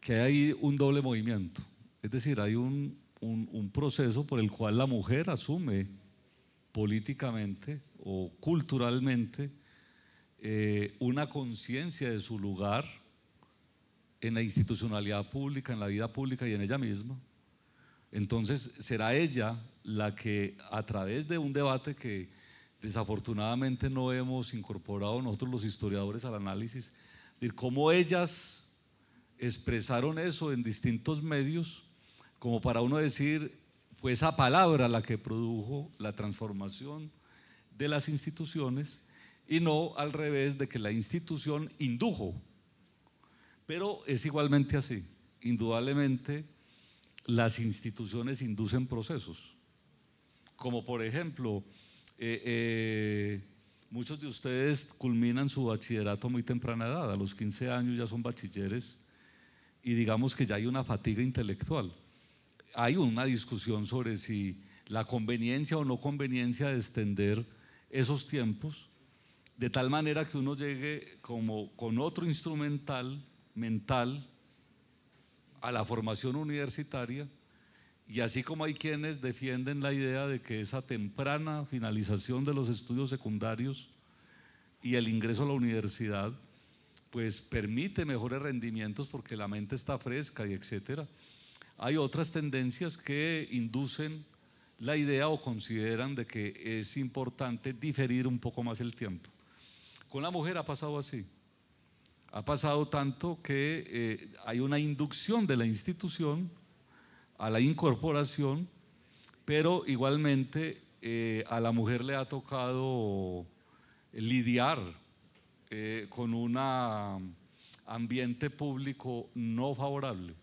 [SPEAKER 2] que hay un doble movimiento. Es decir, hay un, un, proceso por el cual la mujer asume políticamente o culturalmente eh, una conciencia de su lugar en la institucionalidad pública, en la vida pública y en ella misma. Entonces será ella la que a través de un debate que Desafortunadamente no hemos incorporado nosotros los historiadores al análisis de cómo ellas expresaron eso en distintos medios, como para uno decir, fue esa palabra la que produjo la transformación de las instituciones y no al revés de que la institución indujo. Pero es igualmente así. Indudablemente las instituciones inducen procesos, como por ejemplo eh, eh, muchos de ustedes culminan su bachillerato muy temprana edad, a los 15 años ya son bachilleres y digamos que ya hay una fatiga intelectual. Hay una discusión sobre si la conveniencia o no conveniencia de extender esos tiempos, de tal manera que uno llegue como con otro instrumental mental a la formación universitaria y así como hay quienes defienden la idea de que esa temprana finalización de los estudios secundarios y el ingreso a la universidad, pues permite mejores rendimientos porque la mente está fresca y etcétera. Hay otras tendencias que inducen la idea o consideran de que es importante diferir un poco más el tiempo. Con la mujer ha pasado así. Ha pasado tanto que eh, hay una inducción de la institución a la incorporación, pero igualmente eh, a la mujer le ha tocado lidiar eh, con un ambiente público no favorable.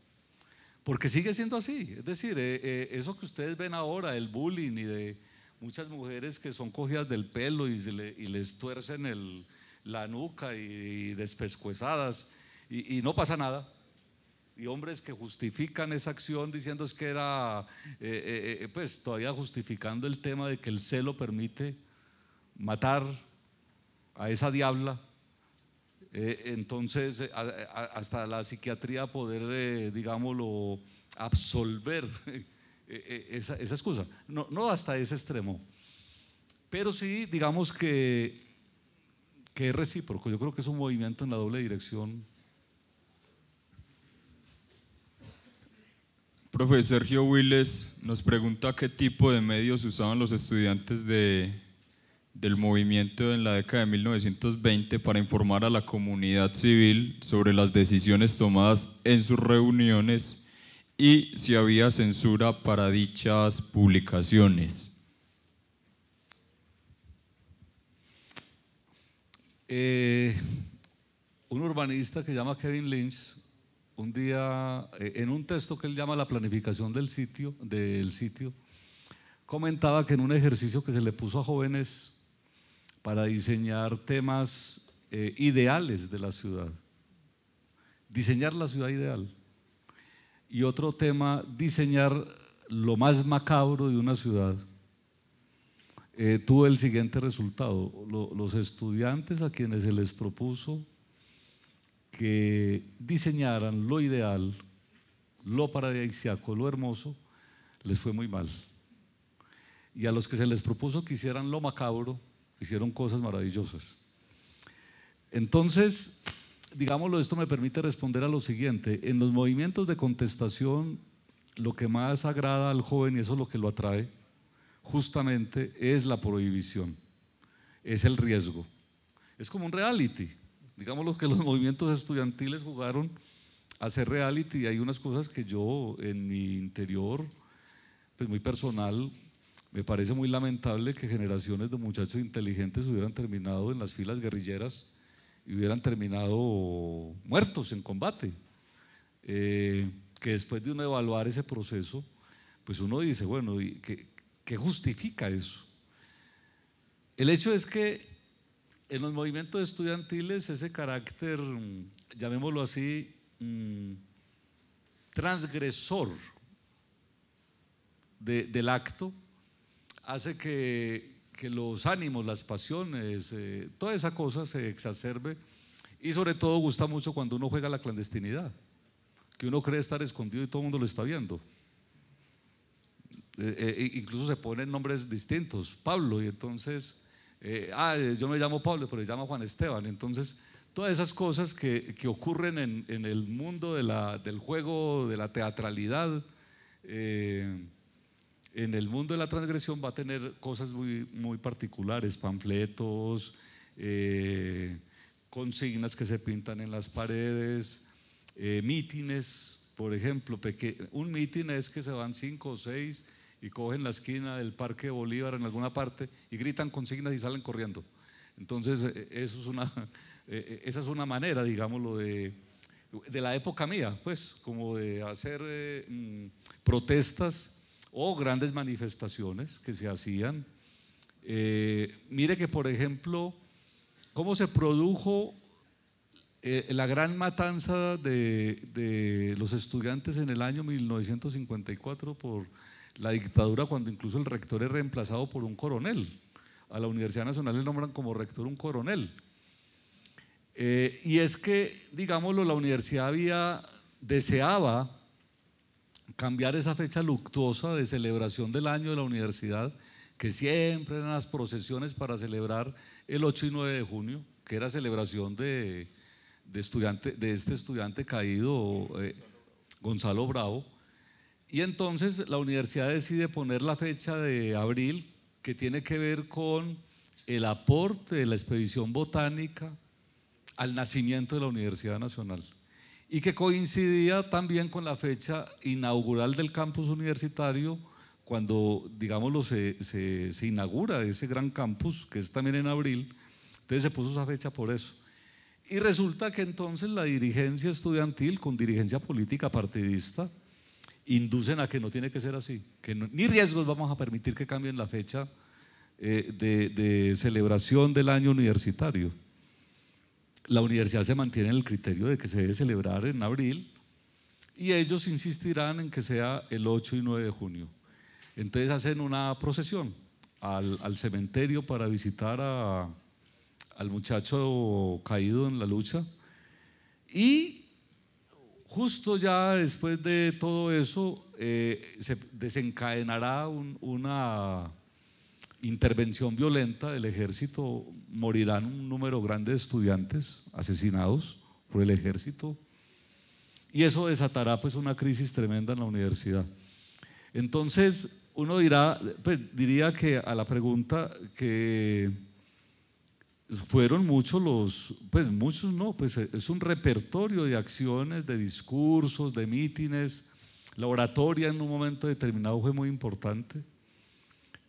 [SPEAKER 2] Porque sigue siendo así. Es decir, eh, eso que ustedes ven ahora, el bullying y de muchas mujeres que son cogidas del pelo y, les tuercen el, la nuca y, despescuezadas y no pasa nada y hombres que justifican esa acción diciendo es que era, eh, eh, eh, pues todavía justificando el tema de que el celo permite matar a esa diabla. entonces, hasta la psiquiatría poder, digámoslo, absolver esa, excusa. No, no hasta ese extremo. Pero sí, digamos que, que es recíproco. Yo creo que es un movimiento en la doble dirección
[SPEAKER 1] Profesor Sergio Willes nos pregunta qué tipo de medios usaban los estudiantes de, del movimiento en la década de 1920 para informar a la comunidad civil sobre las decisiones tomadas en sus reuniones y si había censura para dichas publicaciones.
[SPEAKER 2] Eh, un urbanista que se llama Kevin Lynch un día, eh, en un texto que él llama la planificación del sitio, del sitio, comentaba que en un ejercicio que se le puso a jóvenes para diseñar temas eh, ideales de la ciudad, diseñar la ciudad ideal, y otro tema, diseñar lo más macabro de una ciudad, eh, tuvo el siguiente resultado. los estudiantes a quienes se les propuso que diseñaran lo ideal, lo paradisíaco, lo hermoso, les fue muy mal. Y a los que se les propuso que hicieran lo macabro, hicieron cosas maravillosas. Entonces, digámoslo, esto me permite responder a lo siguiente. En los movimientos de contestación, lo que más agrada al joven, y eso es lo que lo atrae, justamente es la prohibición, es el riesgo. Es como un reality digamos los que los movimientos estudiantiles jugaron a ser reality y hay unas cosas que yo en mi interior, pues muy personal, me parece muy lamentable que generaciones de muchachos inteligentes hubieran terminado en las filas guerrilleras y hubieran terminado muertos en combate. Eh, que después de uno evaluar ese proceso, pues uno dice, bueno, qué justifica eso? El hecho es que en los movimientos estudiantiles ese carácter, mm, llamémoslo así, mm, transgresor del acto, hace que, los ánimos, las pasiones, eh, toda esa cosa se exacerbe y sobre todo gusta mucho cuando uno juega la clandestinidad, que uno cree estar escondido y todo el mundo lo está viendo. Eh, eh, incluso se ponen nombres distintos, Pablo, y entonces eh, ah, eh, yo me llamo Pablo, pero se llama Juan Esteban. Entonces, todas esas cosas que, que ocurren en, en, el mundo de la, del juego, de la teatralidad, eh, en el mundo de la transgresión va a tener cosas muy, muy particulares, panfletos, consignas que se pintan en las paredes, mítines, por ejemplo, un mítin es que se van cinco o seis y cogen la esquina del Parque Bolívar en alguna parte y gritan consignas y salen corriendo. Entonces, eh, eh, eso es una, eh, esa es una manera, digámoslo, de, la época mía, pues, como de hacer mm, protestas o grandes manifestaciones que se hacían. mire que, por ejemplo, cómo se produjo la gran matanza de, de los estudiantes en el año 1954 por la dictadura cuando incluso el rector es reemplazado por un coronel. A la Universidad Nacional le nombran como rector un coronel. Eh, y es que, digámoslo, la universidad había, deseaba cambiar esa fecha luctuosa de celebración del año de la universidad, que siempre eran las procesiones para celebrar el 8 y 9 de junio, que era celebración de, este estudiante caído, eh, Gonzalo Bravo y entonces la universidad decide poner la fecha de abril que tiene que ver con el aporte de la expedición botánica al nacimiento de la Universidad Nacional y que coincidía también con la fecha inaugural del campus universitario cuando, digámoslo, se, inaugura ese gran campus, que es también en abril, entonces se puso esa fecha por eso. Y resulta que entonces la dirigencia estudiantil, con dirigencia política partidista, inducen a que no tiene que ser así, que ni riesgos vamos a permitir que cambien la fecha eh, de, celebración del año universitario. La universidad se mantiene en el criterio de que se debe celebrar en abril y ellos insistirán en que sea el 8 y 9 de junio. Entonces hacen una procesión al, cementerio para visitar al muchacho caído en la lucha y Justo ya después de todo eso eh, se desencadenará una intervención violenta del ejército, morirán un número grande de estudiantes asesinados por el ejército y eso desatará pues una crisis tremenda en la universidad. Entonces uno dirá, pues, diría que a la pregunta que fueron muchos los, pues muchos no, pues eh, es un repertorio de acciones, de discursos, de mítines. La oratoria en un momento determinado fue muy importante.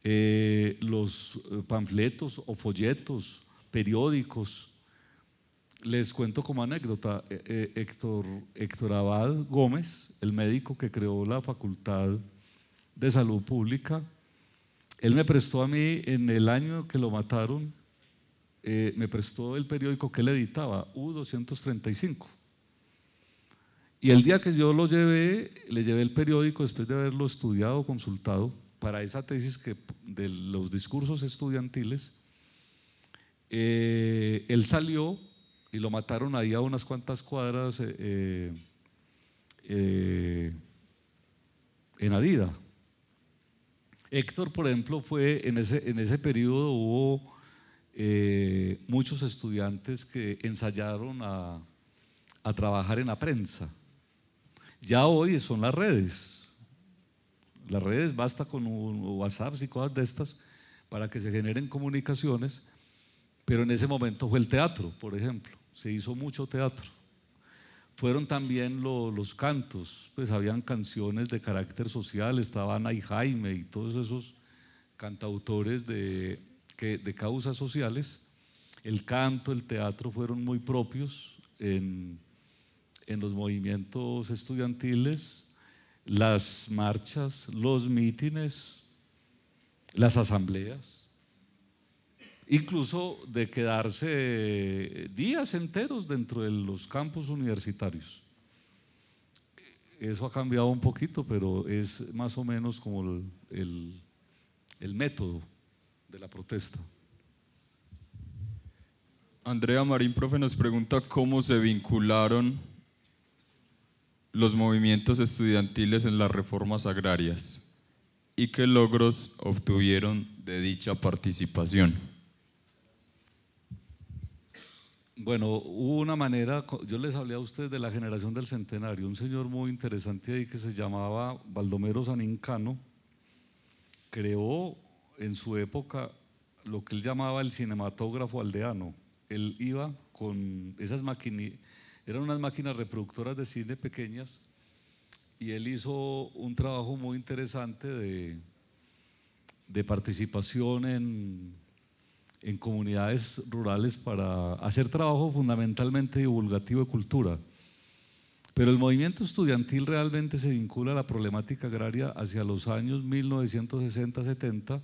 [SPEAKER 2] Eh, los eh, panfletos o folletos, periódicos. Les cuento como anécdota, Héctor, Héctor Abad Gómez, el médico que creó la Facultad de Salud Pública, él me prestó a mí en el año que lo mataron eh, me prestó el periódico que él editaba, U235. Y el día que yo lo llevé, le llevé el periódico después de haberlo estudiado, consultado, para esa tesis que, de los discursos estudiantiles, eh, él salió y lo mataron ahí a unas cuantas cuadras eh, en Adida. Héctor, por ejemplo, fue en ese, en ese periodo hubo eh, muchos estudiantes que ensayaron a, trabajar en la prensa. Ya hoy son las redes. Las redes basta con WhatsApp y cosas de estas para que se generen comunicaciones, pero en ese momento fue el teatro, por ejemplo. Se hizo mucho teatro. Fueron también los cantos, pues habían canciones de carácter social, estaban ahí Jaime y todos esos cantautores de, que, de causas sociales. El canto, el teatro fueron muy propios en, los movimientos estudiantiles, las marchas, los mítines, las asambleas, incluso de quedarse días enteros dentro de los campus universitarios. Eso ha cambiado un poquito, pero es más o menos como
[SPEAKER 1] el método de la protesta. Andrea Marín, profe, nos pregunta cómo se vincularon los movimientos estudiantiles en las reformas agrarias y qué logros obtuvieron de dicha participación.
[SPEAKER 2] Bueno, hubo una manera, yo les hablé a ustedes de la generación del centenario, un señor muy interesante ahí que se llamaba Baldomero Sanincano, creó en su época lo que él llamaba el cinematógrafo aldeano. Él iba con esas máquinas, eran unas máquinas reproductoras de cine pequeñas, y él hizo un trabajo muy interesante de, de participación en, en comunidades rurales para hacer trabajo fundamentalmente divulgativo de cultura. Pero el movimiento estudiantil realmente se vincula a la problemática agraria hacia los años 1960-70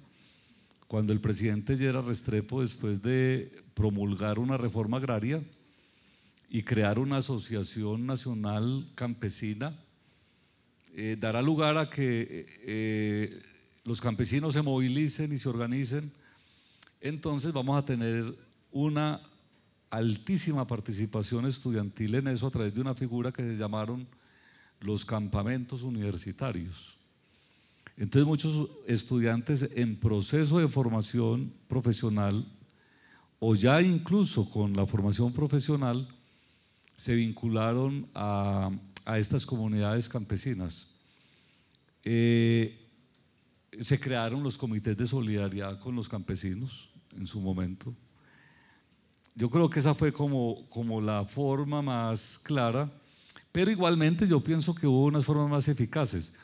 [SPEAKER 2] cuando el presidente Yera Restrepo, después de promulgar una reforma agraria y crear una asociación nacional campesina, eh, dará lugar a que eh, eh, los campesinos se movilicen y se organicen, entonces vamos a tener una altísima participación estudiantil en eso a través de una figura que se llamaron los campamentos universitarios. Entonces muchos estudiantes en proceso de formación profesional o ya incluso con la formación profesional se vincularon a, estas comunidades campesinas. Eh, se crearon los comités de solidaridad con los campesinos en su momento. Yo creo que esa fue como la forma más clara, pero igualmente yo pienso que hubo unas formas más eficaces.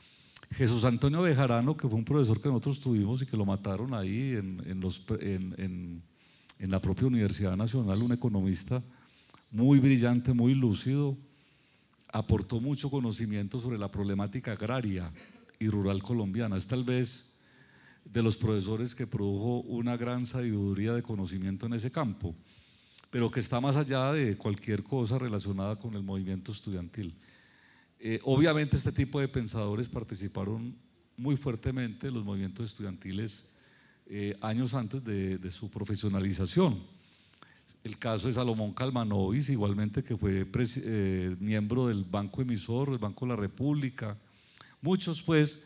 [SPEAKER 2] Jesús Antonio Bejarano, que fue un profesor que nosotros tuvimos y que lo mataron ahí en, la propia Universidad Nacional, un economista muy brillante, muy lúcido, aportó mucho conocimiento sobre la problemática agraria y rural colombiana. Es tal vez de los profesores que produjo una gran sabiduría de conocimiento en ese campo, pero que está más allá de cualquier cosa relacionada con el movimiento estudiantil. Eh, obviamente este tipo de pensadores participaron muy fuertemente en los movimientos estudiantiles eh, años antes de, su profesionalización. El caso de Salomón Calmanovis, igualmente que fue eh, miembro del Banco Emisor, el Banco de la República, muchos pues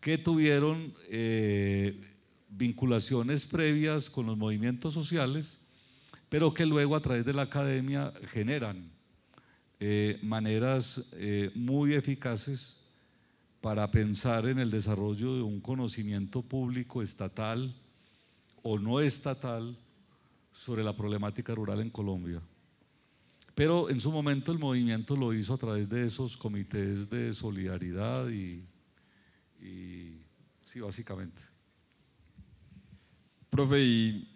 [SPEAKER 2] que tuvieron vinculaciones previas con los movimientos sociales, pero que luego a través de la academia generan eh, maneras eh, muy eficaces para pensar en el desarrollo de un conocimiento público estatal o no estatal sobre la problemática rural en Colombia. Pero en su momento el movimiento lo hizo a través de esos comités de solidaridad y, y sí, básicamente.
[SPEAKER 1] Profe, y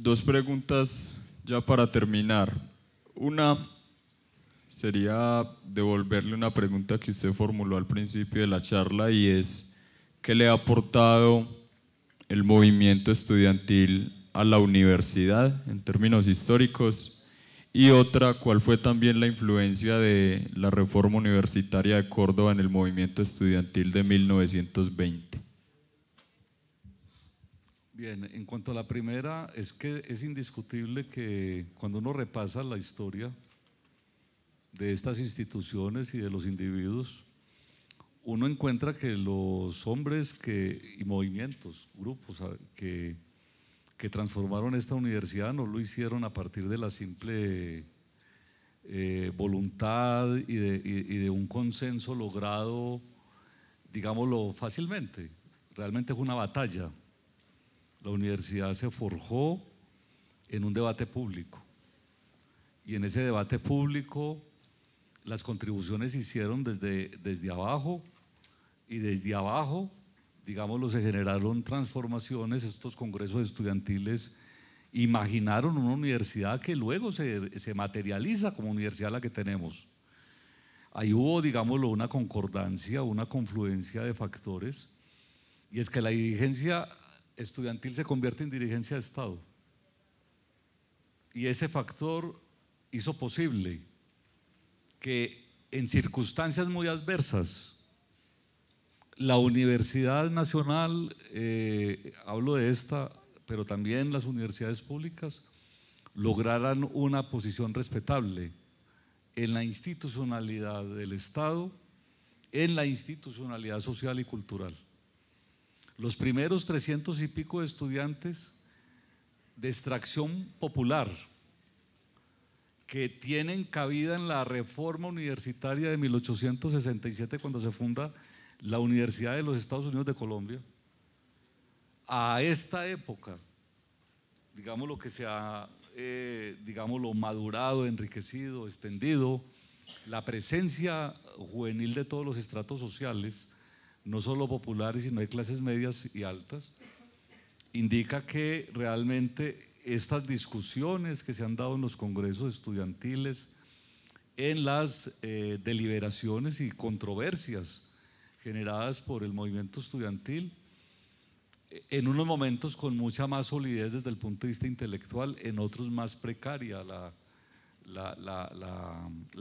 [SPEAKER 1] dos preguntas ya para terminar. Una, sería devolverle una pregunta que usted formuló al principio de la charla y es, ¿qué le ha aportado el movimiento estudiantil a la universidad en términos históricos? Y otra, ¿cuál fue también la influencia de la reforma universitaria de Córdoba en el movimiento estudiantil de 1920?
[SPEAKER 2] Bien, en cuanto a la primera, es que es indiscutible que cuando uno repasa la historia, de estas instituciones y de los individuos, uno encuentra que los hombres que, y movimientos, grupos ah, que, que transformaron esta universidad no lo hicieron a partir de la simple eh, voluntad y de, y de, un consenso logrado, digámoslo fácilmente. Realmente fue una batalla. La universidad se forjó en un debate público. Y en ese debate público las contribuciones se hicieron desde, desde abajo y desde abajo, digámoslo, se generaron transformaciones, estos congresos estudiantiles imaginaron una universidad que luego se, se materializa como universidad la que tenemos. Ahí hubo, digámoslo, una concordancia, una confluencia de factores, y es que la dirigencia estudiantil se convierte en dirigencia de Estado. Y ese factor hizo posible que en circunstancias muy adversas, la Universidad Nacional, eh, hablo de esta, pero también las universidades públicas, lograran una posición respetable en la institucionalidad del Estado, en la institucionalidad social y cultural. Los primeros trescientos y pico de estudiantes de extracción popular, que tienen cabida en la reforma universitaria de 1867 cuando se funda la Universidad de los Estados Unidos de Colombia, a esta época, digamos lo que se ha, eh, digamos lo madurado, enriquecido, extendido, la presencia juvenil de todos los estratos sociales, no solo populares, sino de clases medias y altas, indica que realmente estas discusiones que se han dado en los congresos estudiantiles, en las eh, deliberaciones y controversias generadas por el movimiento estudiantil, eh, en unos momentos con mucha más solidez desde el punto de vista intelectual, en otros más precaria la,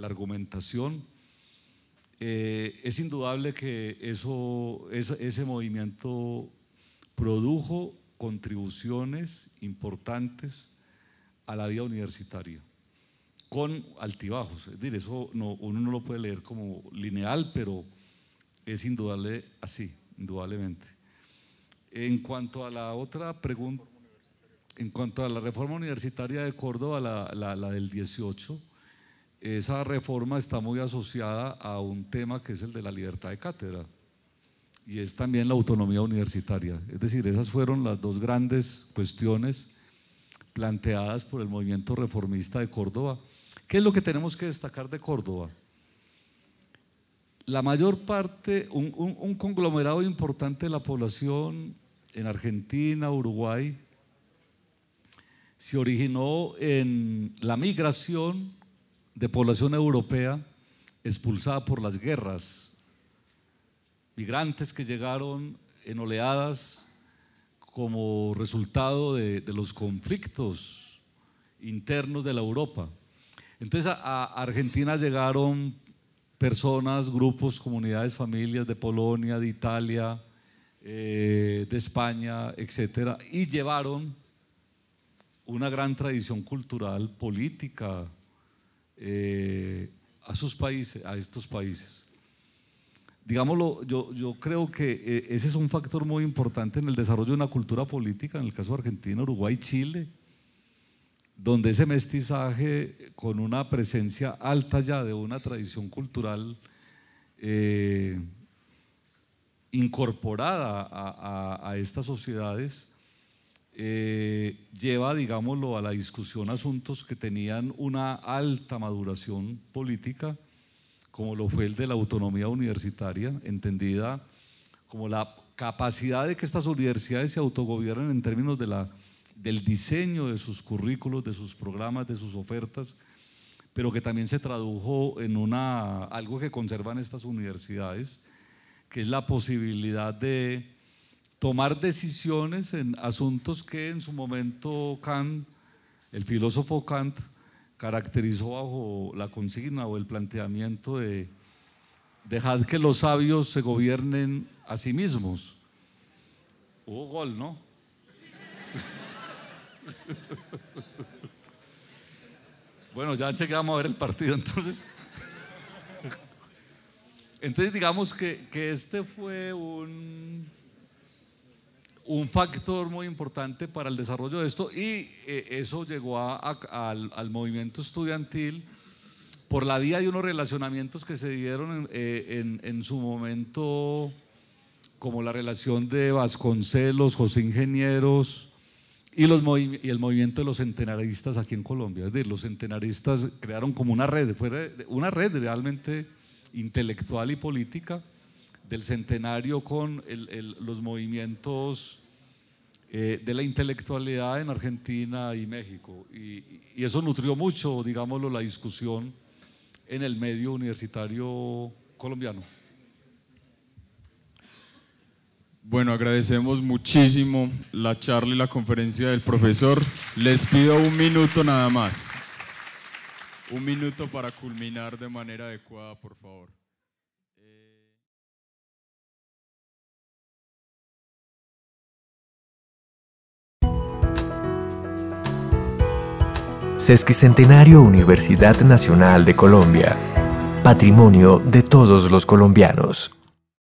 [SPEAKER 2] argumentación. Eh, es indudable que eso, ese movimiento produjo contribuciones importantes a la vida universitaria, con altibajos. Es decir, eso no, uno no lo puede leer como lineal, pero es indudable así, indudablemente. En cuanto a la otra pregunta, en cuanto a la reforma universitaria de Córdoba, la del 18, esa reforma está muy asociada a un tema que es el de la libertad de cátedra y es también la autonomía universitaria. Es decir, esas fueron las dos grandes cuestiones planteadas por el movimiento reformista de Córdoba. ¿Qué es lo que tenemos que destacar de Córdoba? La mayor parte, un, conglomerado importante de la población en Argentina, Uruguay, se originó en la migración de población europea expulsada por las guerras migrantes que llegaron en oleadas como resultado de, los conflictos internos de la Europa. Entonces a, Argentina llegaron personas, grupos, comunidades, familias de Polonia, de Italia, eh, de España, etc. y llevaron una gran tradición cultural, política eh, a sus países, a estos países digámoslo, yo, creo que eh, ese es un factor muy importante en el desarrollo de una cultura política, en el caso de Argentina, Uruguay, Chile, donde ese mestizaje con una presencia alta ya de una tradición cultural eh, incorporada a, estas sociedades, eh, lleva, digámoslo, a la discusión asuntos que tenían una alta maduración política como lo fue el de la autonomía universitaria, entendida como la capacidad de que estas universidades se autogobiernen en términos de la, del diseño de sus currículos, de sus programas, de sus ofertas, pero que también se tradujo en una, algo que conservan estas universidades, que es la posibilidad de tomar decisiones en asuntos que en su momento Kant, el filósofo Kant, caracterizó bajo la consigna o el planteamiento de dejad que los sabios se gobiernen a sí mismos. Hubo gol, ¿no? bueno, ya chequeamos a ver el partido entonces. entonces digamos que, que este fue un un factor muy importante para el desarrollo de esto y eh, eso llegó al, movimiento estudiantil por la vía de unos relacionamientos que se dieron en, eh, su momento, como la relación de Vasconcelos, José Ingenieros y, los y el movimiento de los centenaristas aquí en Colombia. Es decir, los centenaristas crearon como una red, fue una red realmente intelectual y política del centenario con los movimientos eh, de la intelectualidad en Argentina y México. Y, y, eso nutrió mucho, digámoslo, la discusión en el medio universitario colombiano.
[SPEAKER 1] Bueno, agradecemos muchísimo la charla y la conferencia del profesor. Les pido un minuto nada más. Un minuto para culminar de manera adecuada, por favor. Sesquicentenario Universidad Nacional de Colombia. Patrimonio de todos los colombianos.